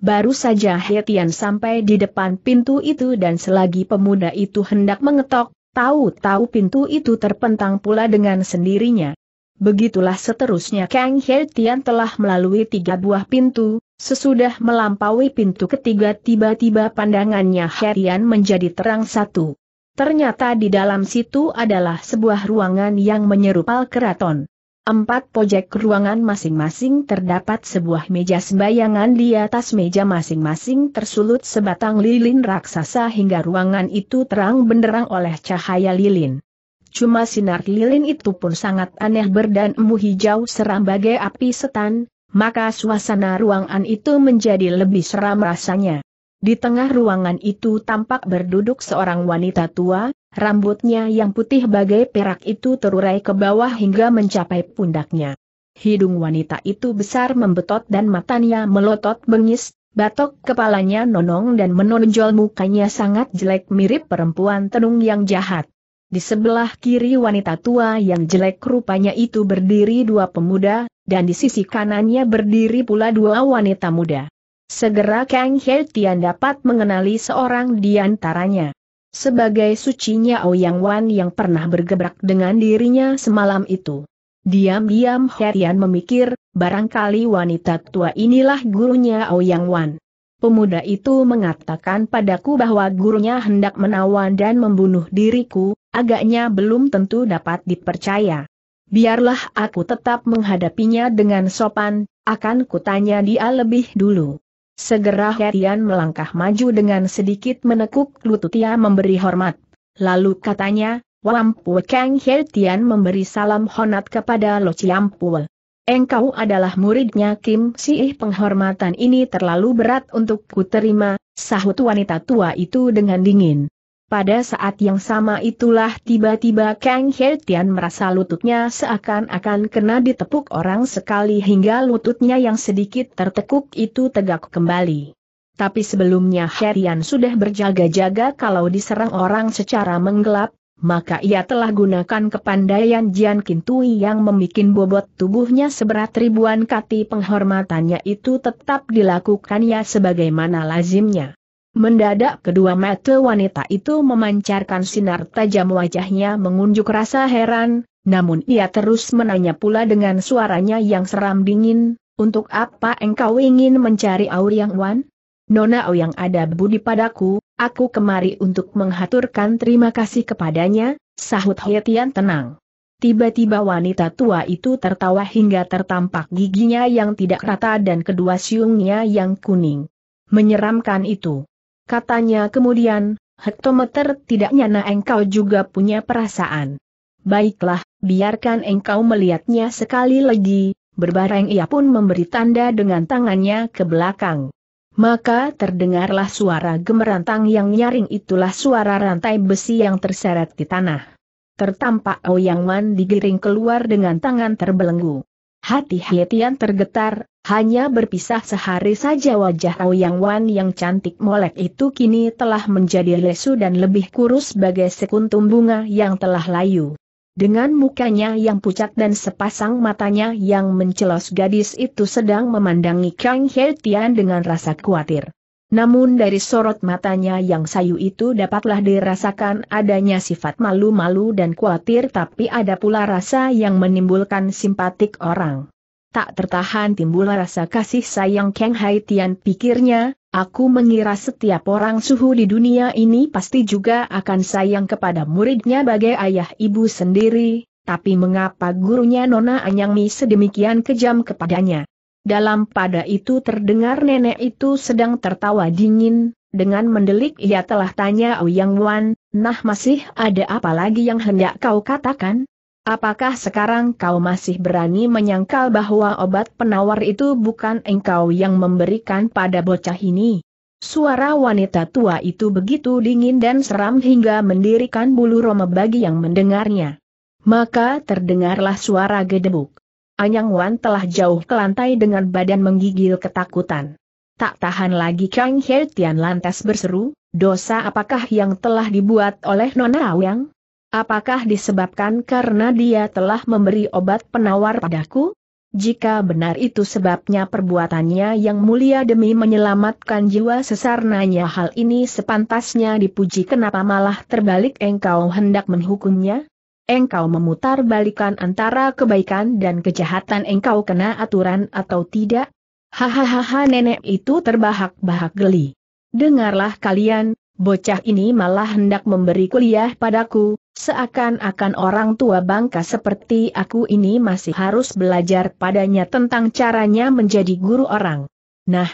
Baru saja Hetian sampai di depan pintu itu dan selagi pemuda itu hendak mengetok, tahu-tahu pintu itu terpentang pula dengan sendirinya. Begitulah seterusnya Kang Hetian telah melalui tiga buah pintu, sesudah melampaui pintu ketiga tiba-tiba pandangannya Hetian menjadi terang satu. Ternyata di dalam situ adalah sebuah ruangan yang menyerupai keraton. Empat pojok ruangan masing-masing terdapat sebuah meja sembayangan di atas meja masing-masing tersulut sebatang lilin raksasa hingga ruangan itu terang benderang oleh cahaya lilin. Cuma sinar lilin itu pun sangat aneh berdan emu hijau seram bagai api setan, maka suasana ruangan itu menjadi lebih seram rasanya. Di tengah ruangan itu tampak berduduk seorang wanita tua, Rambutnya yang putih bagai perak itu terurai ke bawah hingga mencapai pundaknya. Hidung wanita itu besar membetot dan matanya melotot bengis, batok kepalanya nonong dan menonjol mukanya sangat jelek mirip perempuan tenung yang jahat. Di sebelah kiri wanita tua yang jelek rupanya itu berdiri dua pemuda, dan di sisi kanannya berdiri pula dua wanita muda. Segera Kang He Tian dapat mengenali seorang di antaranya. Sebagai sucinya Ouyang Wan yang pernah bergebrak dengan dirinya semalam itu. Diam-diam Herian memikir, barangkali wanita tua inilah gurunya Ouyang Wan. Pemuda itu mengatakan padaku bahwa gurunya hendak menawan dan membunuh diriku, agaknya belum tentu dapat dipercaya. Biarlah aku tetap menghadapinya dengan sopan, akan kutanya dia lebih dulu. Segera Hetian melangkah maju dengan sedikit menekuk lutut ia memberi hormat. Lalu katanya, Wampu Kang Hetian memberi salam honat kepada Lo Ciampul. Engkau adalah muridnya Kim Siih penghormatan ini terlalu berat untuk ku terima, sahut wanita tua itu dengan dingin. Pada saat yang sama itulah tiba-tiba Kang Hertian merasa lututnya seakan-akan kena ditepuk orang sekali hingga lututnya yang sedikit tertekuk itu tegak kembali. Tapi sebelumnya Herian sudah berjaga-jaga kalau diserang orang secara menggelap, maka ia telah gunakan kepandaian Jian Kintui yang membuat bobot tubuhnya seberat ribuan kati penghormatannya itu tetap dilakukannya sebagaimana lazimnya. Mendadak kedua mata wanita itu memancarkan sinar tajam wajahnya mengunjuk rasa heran, namun ia terus menanya pula dengan suaranya yang seram dingin, untuk apa engkau ingin mencari Auriang Wan? Nona yang ada budi padaku, aku kemari untuk menghaturkan terima kasih kepadanya, sahut Hetian tenang. Tiba-tiba wanita tua itu tertawa hingga tertampak giginya yang tidak rata dan kedua siungnya yang kuning. Menyeramkan itu. Katanya kemudian, hektometer tidak nyana engkau juga punya perasaan. Baiklah, biarkan engkau melihatnya sekali lagi, berbareng ia pun memberi tanda dengan tangannya ke belakang. Maka terdengarlah suara gemerantang yang nyaring itulah suara rantai besi yang terseret di tanah. Tertampak Ouyang Wan digiring keluar dengan tangan terbelenggu. Hati Hietian tergetar, hanya berpisah sehari saja wajah Ouyang Wan yang cantik molek itu kini telah menjadi lesu dan lebih kurus bagai sekuntum bunga yang telah layu. Dengan mukanya yang pucat dan sepasang matanya yang mencelos gadis itu sedang memandangi Kang He Tian dengan rasa khawatir. Namun dari sorot matanya yang sayu itu dapatlah dirasakan adanya sifat malu-malu dan khawatir tapi ada pula rasa yang menimbulkan simpatik orang tak tertahan timbul rasa kasih sayang Kang Hai pikirnya, aku mengira setiap orang suhu di dunia ini pasti juga akan sayang kepada muridnya bagai ayah ibu sendiri, tapi mengapa gurunya Nona Anyang Mi sedemikian kejam kepadanya? Dalam pada itu terdengar nenek itu sedang tertawa dingin, dengan mendelik ia telah tanya Ouyang Wan, nah masih ada apa lagi yang hendak kau katakan? Apakah sekarang kau masih berani menyangkal bahwa obat penawar itu bukan engkau yang memberikan pada bocah ini? Suara wanita tua itu begitu dingin dan seram hingga mendirikan bulu roma bagi yang mendengarnya. Maka terdengarlah suara gedebuk. Anyang Wan telah jauh ke lantai dengan badan menggigil ketakutan. Tak tahan lagi Kang Hertian lantas berseru, dosa apakah yang telah dibuat oleh Nona Wang? Apakah disebabkan karena dia telah memberi obat penawar padaku? Jika benar itu sebabnya perbuatannya yang mulia demi menyelamatkan jiwa sesarnanya hal ini sepantasnya dipuji kenapa malah terbalik engkau hendak menghukumnya? Engkau memutar balikan antara kebaikan dan kejahatan engkau kena aturan atau tidak? Hahaha nenek itu terbahak-bahak geli. Dengarlah kalian, bocah ini malah hendak memberi kuliah padaku, Seakan-akan orang tua bangka seperti aku ini masih harus belajar padanya tentang caranya menjadi guru orang. Nah,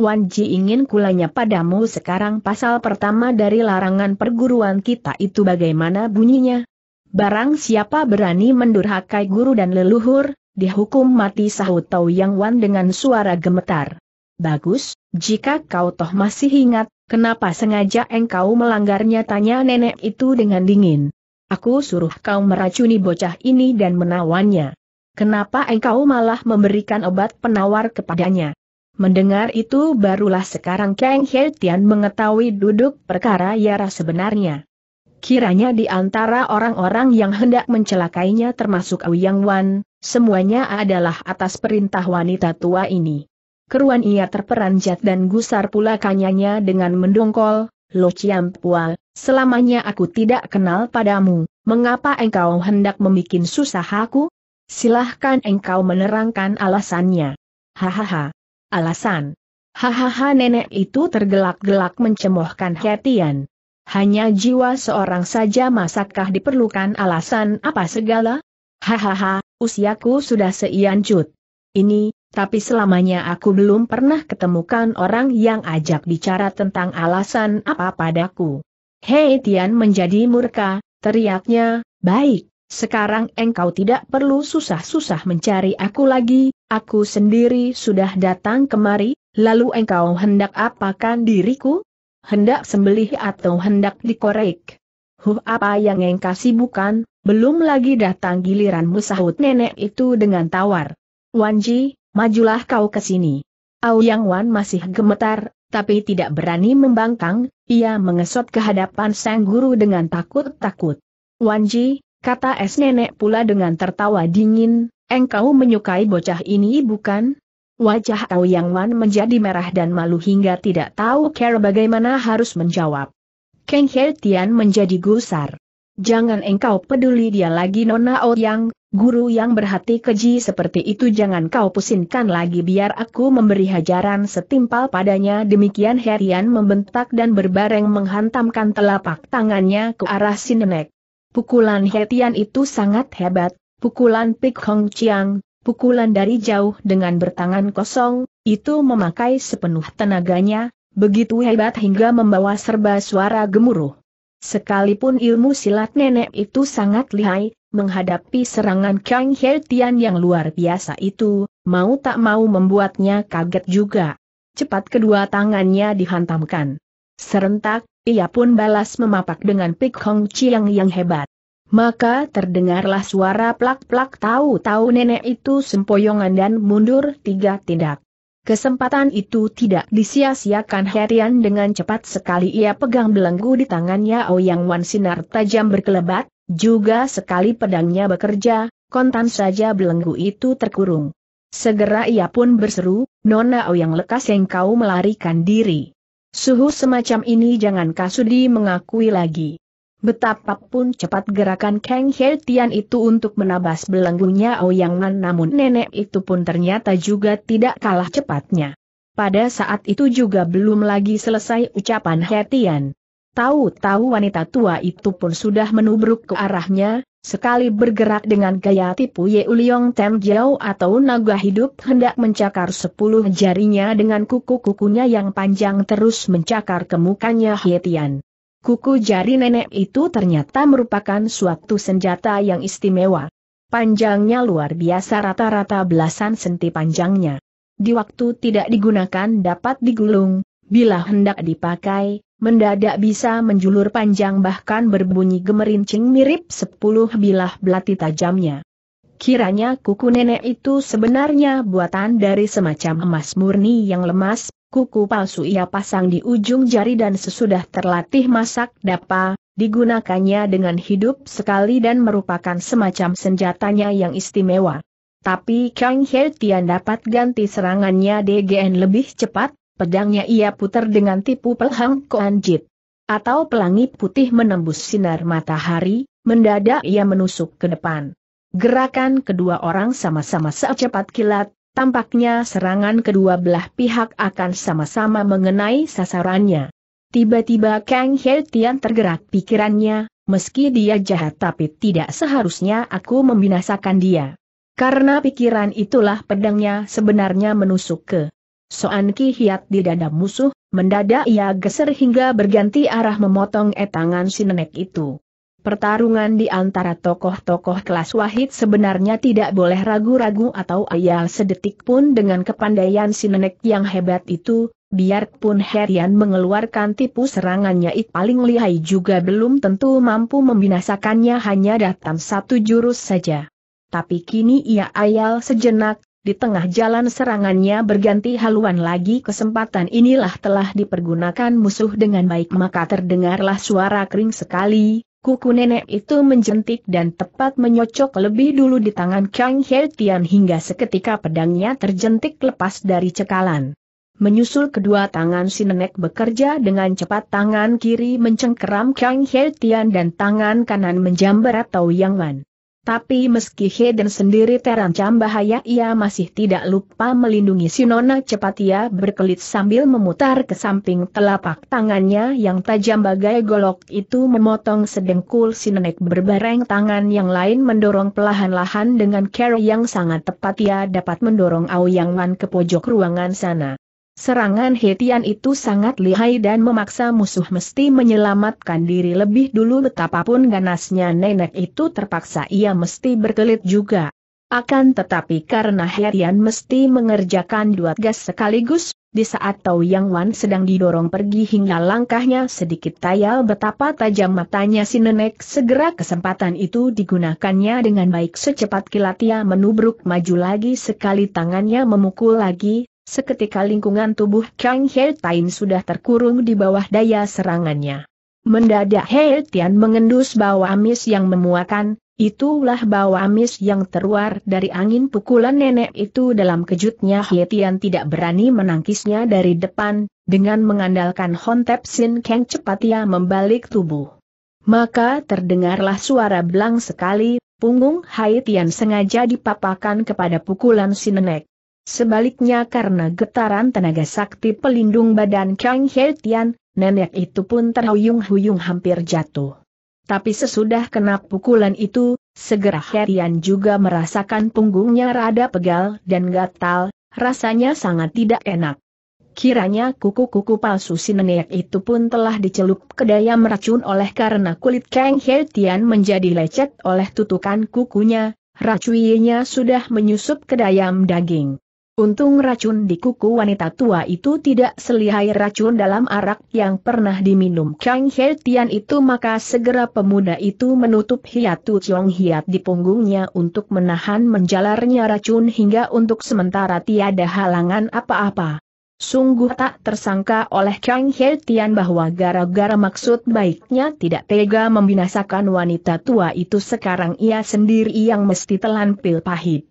Wan Ji ingin kulanya padamu sekarang pasal pertama dari larangan perguruan kita itu bagaimana bunyinya? Barang siapa berani mendurhakai guru dan leluhur, dihukum mati sahut Tau Yang Wan dengan suara gemetar. Bagus, jika kau toh masih ingat, kenapa sengaja engkau melanggarnya tanya nenek itu dengan dingin. Aku suruh kau meracuni bocah ini dan menawannya. Kenapa engkau malah memberikan obat penawar kepadanya? Mendengar itu barulah sekarang Kang Heltian Tian mengetahui duduk perkara Yara sebenarnya. Kiranya di antara orang-orang yang hendak mencelakainya termasuk Auyang Wan, semuanya adalah atas perintah wanita tua ini. Keruan ia terperanjat dan gusar pula kanyanya dengan mendongkol, Lo Chiampua, selamanya aku tidak kenal padamu, mengapa engkau hendak membuat susah aku? Silahkan engkau menerangkan alasannya. Hahaha. Alasan. Hahaha nenek itu tergelak-gelak mencemohkan Hetian. Hanya jiwa seorang saja masakkah diperlukan alasan apa segala? Hahaha, usiaku sudah seian cut. Ini, tapi selamanya aku belum pernah ketemukan orang yang ajak bicara tentang alasan apa padaku. Hei Tian menjadi murka, teriaknya, baik, sekarang engkau tidak perlu susah-susah mencari aku lagi, aku sendiri sudah datang kemari, lalu engkau hendak apakan diriku? Hendak sembelih atau hendak dikorek? Huh apa yang engkau sibukkan, belum lagi datang giliranmu sahut nenek itu dengan tawar. Wanji, majulah kau ke sini. Yang Wan masih gemetar, tapi tidak berani membangkang, ia mengesot ke hadapan sang guru dengan takut-takut. Wan Ji, kata es nenek pula dengan tertawa dingin, engkau menyukai bocah ini bukan? Wajah Ao Yang Wan menjadi merah dan malu hingga tidak tahu cara bagaimana harus menjawab. Kang He Tian menjadi gusar. Jangan engkau peduli dia lagi Nona Ouyang, Guru yang berhati keji seperti itu jangan kau pusingkan lagi biar aku memberi hajaran setimpal padanya demikian Herian membentak dan berbareng menghantamkan telapak tangannya ke arah si nenek. Pukulan Herian itu sangat hebat, pukulan Pik Hong Chiang, pukulan dari jauh dengan bertangan kosong, itu memakai sepenuh tenaganya, begitu hebat hingga membawa serba suara gemuruh. Sekalipun ilmu silat nenek itu sangat lihai, menghadapi serangan Kang Hertian yang luar biasa itu, mau tak mau membuatnya kaget juga. Cepat kedua tangannya dihantamkan. Serentak, ia pun balas memapak dengan Pik Hong Chiang yang hebat. Maka terdengarlah suara plak-plak tahu-tahu nenek itu sempoyongan dan mundur tiga tindak. Kesempatan itu tidak disia-siakan Herian dengan cepat sekali ia pegang belenggu di tangannya Ouyang Wan sinar tajam berkelebat, juga sekali pedangnya bekerja, kontan saja belenggu itu terkurung. Segera ia pun berseru, Nona yang lekas yang kau melarikan diri. Suhu semacam ini jangan kasudi mengakui lagi. Betapapun cepat gerakan Kang He Tian itu untuk menabas belenggunya Oyangan namun nenek itu pun ternyata juga tidak kalah cepatnya. Pada saat itu juga belum lagi selesai ucapan He Tian. Tahu-tahu wanita tua itu pun sudah menubruk ke arahnya, sekali bergerak dengan gaya tipu Ye Uliong Tem Jiao atau naga hidup hendak mencakar sepuluh jarinya dengan kuku-kukunya yang panjang terus mencakar ke mukanya Hie Kuku jari nenek itu ternyata merupakan suatu senjata yang istimewa. Panjangnya luar biasa rata-rata belasan senti panjangnya. Di waktu tidak digunakan dapat digulung, bila hendak dipakai, mendadak bisa menjulur panjang bahkan berbunyi gemerincing mirip sepuluh bilah belati tajamnya. Kiranya kuku nenek itu sebenarnya buatan dari semacam emas murni yang lemas, kuku palsu ia pasang di ujung jari dan sesudah terlatih masak dapa, digunakannya dengan hidup sekali dan merupakan semacam senjatanya yang istimewa. Tapi Kang He Tian dapat ganti serangannya DGN lebih cepat, Pedangnya ia putar dengan tipu pelhang koanjit. Atau pelangi putih menembus sinar matahari, mendadak ia menusuk ke depan. Gerakan kedua orang sama-sama secepat kilat, tampaknya serangan kedua belah pihak akan sama-sama mengenai sasarannya. Tiba-tiba Kang Heltian tergerak pikirannya, meski dia jahat tapi tidak seharusnya aku membinasakan dia. Karena pikiran itulah pedangnya sebenarnya menusuk ke Soan Ki Hiat di dada musuh, mendadak ia geser hingga berganti arah memotong etangan si nenek itu. Pertarungan di antara tokoh-tokoh kelas wahid sebenarnya tidak boleh ragu-ragu atau ayal sedetik pun dengan kepandaian si nenek yang hebat itu, biarpun Herian mengeluarkan tipu serangannya it paling lihai juga belum tentu mampu membinasakannya hanya datang satu jurus saja. Tapi kini ia ayal sejenak, di tengah jalan serangannya berganti haluan lagi kesempatan inilah telah dipergunakan musuh dengan baik maka terdengarlah suara kering sekali, kuku nenek itu menjentik dan tepat menyocok lebih dulu di tangan Kang He Tian hingga seketika pedangnya terjentik lepas dari cekalan. Menyusul kedua tangan si nenek bekerja dengan cepat tangan kiri mencengkeram Kang He Tian dan tangan kanan menjamber atau Yang Wan. Tapi meski Heden sendiri terancam bahaya ia masih tidak lupa melindungi Sinona cepat ia berkelit sambil memutar ke samping telapak tangannya yang tajam bagai golok itu memotong sedengkul Sinonek berbareng tangan yang lain mendorong pelahan-lahan dengan cara yang sangat tepat ia dapat mendorong Aoyang Wan ke pojok ruangan sana. Serangan Hetian itu sangat lihai dan memaksa musuh mesti menyelamatkan diri lebih dulu betapapun ganasnya nenek itu terpaksa ia mesti berkelit juga. Akan tetapi karena Hetian mesti mengerjakan dua gas sekaligus, di saat Tau Yang Wan sedang didorong pergi hingga langkahnya sedikit tayal betapa tajam matanya si nenek segera kesempatan itu digunakannya dengan baik secepat kilat ia menubruk maju lagi sekali tangannya memukul lagi Seketika lingkungan tubuh Kang Hei Tain sudah terkurung di bawah daya serangannya. Mendadak Hei Tian mengendus bau amis yang memuakan, itulah bau amis yang teruar dari angin pukulan nenek itu dalam kejutnya Hei Tian tidak berani menangkisnya dari depan, dengan mengandalkan Hontep Sin Kang cepat ia membalik tubuh. Maka terdengarlah suara belang sekali, punggung Hei Tian sengaja dipapakan kepada pukulan si nenek. Sebaliknya karena getaran tenaga sakti pelindung badan Kang He Tian, nenek itu pun terhuyung-huyung hampir jatuh. Tapi sesudah kena pukulan itu, segera Tian juga merasakan punggungnya rada pegal dan gatal, rasanya sangat tidak enak. Kiranya kuku-kuku palsu si nenek itu pun telah dicelup ke daya meracun oleh karena kulit Kang Tian menjadi lecet oleh tutukan kukunya, racuinya sudah menyusup ke dayam daging. Untung racun di kuku wanita tua itu tidak selihai racun dalam arak yang pernah diminum Kang He Tian itu maka segera pemuda itu menutup hiatu Chong Hiat di punggungnya untuk menahan menjalarnya racun hingga untuk sementara tiada halangan apa-apa. Sungguh tak tersangka oleh Kang He Tian bahwa gara-gara maksud baiknya tidak tega membinasakan wanita tua itu sekarang ia sendiri yang mesti telan pil pahit.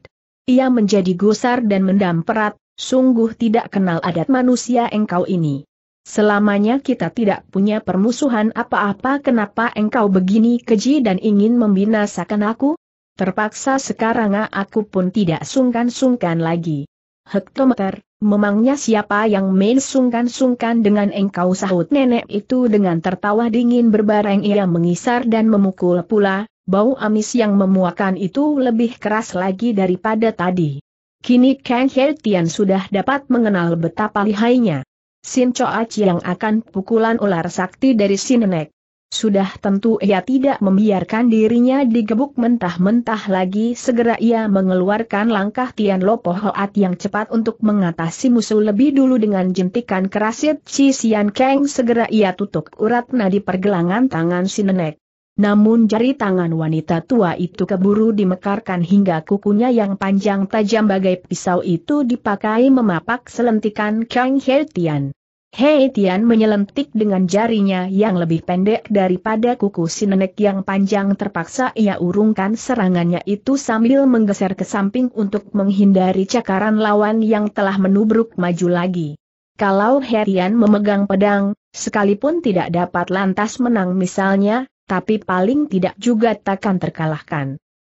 Ia menjadi gusar dan mendam perat, sungguh tidak kenal adat manusia engkau ini. Selamanya kita tidak punya permusuhan apa-apa kenapa engkau begini keji dan ingin membinasakan aku? Terpaksa sekarang aku pun tidak sungkan-sungkan lagi. Hektometer, memangnya siapa yang main sungkan-sungkan dengan engkau sahut nenek itu dengan tertawa dingin berbareng ia mengisar dan memukul pula, bau amis yang memuakan itu lebih keras lagi daripada tadi. Kini Kang He Tian sudah dapat mengenal betapa lihainya. Sin Choa yang akan pukulan ular sakti dari Sinenek. Sudah tentu ia tidak membiarkan dirinya digebuk mentah-mentah lagi segera ia mengeluarkan langkah Tian Lopo Hoat yang cepat untuk mengatasi musuh lebih dulu dengan jentikan kerasit Chi Sian Kang segera ia tutup urat nadi pergelangan tangan Sinenek. Namun jari tangan wanita tua itu keburu dimekarkan hingga kukunya yang panjang tajam bagai pisau itu dipakai memapak selentikan Kang He Tian. Hei Tian menyelentik dengan jarinya yang lebih pendek daripada kuku si nenek yang panjang terpaksa ia urungkan serangannya itu sambil menggeser ke samping untuk menghindari cakaran lawan yang telah menubruk maju lagi. Kalau Herian memegang pedang, sekalipun tidak dapat lantas menang misalnya, tapi paling tidak juga takkan terkalahkan.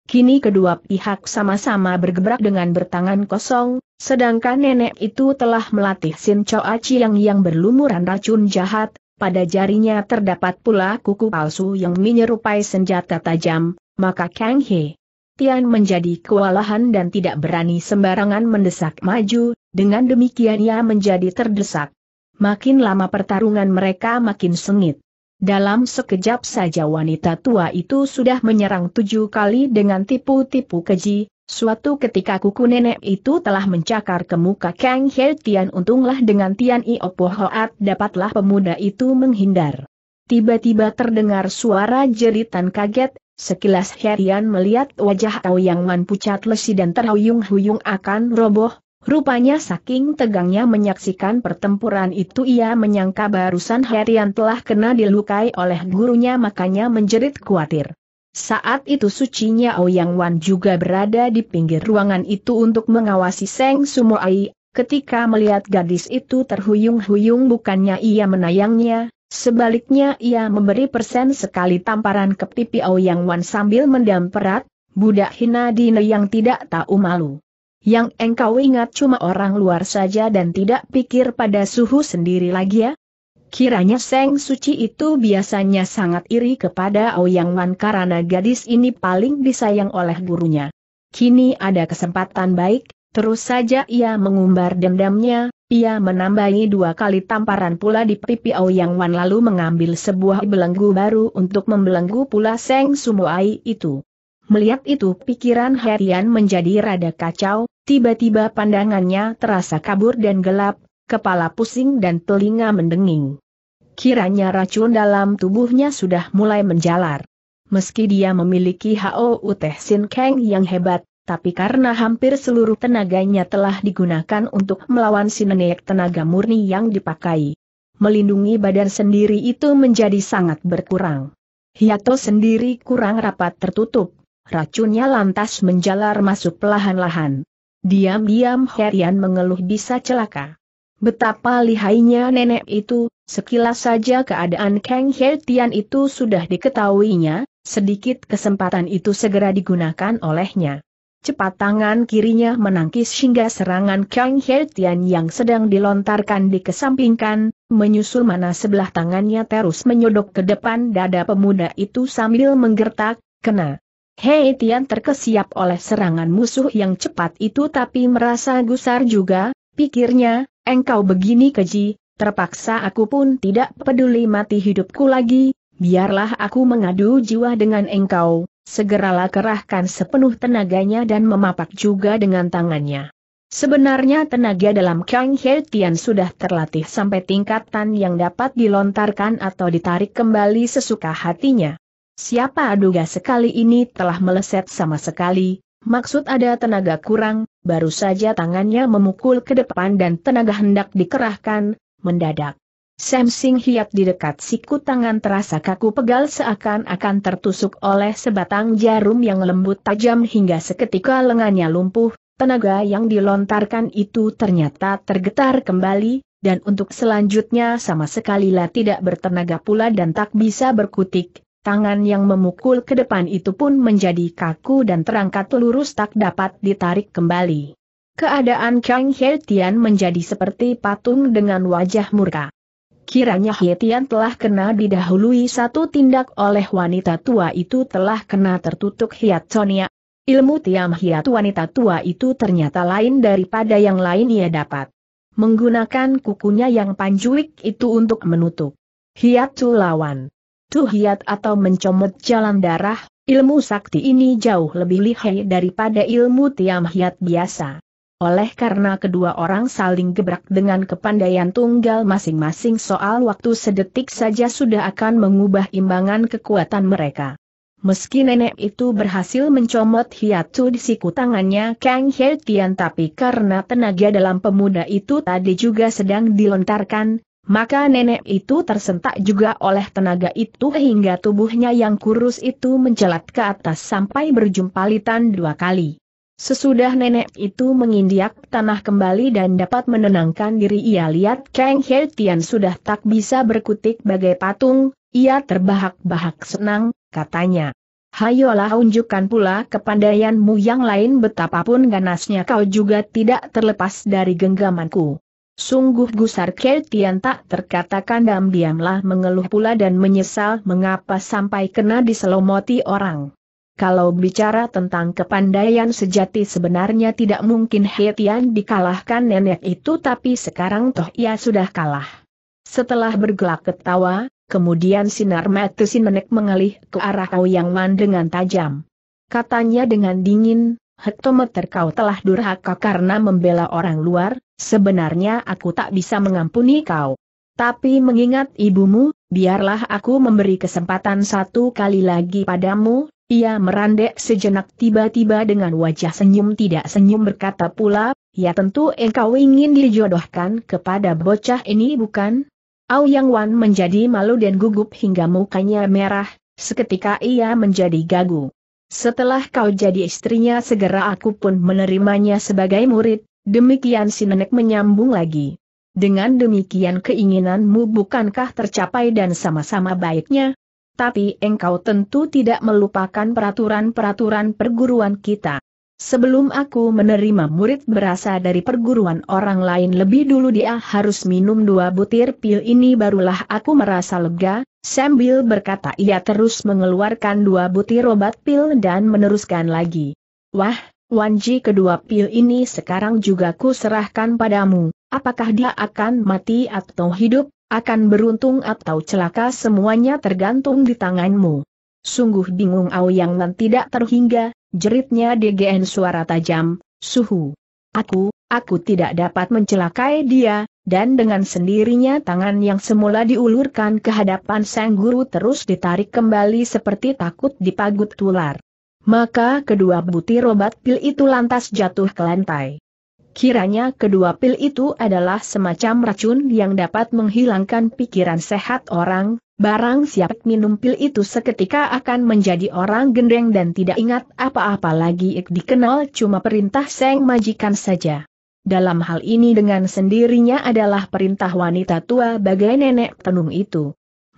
Kini kedua pihak sama-sama bergebrak dengan bertangan kosong, sedangkan nenek itu telah melatih Sin Choa Chiang yang berlumuran racun jahat, pada jarinya terdapat pula kuku palsu yang menyerupai senjata tajam, maka Kang He Tian menjadi kewalahan dan tidak berani sembarangan mendesak maju, dengan demikian ia menjadi terdesak. Makin lama pertarungan mereka makin sengit. Dalam sekejap saja wanita tua itu sudah menyerang tujuh kali dengan tipu-tipu keji, suatu ketika kuku nenek itu telah mencakar ke muka Kang He Tian untunglah dengan Tian Io Hoat dapatlah pemuda itu menghindar. Tiba-tiba terdengar suara jeritan kaget, sekilas Tian melihat wajah Ao Yang Man pucat lesi dan terhuyung-huyung akan roboh, Rupanya saking tegangnya menyaksikan pertempuran itu ia menyangka barusan Herian telah kena dilukai oleh gurunya makanya menjerit khawatir. Saat itu sucinya Ouyang Wan juga berada di pinggir ruangan itu untuk mengawasi Seng Sumoai, ketika melihat gadis itu terhuyung-huyung bukannya ia menayangnya, sebaliknya ia memberi persen sekali tamparan ke pipi Ouyang Wan sambil mendam perat, budak hina dine yang tidak tahu malu. Yang engkau ingat cuma orang luar saja dan tidak pikir pada suhu sendiri lagi ya? Kiranya Seng Suci itu biasanya sangat iri kepada Ouyang Wan karena gadis ini paling disayang oleh gurunya. Kini ada kesempatan baik, terus saja ia mengumbar dendamnya, ia menambahi dua kali tamparan pula di pipi Ouyang Wan lalu mengambil sebuah belenggu baru untuk membelenggu pula Seng Sumuai itu. Melihat itu pikiran Herian menjadi rada kacau, Tiba-tiba pandangannya terasa kabur dan gelap, kepala pusing dan telinga mendenging. Kiranya racun dalam tubuhnya sudah mulai menjalar. Meski dia memiliki Hao Uteh Sin Kang yang hebat, tapi karena hampir seluruh tenaganya telah digunakan untuk melawan sinenek tenaga murni yang dipakai. Melindungi badan sendiri itu menjadi sangat berkurang. Hiato sendiri kurang rapat tertutup, racunnya lantas menjalar masuk perlahan-lahan. Diam-diam Herian mengeluh bisa celaka. Betapa lihainya nenek itu, sekilas saja keadaan Kang Hertian itu sudah diketahuinya, sedikit kesempatan itu segera digunakan olehnya. Cepat tangan kirinya menangkis hingga serangan Kang Hertian yang sedang dilontarkan dikesampingkan, menyusul mana sebelah tangannya terus menyodok ke depan dada pemuda itu sambil menggertak, kena. Hei Tian terkesiap oleh serangan musuh yang cepat itu tapi merasa gusar juga, pikirnya, engkau begini keji, terpaksa aku pun tidak peduli mati hidupku lagi, biarlah aku mengadu jiwa dengan engkau, segeralah kerahkan sepenuh tenaganya dan memapak juga dengan tangannya. Sebenarnya tenaga dalam Kang Hei Tian sudah terlatih sampai tingkatan yang dapat dilontarkan atau ditarik kembali sesuka hatinya. Siapa aduga sekali ini telah meleset sama sekali, maksud ada tenaga kurang, baru saja tangannya memukul ke depan dan tenaga hendak dikerahkan, mendadak. Samsing Sing Hiap di dekat siku tangan terasa kaku pegal seakan-akan tertusuk oleh sebatang jarum yang lembut tajam hingga seketika lengannya lumpuh, tenaga yang dilontarkan itu ternyata tergetar kembali, dan untuk selanjutnya sama sekali lah tidak bertenaga pula dan tak bisa berkutik, tangan yang memukul ke depan itu pun menjadi kaku dan terangkat lurus tak dapat ditarik kembali. Keadaan Kang He Tian menjadi seperti patung dengan wajah murka. Kiranya He Tian telah kena didahului satu tindak oleh wanita tua itu telah kena tertutup hiat Sonia. Ilmu tiam hiat wanita tua itu ternyata lain daripada yang lain ia dapat. Menggunakan kukunya yang panjuik itu untuk menutup. Hiat lawan tuhiat atau mencomot jalan darah, ilmu sakti ini jauh lebih lihai daripada ilmu tiam hiat biasa. Oleh karena kedua orang saling gebrak dengan kepandaian tunggal masing-masing soal waktu sedetik saja sudah akan mengubah imbangan kekuatan mereka. Meski nenek itu berhasil mencomot hiatu di siku tangannya Kang Hei Tian tapi karena tenaga dalam pemuda itu tadi juga sedang dilontarkan, maka nenek itu tersentak juga oleh tenaga itu hingga tubuhnya yang kurus itu mencelat ke atas sampai berjumpalitan dua kali. Sesudah nenek itu mengindiak tanah kembali dan dapat menenangkan diri ia lihat Kang He Tian sudah tak bisa berkutik bagai patung, ia terbahak-bahak senang, katanya. Hayolah unjukkan pula kepandaianmu yang lain betapapun ganasnya kau juga tidak terlepas dari genggamanku. Sungguh gusar Kertian tak terkatakan diam-diamlah mengeluh pula dan menyesal mengapa sampai kena diselomoti orang. Kalau bicara tentang kepandaian sejati sebenarnya tidak mungkin Hetian dikalahkan nenek itu tapi sekarang toh ia sudah kalah. Setelah bergelak ketawa, kemudian sinar mata si nenek mengalih ke arah kau yang man dengan tajam. Katanya dengan dingin, hektometer kau telah durhaka karena membela orang luar, Sebenarnya aku tak bisa mengampuni kau. Tapi mengingat ibumu, biarlah aku memberi kesempatan satu kali lagi padamu, ia merandek sejenak tiba-tiba dengan wajah senyum tidak senyum berkata pula, ya tentu engkau ingin dijodohkan kepada bocah ini bukan? Au Yang Wan menjadi malu dan gugup hingga mukanya merah, seketika ia menjadi gagu. Setelah kau jadi istrinya segera aku pun menerimanya sebagai murid, Demikian si nenek menyambung lagi. Dengan demikian keinginanmu bukankah tercapai dan sama-sama baiknya? Tapi engkau tentu tidak melupakan peraturan-peraturan perguruan kita. Sebelum aku menerima murid berasal dari perguruan orang lain lebih dulu dia harus minum dua butir pil ini barulah aku merasa lega, sambil berkata ia terus mengeluarkan dua butir obat pil dan meneruskan lagi. Wah, Wanji kedua pil ini sekarang juga ku serahkan padamu, apakah dia akan mati atau hidup, akan beruntung atau celaka semuanya tergantung di tanganmu. Sungguh bingung yang nan tidak terhingga, jeritnya DGN suara tajam, suhu. Aku, aku tidak dapat mencelakai dia, dan dengan sendirinya tangan yang semula diulurkan ke hadapan sang guru terus ditarik kembali seperti takut dipagut tular. Maka kedua butir obat pil itu lantas jatuh ke lantai. Kiranya kedua pil itu adalah semacam racun yang dapat menghilangkan pikiran sehat orang, barang siap minum pil itu seketika akan menjadi orang gendeng dan tidak ingat apa-apa lagi ik dikenal cuma perintah seng majikan saja. Dalam hal ini dengan sendirinya adalah perintah wanita tua bagai nenek tenung itu.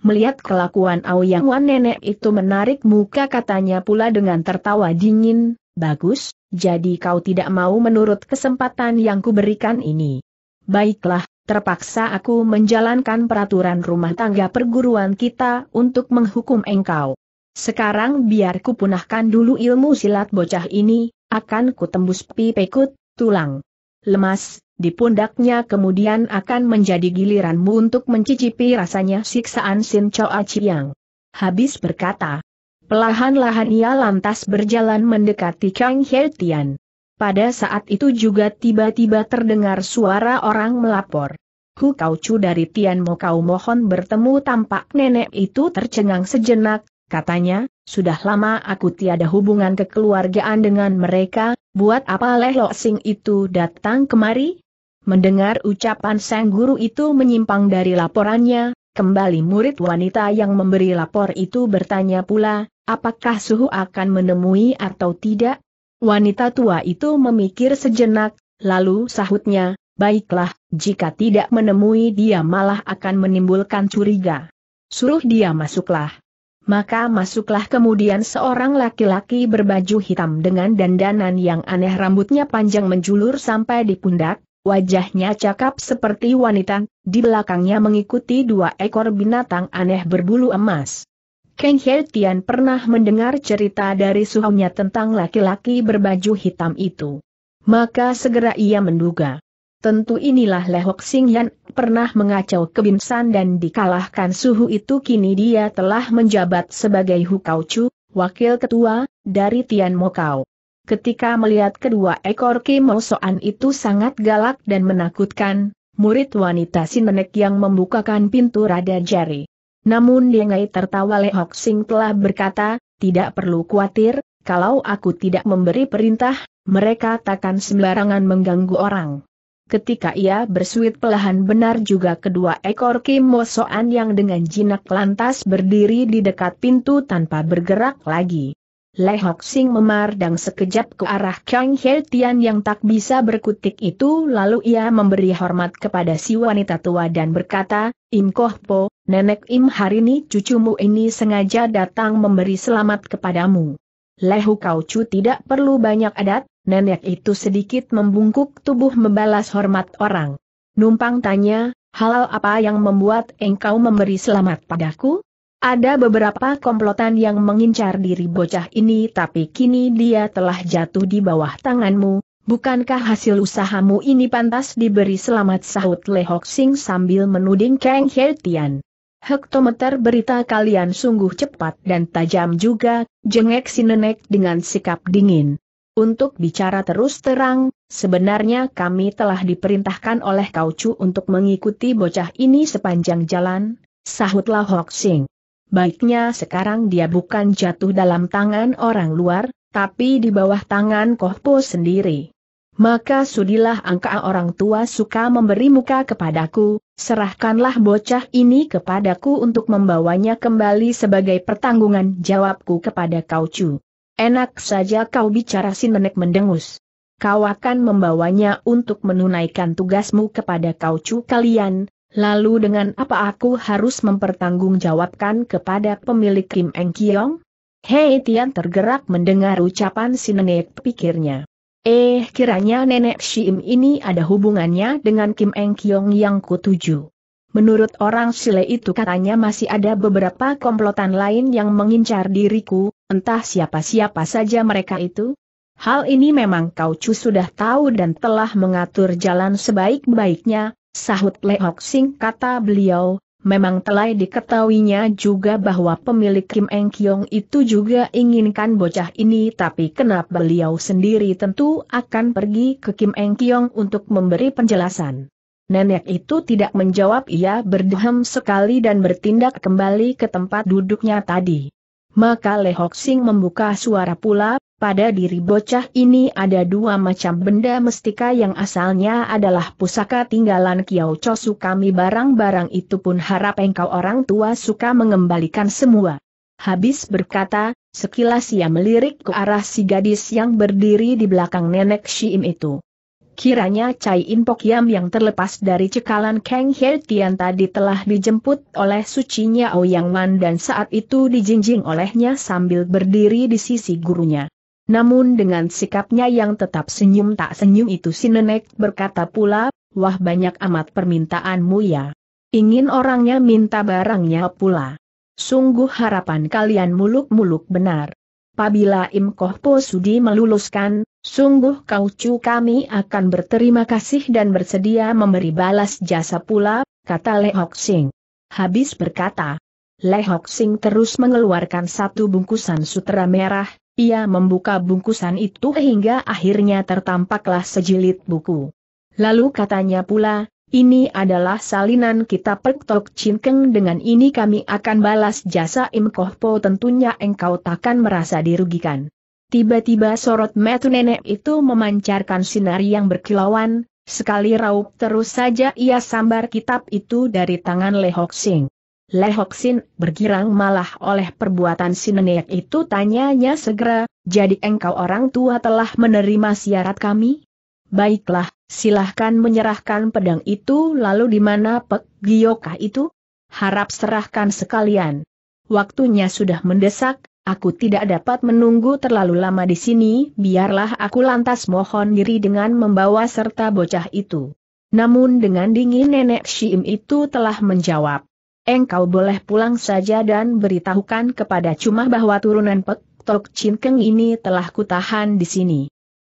Melihat kelakuan Aoyang Wan nenek itu menarik muka katanya pula dengan tertawa dingin, Bagus, jadi kau tidak mau menurut kesempatan yang kuberikan ini. Baiklah, terpaksa aku menjalankan peraturan rumah tangga perguruan kita untuk menghukum engkau. Sekarang biar punahkan dulu ilmu silat bocah ini, akan kutembus pipekut, tulang, lemas, di pundaknya kemudian akan menjadi giliranmu untuk mencicipi rasanya siksaan Sin Choa Chiang. Habis berkata, pelahan-lahan ia lantas berjalan mendekati Kang He Tian. Pada saat itu juga tiba-tiba terdengar suara orang melapor. Ku Kau cu dari Tian Mo Kau mohon bertemu tampak nenek itu tercengang sejenak, katanya, sudah lama aku tiada hubungan kekeluargaan dengan mereka, buat apa Leh Lo Sing itu datang kemari? Mendengar ucapan sang guru itu menyimpang dari laporannya, kembali murid wanita yang memberi lapor itu bertanya pula, apakah suhu akan menemui atau tidak? Wanita tua itu memikir sejenak, lalu sahutnya, baiklah, jika tidak menemui dia malah akan menimbulkan curiga. Suruh dia masuklah. Maka masuklah kemudian seorang laki-laki berbaju hitam dengan dandanan yang aneh rambutnya panjang menjulur sampai di pundak, Wajahnya cakap seperti wanita, di belakangnya mengikuti dua ekor binatang aneh berbulu emas. Kang He Tian pernah mendengar cerita dari suhunya tentang laki-laki berbaju hitam itu. Maka segera ia menduga. Tentu inilah Lehok Sing Yan pernah mengacau kebinsan dan dikalahkan suhu itu kini dia telah menjabat sebagai Hukau Chu, wakil ketua, dari Tian Mokau. Ketika melihat kedua ekor kimosoan itu sangat galak dan menakutkan, murid wanita Sinenek yang membukakan pintu rada jari. Namun Dengai tertawa Lehok Sing telah berkata, tidak perlu khawatir, kalau aku tidak memberi perintah, mereka takkan sembarangan mengganggu orang. Ketika ia bersuit pelahan benar juga kedua ekor kimosoan yang dengan jinak lantas berdiri di dekat pintu tanpa bergerak lagi. Leh Hok Sing dan sekejap ke arah Kang He Tian yang tak bisa berkutik itu lalu ia memberi hormat kepada si wanita tua dan berkata, Im Koh Po, Nenek Im hari ini cucumu ini sengaja datang memberi selamat kepadamu. Lehu Kau Chu tidak perlu banyak adat, nenek itu sedikit membungkuk tubuh membalas hormat orang. Numpang tanya, halal apa yang membuat engkau memberi selamat padaku? Ada beberapa komplotan yang mengincar diri bocah ini tapi kini dia telah jatuh di bawah tanganmu, bukankah hasil usahamu ini pantas diberi selamat sahut Lehok Sing sambil menuding Kang Tian. Hektometer berita kalian sungguh cepat dan tajam juga, jengek si nenek dengan sikap dingin. Untuk bicara terus terang, sebenarnya kami telah diperintahkan oleh Chu untuk mengikuti bocah ini sepanjang jalan, sahutlah Hok Sing baiknya sekarang dia bukan jatuh dalam tangan orang luar, tapi di bawah tangan Kohpo sendiri. Maka sudilah angka orang tua suka memberi muka kepadaku, serahkanlah bocah ini kepadaku untuk membawanya kembali sebagai pertanggungan jawabku kepada kau cu. Enak saja kau bicara si nenek mendengus. Kau akan membawanya untuk menunaikan tugasmu kepada kau cu kalian, Lalu dengan apa aku harus mempertanggungjawabkan kepada pemilik Kim Eng Kiong? Hei Tian tergerak mendengar ucapan si nenek pikirnya. Eh kiranya nenek Shim ini ada hubungannya dengan Kim Eng Kiong yang kutuju. Menurut orang Sile itu katanya masih ada beberapa komplotan lain yang mengincar diriku, entah siapa-siapa saja mereka itu. Hal ini memang kau cu sudah tahu dan telah mengatur jalan sebaik-baiknya, Sahut Lehok Sing kata beliau, memang telah diketahuinya juga bahwa pemilik Kim Eng Kiong itu juga inginkan bocah ini tapi kenapa beliau sendiri tentu akan pergi ke Kim Eng Kiong untuk memberi penjelasan. Nenek itu tidak menjawab ia berdehem sekali dan bertindak kembali ke tempat duduknya tadi. Maka Lehok Sing membuka suara pula, pada diri bocah ini ada dua macam benda mestika yang asalnya adalah pusaka tinggalan kiau Chosu kami barang-barang itu pun harap engkau orang tua suka mengembalikan semua. Habis berkata, sekilas ia melirik ke arah si gadis yang berdiri di belakang nenek Shiim itu. Kiranya Cai In Yam yang terlepas dari cekalan Kang He Tian tadi telah dijemput oleh sucinya Ouyang Wan dan saat itu dijinjing olehnya sambil berdiri di sisi gurunya. Namun dengan sikapnya yang tetap senyum tak senyum itu si nenek berkata pula, wah banyak amat permintaanmu ya. Ingin orangnya minta barangnya pula. Sungguh harapan kalian muluk-muluk benar. Pabila Imkoh Koh Sudi meluluskan, sungguh kau cu kami akan berterima kasih dan bersedia memberi balas jasa pula, kata Le Sing. Habis berkata, Le Sing terus mengeluarkan satu bungkusan sutra merah, ia membuka bungkusan itu hingga akhirnya tertampaklah sejilid buku. Lalu katanya pula, ini adalah salinan kitab Perktok Cinkeng dengan ini kami akan balas jasa Im Koh tentunya engkau takkan merasa dirugikan. Tiba-tiba sorot metu nenek itu memancarkan sinar yang berkilauan, sekali raup terus saja ia sambar kitab itu dari tangan Lehok Sing. Lehoksin bergirang malah oleh perbuatan si nenek itu tanyanya segera, jadi engkau orang tua telah menerima syarat kami? Baiklah, silahkan menyerahkan pedang itu lalu di mana Pek Giyoka itu? Harap serahkan sekalian. Waktunya sudah mendesak, aku tidak dapat menunggu terlalu lama di sini, biarlah aku lantas mohon diri dengan membawa serta bocah itu. Namun dengan dingin nenek Shim itu telah menjawab engkau boleh pulang saja dan beritahukan kepada cuma bahwa turunan Pek Tok Chin Keng ini telah kutahan di sini.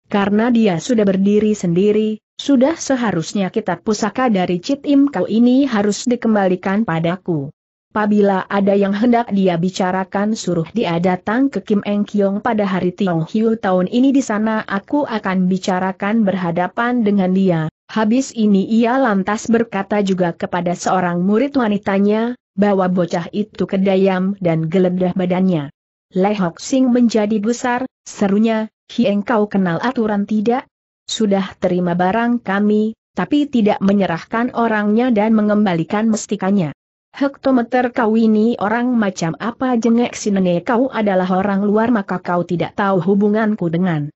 Karena dia sudah berdiri sendiri, sudah seharusnya kitab pusaka dari Chit Im Kau ini harus dikembalikan padaku. Pabila ada yang hendak dia bicarakan suruh dia datang ke Kim Eng Kiong pada hari Tiong Hiu tahun ini di sana aku akan bicarakan berhadapan dengan dia. Habis ini ia lantas berkata juga kepada seorang murid wanitanya, bahwa bocah itu ke dayam dan geledah badannya. Lehok Sing menjadi besar, serunya, Hieng engkau kenal aturan tidak? Sudah terima barang kami, tapi tidak menyerahkan orangnya dan mengembalikan mestikanya. Hektometer kau ini orang macam apa jengek si nenek kau adalah orang luar maka kau tidak tahu hubunganku dengan.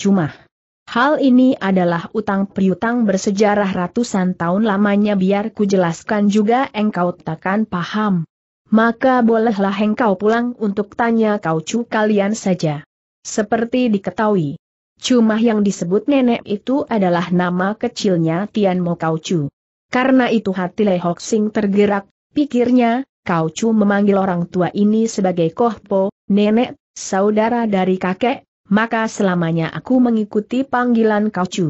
Cuma. Hal ini adalah utang piutang bersejarah ratusan tahun lamanya biar ku jelaskan juga engkau takkan paham. Maka bolehlah engkau pulang untuk tanya kau cu kalian saja. Seperti diketahui, cuma yang disebut nenek itu adalah nama kecilnya Tian Mo kau cu. Karena itu hati Lei Hok Sing tergerak, pikirnya, kau cu memanggil orang tua ini sebagai koh po, nenek, saudara dari kakek, maka selamanya aku mengikuti panggilan kau cu.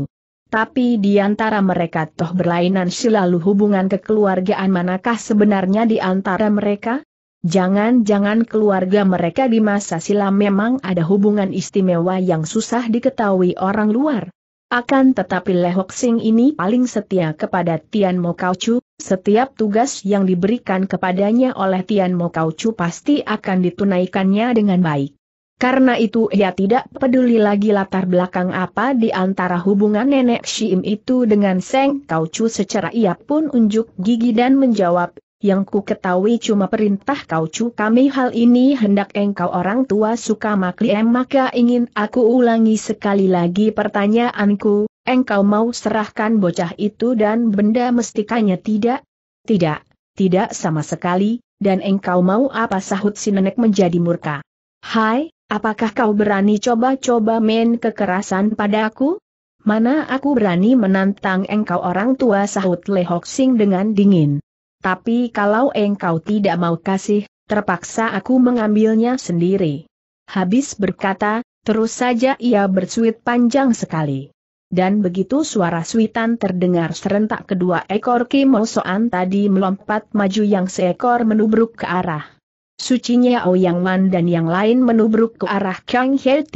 Tapi di antara mereka toh berlainan selalu hubungan kekeluargaan manakah sebenarnya di antara mereka? Jangan-jangan keluarga mereka di masa silam memang ada hubungan istimewa yang susah diketahui orang luar. Akan tetapi Lehok Sing ini paling setia kepada Tian Mo Chu, setiap tugas yang diberikan kepadanya oleh Tian Mo Chu pasti akan ditunaikannya dengan baik. Karena itu ia tidak peduli lagi latar belakang apa di antara hubungan nenek Shim itu dengan Seng Kau Chu secara ia pun unjuk gigi dan menjawab, yang ku ketahui cuma perintah Kau Chu kami hal ini hendak engkau orang tua suka makliem maka ingin aku ulangi sekali lagi pertanyaanku, engkau mau serahkan bocah itu dan benda mestikanya tidak? Tidak, tidak sama sekali, dan engkau mau apa sahut si nenek menjadi murka. Hai, Apakah kau berani coba-coba main kekerasan padaku? Mana aku berani menantang engkau orang tua sahut Le Hok Sing dengan dingin. Tapi kalau engkau tidak mau kasih, terpaksa aku mengambilnya sendiri. Habis berkata, terus saja ia bersuit panjang sekali. Dan begitu suara suitan terdengar serentak kedua ekor kimosoan tadi melompat maju yang seekor menubruk ke arah Sucinya Ouyang Man dan yang lain menubruk ke arah Kang He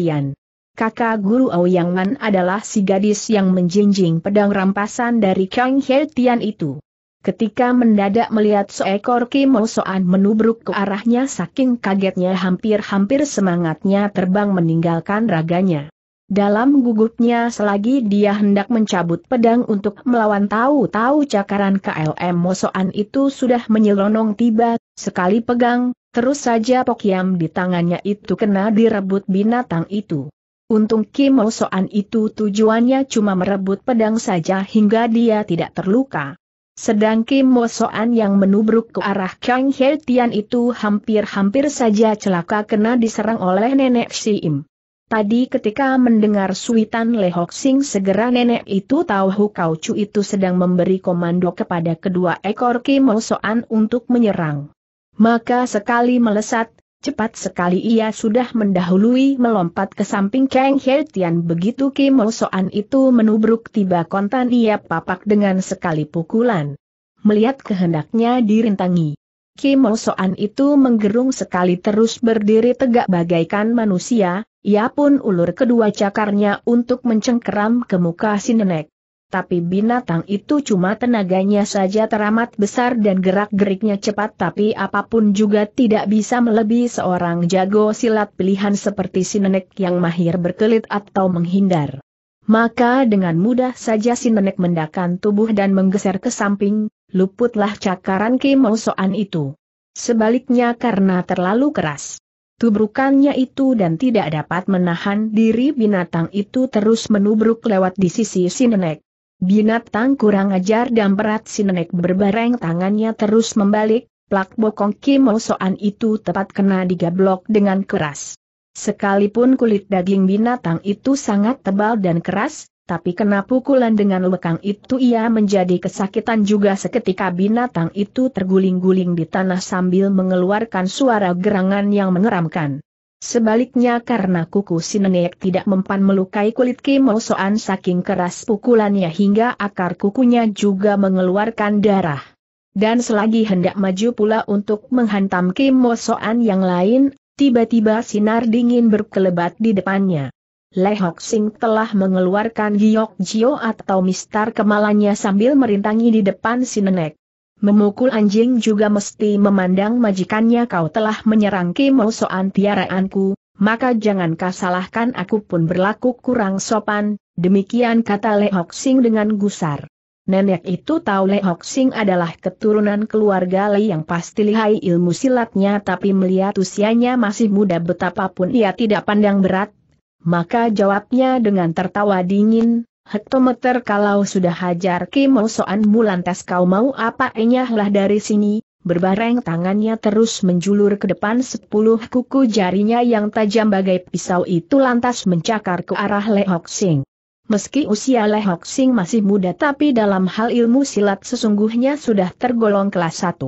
Kakak guru Ouyang Man adalah si gadis yang menjinjing pedang rampasan dari Kang He itu. Ketika mendadak melihat seekor Soan menubruk ke arahnya saking kagetnya hampir-hampir semangatnya terbang meninggalkan raganya. Dalam gugupnya selagi dia hendak mencabut pedang untuk melawan tahu-tahu cakaran KLM Mosoan itu sudah menyelonong tiba, sekali pegang, terus saja Pokiam di tangannya itu kena direbut binatang itu. Untung Kim Mosoan itu tujuannya cuma merebut pedang saja hingga dia tidak terluka. Sedang Kim Mosoan yang menubruk ke arah Kang Hei Tian itu hampir-hampir saja celaka kena diserang oleh nenek Siim. Tadi ketika mendengar suitan Lehok Sing segera nenek itu tahu Kau Chu itu sedang memberi komando kepada kedua ekor Soan untuk menyerang. Maka sekali melesat, cepat sekali ia sudah mendahului melompat ke samping Kang Tian. begitu Soan itu menubruk tiba kontan ia papak dengan sekali pukulan. Melihat kehendaknya dirintangi. Soan itu menggerung sekali terus berdiri tegak bagaikan manusia, ia pun ulur kedua cakarnya untuk mencengkeram ke muka si nenek. Tapi binatang itu cuma tenaganya saja teramat besar dan gerak-geriknya cepat tapi apapun juga tidak bisa melebihi seorang jago silat pilihan seperti si nenek yang mahir berkelit atau menghindar. Maka dengan mudah saja si nenek mendakan tubuh dan menggeser ke samping, luputlah cakaran kemosoan itu. Sebaliknya karena terlalu keras, tubrukannya itu dan tidak dapat menahan diri binatang itu terus menubruk lewat di sisi si nenek. Binatang kurang ajar dan berat si nenek berbareng tangannya terus membalik, plak bokong kimosoan itu tepat kena digablok dengan keras. Sekalipun kulit daging binatang itu sangat tebal dan keras, tapi kena pukulan dengan lekang itu ia menjadi kesakitan juga seketika binatang itu terguling-guling di tanah sambil mengeluarkan suara gerangan yang mengeramkan. Sebaliknya karena kuku si nenek tidak mempan melukai kulit Kimosoan saking keras pukulannya hingga akar kukunya juga mengeluarkan darah. Dan selagi hendak maju pula untuk menghantam Kimosoan yang lain, tiba-tiba sinar dingin berkelebat di depannya. Lehok Sing telah mengeluarkan Giok Jio atau mistar Kemalanya sambil merintangi di depan si nenek. Memukul anjing juga mesti memandang majikannya kau telah menyerang Kimo Soan tiaraanku, maka jangan salahkan aku pun berlaku kurang sopan, demikian kata Lehok Sing dengan gusar. Nenek itu tahu Lehok Sing adalah keturunan keluarga Lei yang pasti lihai ilmu silatnya tapi melihat usianya masih muda betapapun ia tidak pandang berat, maka jawabnya dengan tertawa dingin, hektometer kalau sudah hajar Kim Osoan Mulantas kau mau apa enyahlah dari sini, berbareng tangannya terus menjulur ke depan sepuluh kuku jarinya yang tajam bagai pisau itu lantas mencakar ke arah Lehok Sing. Meski usia Lehok Sing masih muda tapi dalam hal ilmu silat sesungguhnya sudah tergolong kelas 1.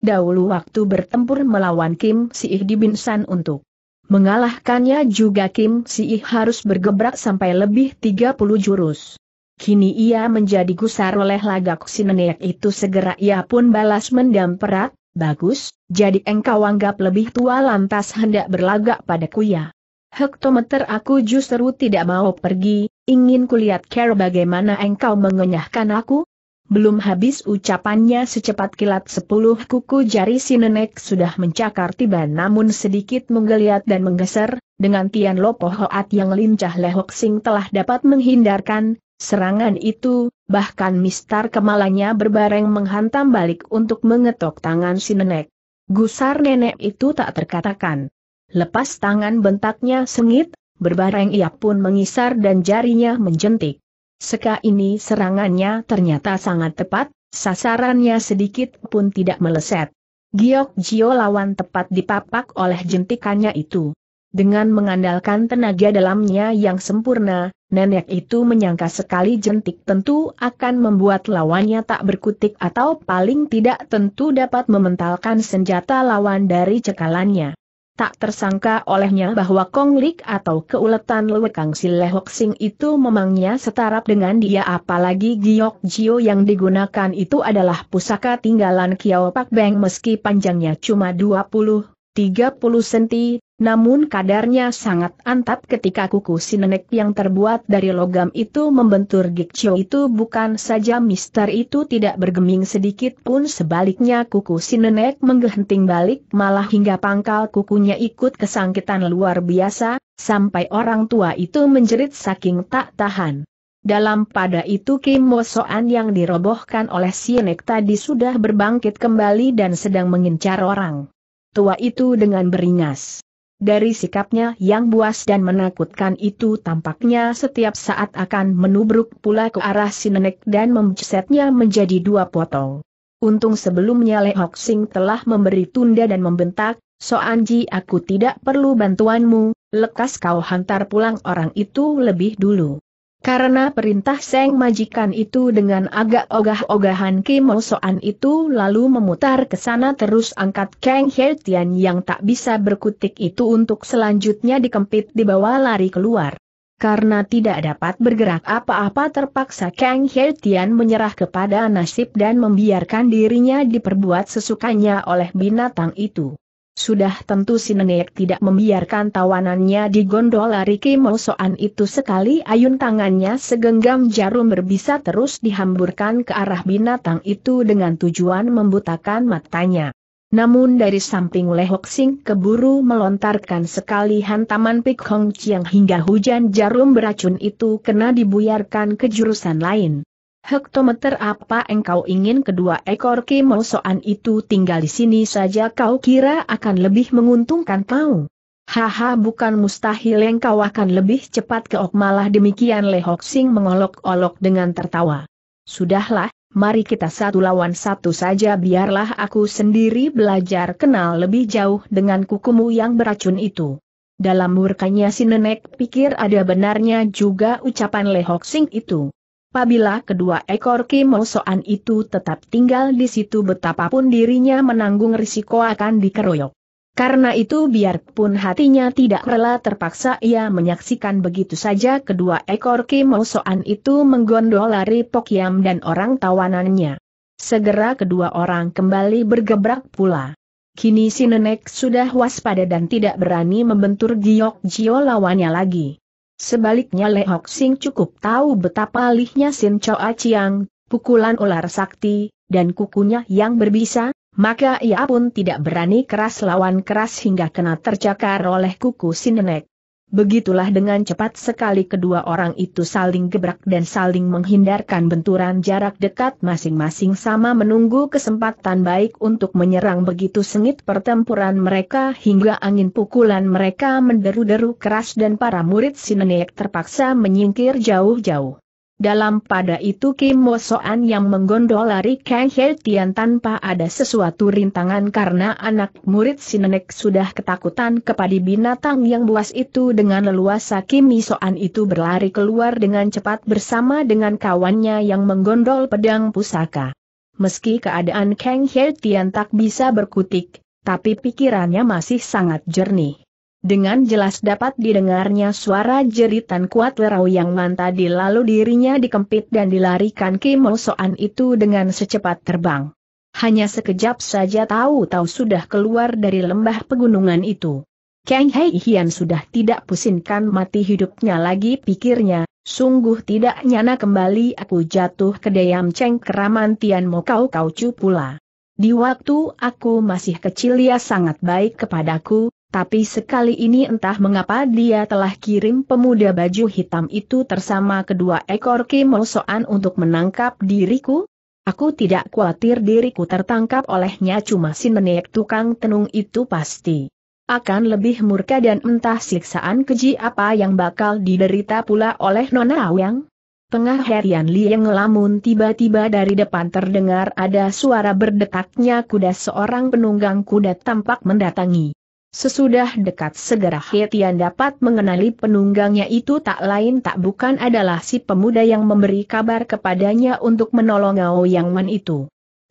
Dahulu waktu bertempur melawan Kim Siih di San untuk Mengalahkannya juga Kim Si harus bergebrak sampai lebih 30 jurus. Kini ia menjadi gusar oleh lagak si nenek itu segera ia pun balas mendam perat, bagus, jadi engkau anggap lebih tua lantas hendak berlagak padaku ya. Hektometer aku justru tidak mau pergi, ingin kulihat care bagaimana engkau mengenyahkan aku, belum habis ucapannya secepat kilat sepuluh kuku jari si nenek sudah mencakar tiba namun sedikit menggeliat dan menggeser, dengan Tian Lopo Hoat yang lincah Lehok Sing telah dapat menghindarkan, serangan itu, bahkan mistar kemalanya berbareng menghantam balik untuk mengetok tangan si nenek. Gusar nenek itu tak terkatakan. Lepas tangan bentaknya sengit, berbareng ia pun mengisar dan jarinya menjentik. Seka ini serangannya ternyata sangat tepat, sasarannya sedikit pun tidak meleset. Giok Jio lawan tepat dipapak oleh jentikannya itu. Dengan mengandalkan tenaga dalamnya yang sempurna, nenek itu menyangka sekali jentik tentu akan membuat lawannya tak berkutik atau paling tidak tentu dapat mementalkan senjata lawan dari cekalannya tak tersangka olehnya bahwa konglik atau keuletan lewekang si lehok sing itu memangnya setara dengan dia apalagi giok jio yang digunakan itu adalah pusaka tinggalan Kiao Pak Beng meski panjangnya cuma 20, 30 senti, namun kadarnya sangat antap ketika kuku si nenek yang terbuat dari logam itu membentur Chiu itu bukan saja mister itu tidak bergeming sedikit pun sebaliknya kuku si nenek menggehenting balik malah hingga pangkal kukunya ikut kesangkitan luar biasa, sampai orang tua itu menjerit saking tak tahan. Dalam pada itu Kim Soan yang dirobohkan oleh nenek tadi sudah berbangkit kembali dan sedang mengincar orang. Tua itu dengan beringas. Dari sikapnya yang buas dan menakutkan itu tampaknya setiap saat akan menubruk pula ke arah si nenek dan memcesetnya menjadi dua potong. Untung sebelumnya Le Hok Sing telah memberi tunda dan membentak, So Anji, aku tidak perlu bantuanmu, lekas kau hantar pulang orang itu lebih dulu. Karena perintah Seng Majikan itu dengan agak ogah-ogahan Kim Soan itu lalu memutar ke sana terus angkat Kang He Tian yang tak bisa berkutik itu untuk selanjutnya dikempit dibawa lari keluar. Karena tidak dapat bergerak apa-apa terpaksa Kang He Tian menyerah kepada nasib dan membiarkan dirinya diperbuat sesukanya oleh binatang itu. Sudah tentu si nenek tidak membiarkan tawanannya di gondola lari kemosoan itu sekali ayun tangannya segenggam jarum berbisa terus dihamburkan ke arah binatang itu dengan tujuan membutakan matanya. Namun dari samping Lehok Sing keburu melontarkan sekali hantaman Pik Hong Chiang hingga hujan jarum beracun itu kena dibuyarkan ke jurusan lain. Hektometer apa engkau ingin kedua ekor soan itu tinggal di sini saja kau kira akan lebih menguntungkan kau? Haha bukan mustahil engkau akan lebih cepat keok malah demikian Lehok Sing mengolok-olok dengan tertawa. Sudahlah, mari kita satu lawan satu saja biarlah aku sendiri belajar kenal lebih jauh dengan kukumu yang beracun itu. Dalam murkanya si nenek pikir ada benarnya juga ucapan Lehok Sing itu apabila kedua ekor kimosoan itu tetap tinggal di situ betapapun dirinya menanggung risiko akan dikeroyok. Karena itu biarpun hatinya tidak rela terpaksa ia menyaksikan begitu saja kedua ekor kimosoan itu menggondol lari Pokyam dan orang tawanannya. Segera kedua orang kembali bergebrak pula. Kini si nenek sudah waspada dan tidak berani membentur giok jio lawannya lagi. Sebaliknya Le Hok Sing cukup tahu betapa alihnya Sin Choa Chiang, pukulan ular sakti, dan kukunya yang berbisa, maka ia pun tidak berani keras lawan keras hingga kena tercakar oleh kuku Sinenek. Begitulah dengan cepat sekali kedua orang itu saling gebrak dan saling menghindarkan benturan jarak dekat masing-masing sama menunggu kesempatan baik untuk menyerang begitu sengit pertempuran mereka hingga angin pukulan mereka menderu-deru keras dan para murid sinenek terpaksa menyingkir jauh-jauh. Dalam pada itu Kim Mo Soan yang menggondol lari Kang He Tian tanpa ada sesuatu rintangan karena anak murid Sinenek sudah ketakutan kepada binatang yang buas itu dengan leluasa Kim Mi Soan itu berlari keluar dengan cepat bersama dengan kawannya yang menggondol pedang pusaka. Meski keadaan Kang He Tian tak bisa berkutik, tapi pikirannya masih sangat jernih. Dengan jelas dapat didengarnya suara jeritan kuat Lerau yang tadi lalu dirinya dikempit dan dilarikan Kim Soan itu dengan secepat terbang. Hanya sekejap saja tahu-tahu sudah keluar dari lembah pegunungan itu. Kang Hei Hian sudah tidak pusingkan mati hidupnya lagi pikirnya, sungguh tidak nyana kembali aku jatuh ke dayam ceng keraman Tian Mo Kau Kau Cu pula. Di waktu aku masih kecil ia sangat baik kepadaku, tapi sekali ini entah mengapa dia telah kirim pemuda baju hitam itu tersama kedua ekor kemosoan untuk menangkap diriku? Aku tidak khawatir diriku tertangkap olehnya cuma si menek tukang tenung itu pasti. Akan lebih murka dan entah siksaan keji apa yang bakal diderita pula oleh Nona Awang. Tengah Herian Li yang ngelamun tiba-tiba dari depan terdengar ada suara berdetaknya kuda seorang penunggang kuda tampak mendatangi. Sesudah dekat segera Hetian dapat mengenali penunggangnya itu tak lain tak bukan adalah si pemuda yang memberi kabar kepadanya untuk menolong Ngao Yang Wan itu.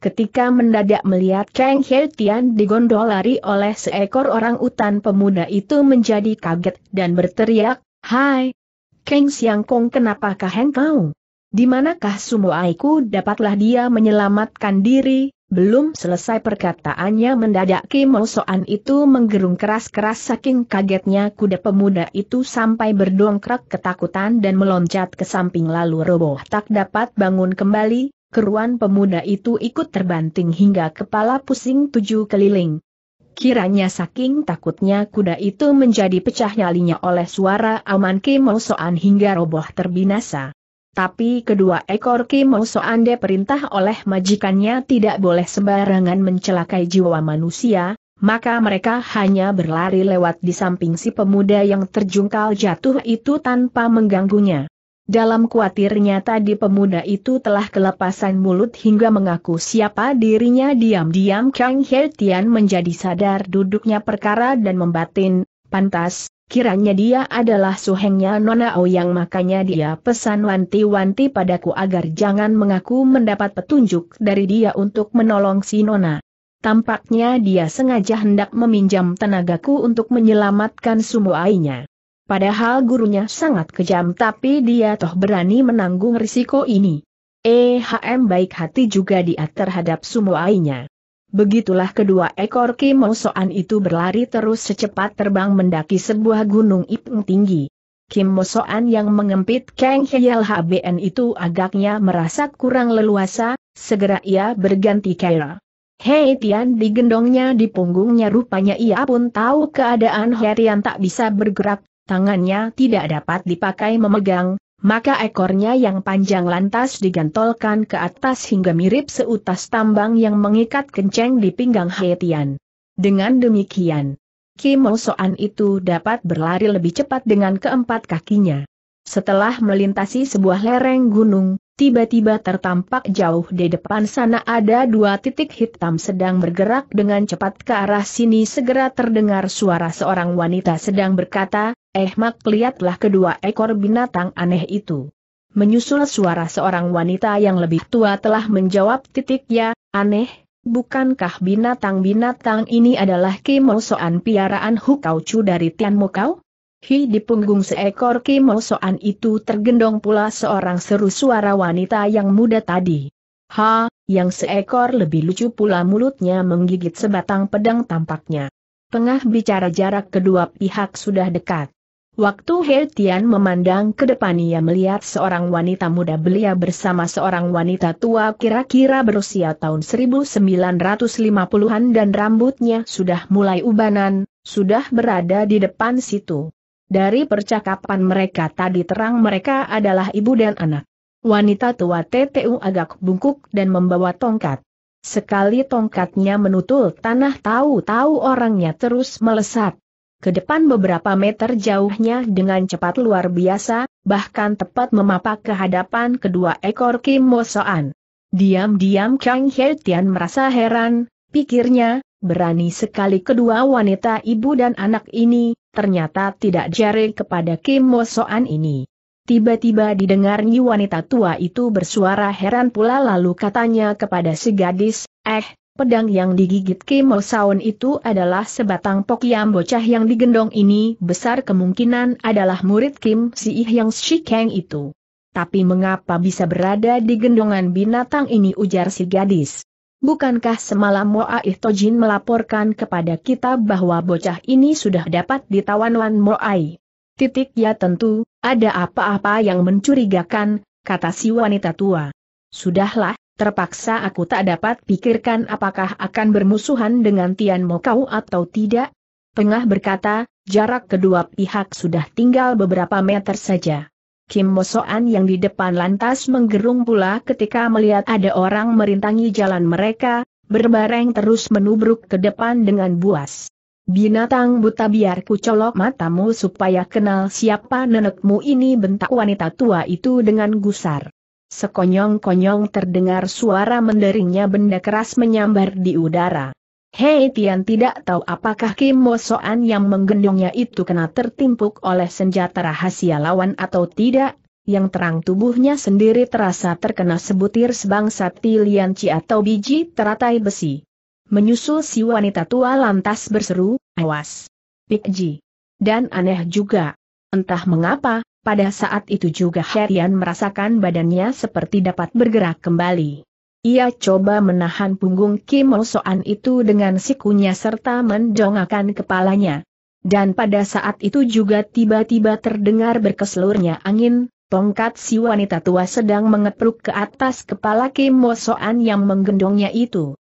Ketika mendadak melihat Cheng Hetian digondol lari oleh seekor orang utan pemuda itu menjadi kaget dan berteriak, Hai! Kang Siang Kong kenapakah engkau? Dimanakah Dimanakah sumo dapatlah dia menyelamatkan diri, belum selesai perkataannya mendadak Kim Soan itu menggerung keras-keras saking kagetnya kuda pemuda itu sampai berdongkrak ketakutan dan meloncat ke samping lalu roboh tak dapat bangun kembali, keruan pemuda itu ikut terbanting hingga kepala pusing tujuh keliling. Kiranya saking takutnya kuda itu menjadi pecah nyalinya oleh suara aman Kim Soan hingga roboh terbinasa. Tapi kedua ekor Kimo Soande perintah oleh majikannya tidak boleh sembarangan mencelakai jiwa manusia, maka mereka hanya berlari lewat di samping si pemuda yang terjungkal jatuh itu tanpa mengganggunya. Dalam kuatirnya tadi pemuda itu telah kelepasan mulut hingga mengaku siapa dirinya diam-diam Kang He Tian menjadi sadar duduknya perkara dan membatin, pantas, Kiranya dia adalah suhengnya Nona yang makanya dia pesan wanti-wanti padaku agar jangan mengaku mendapat petunjuk dari dia untuk menolong si Nona. Tampaknya dia sengaja hendak meminjam tenagaku untuk menyelamatkan sumuainya. Padahal gurunya sangat kejam tapi dia toh berani menanggung risiko ini. Eh, Hm baik hati juga dia terhadap sumuainya. Begitulah kedua ekor Kimosoan itu berlari terus secepat terbang mendaki sebuah gunung ipeng tinggi. Kim Mosoan yang mengempit Kang Hyal HBN itu agaknya merasa kurang leluasa, segera ia berganti kaya. Hei Tian digendongnya di punggungnya rupanya ia pun tahu keadaan Tian tak bisa bergerak, tangannya tidak dapat dipakai memegang, maka ekornya yang panjang lantas digantolkan ke atas hingga mirip seutas tambang yang mengikat kenceng di pinggang Haitian. Dengan demikian, Kim Soan itu dapat berlari lebih cepat dengan keempat kakinya. Setelah melintasi sebuah lereng gunung, tiba-tiba tertampak jauh di depan sana ada dua titik hitam sedang bergerak dengan cepat ke arah sini segera terdengar suara seorang wanita sedang berkata, Eh mak lihatlah kedua ekor binatang aneh itu. Menyusul suara seorang wanita yang lebih tua telah menjawab titik ya, aneh, bukankah binatang-binatang ini adalah kimosoan piaraan cu dari Tianmokau? Hi di punggung seekor kimosoan itu tergendong pula seorang seru suara wanita yang muda tadi. Ha, yang seekor lebih lucu pula mulutnya menggigit sebatang pedang tampaknya. Tengah bicara jarak kedua pihak sudah dekat. Waktu He Tian memandang ke depan ia melihat seorang wanita muda belia bersama seorang wanita tua kira-kira berusia tahun 1950-an dan rambutnya sudah mulai ubanan, sudah berada di depan situ. Dari percakapan mereka tadi terang mereka adalah ibu dan anak. Wanita tua TTU agak bungkuk dan membawa tongkat. Sekali tongkatnya menutul tanah tahu-tahu orangnya terus melesat ke depan beberapa meter jauhnya dengan cepat luar biasa, bahkan tepat memapak ke hadapan kedua ekor Kim Mosoan. Diam-diam Kang He Tian merasa heran, pikirnya, berani sekali kedua wanita ibu dan anak ini, ternyata tidak jari kepada Kim Mosoan ini. Tiba-tiba didengarnya wanita tua itu bersuara heran pula lalu katanya kepada si gadis, eh, Pedang yang digigit Kim Saun itu adalah sebatang pokiam bocah yang digendong ini besar kemungkinan adalah murid Kim Si Hyang Shikeng itu. Tapi mengapa bisa berada di gendongan binatang ini ujar si gadis. Bukankah semalam Moaih Tojin melaporkan kepada kita bahwa bocah ini sudah dapat ditawan Wan Moai? Titik ya tentu, ada apa-apa yang mencurigakan, kata si wanita tua. Sudahlah, terpaksa aku tak dapat pikirkan apakah akan bermusuhan dengan Tian Mo Kau atau tidak. Tengah berkata, jarak kedua pihak sudah tinggal beberapa meter saja. Kim Mosoan yang di depan lantas menggerung pula ketika melihat ada orang merintangi jalan mereka, berbareng terus menubruk ke depan dengan buas. Binatang buta biar ku colok matamu supaya kenal siapa nenekmu ini bentak wanita tua itu dengan gusar. Sekonyong-konyong terdengar suara menderingnya benda keras menyambar di udara. Hei Tian tidak tahu apakah Kim Mo Soan yang menggendongnya itu kena tertimpuk oleh senjata rahasia lawan atau tidak, yang terang tubuhnya sendiri terasa terkena sebutir sebangsa Ci atau biji teratai besi. Menyusul si wanita tua lantas berseru, awas! ji, Dan aneh juga. Entah mengapa, pada saat itu juga Herian merasakan badannya seperti dapat bergerak kembali. Ia coba menahan punggung Kim Soan itu dengan sikunya serta mendongakkan kepalanya. Dan pada saat itu juga tiba-tiba terdengar berkeselurnya angin, tongkat si wanita tua sedang mengepruk ke atas kepala Kim Soan yang menggendongnya itu.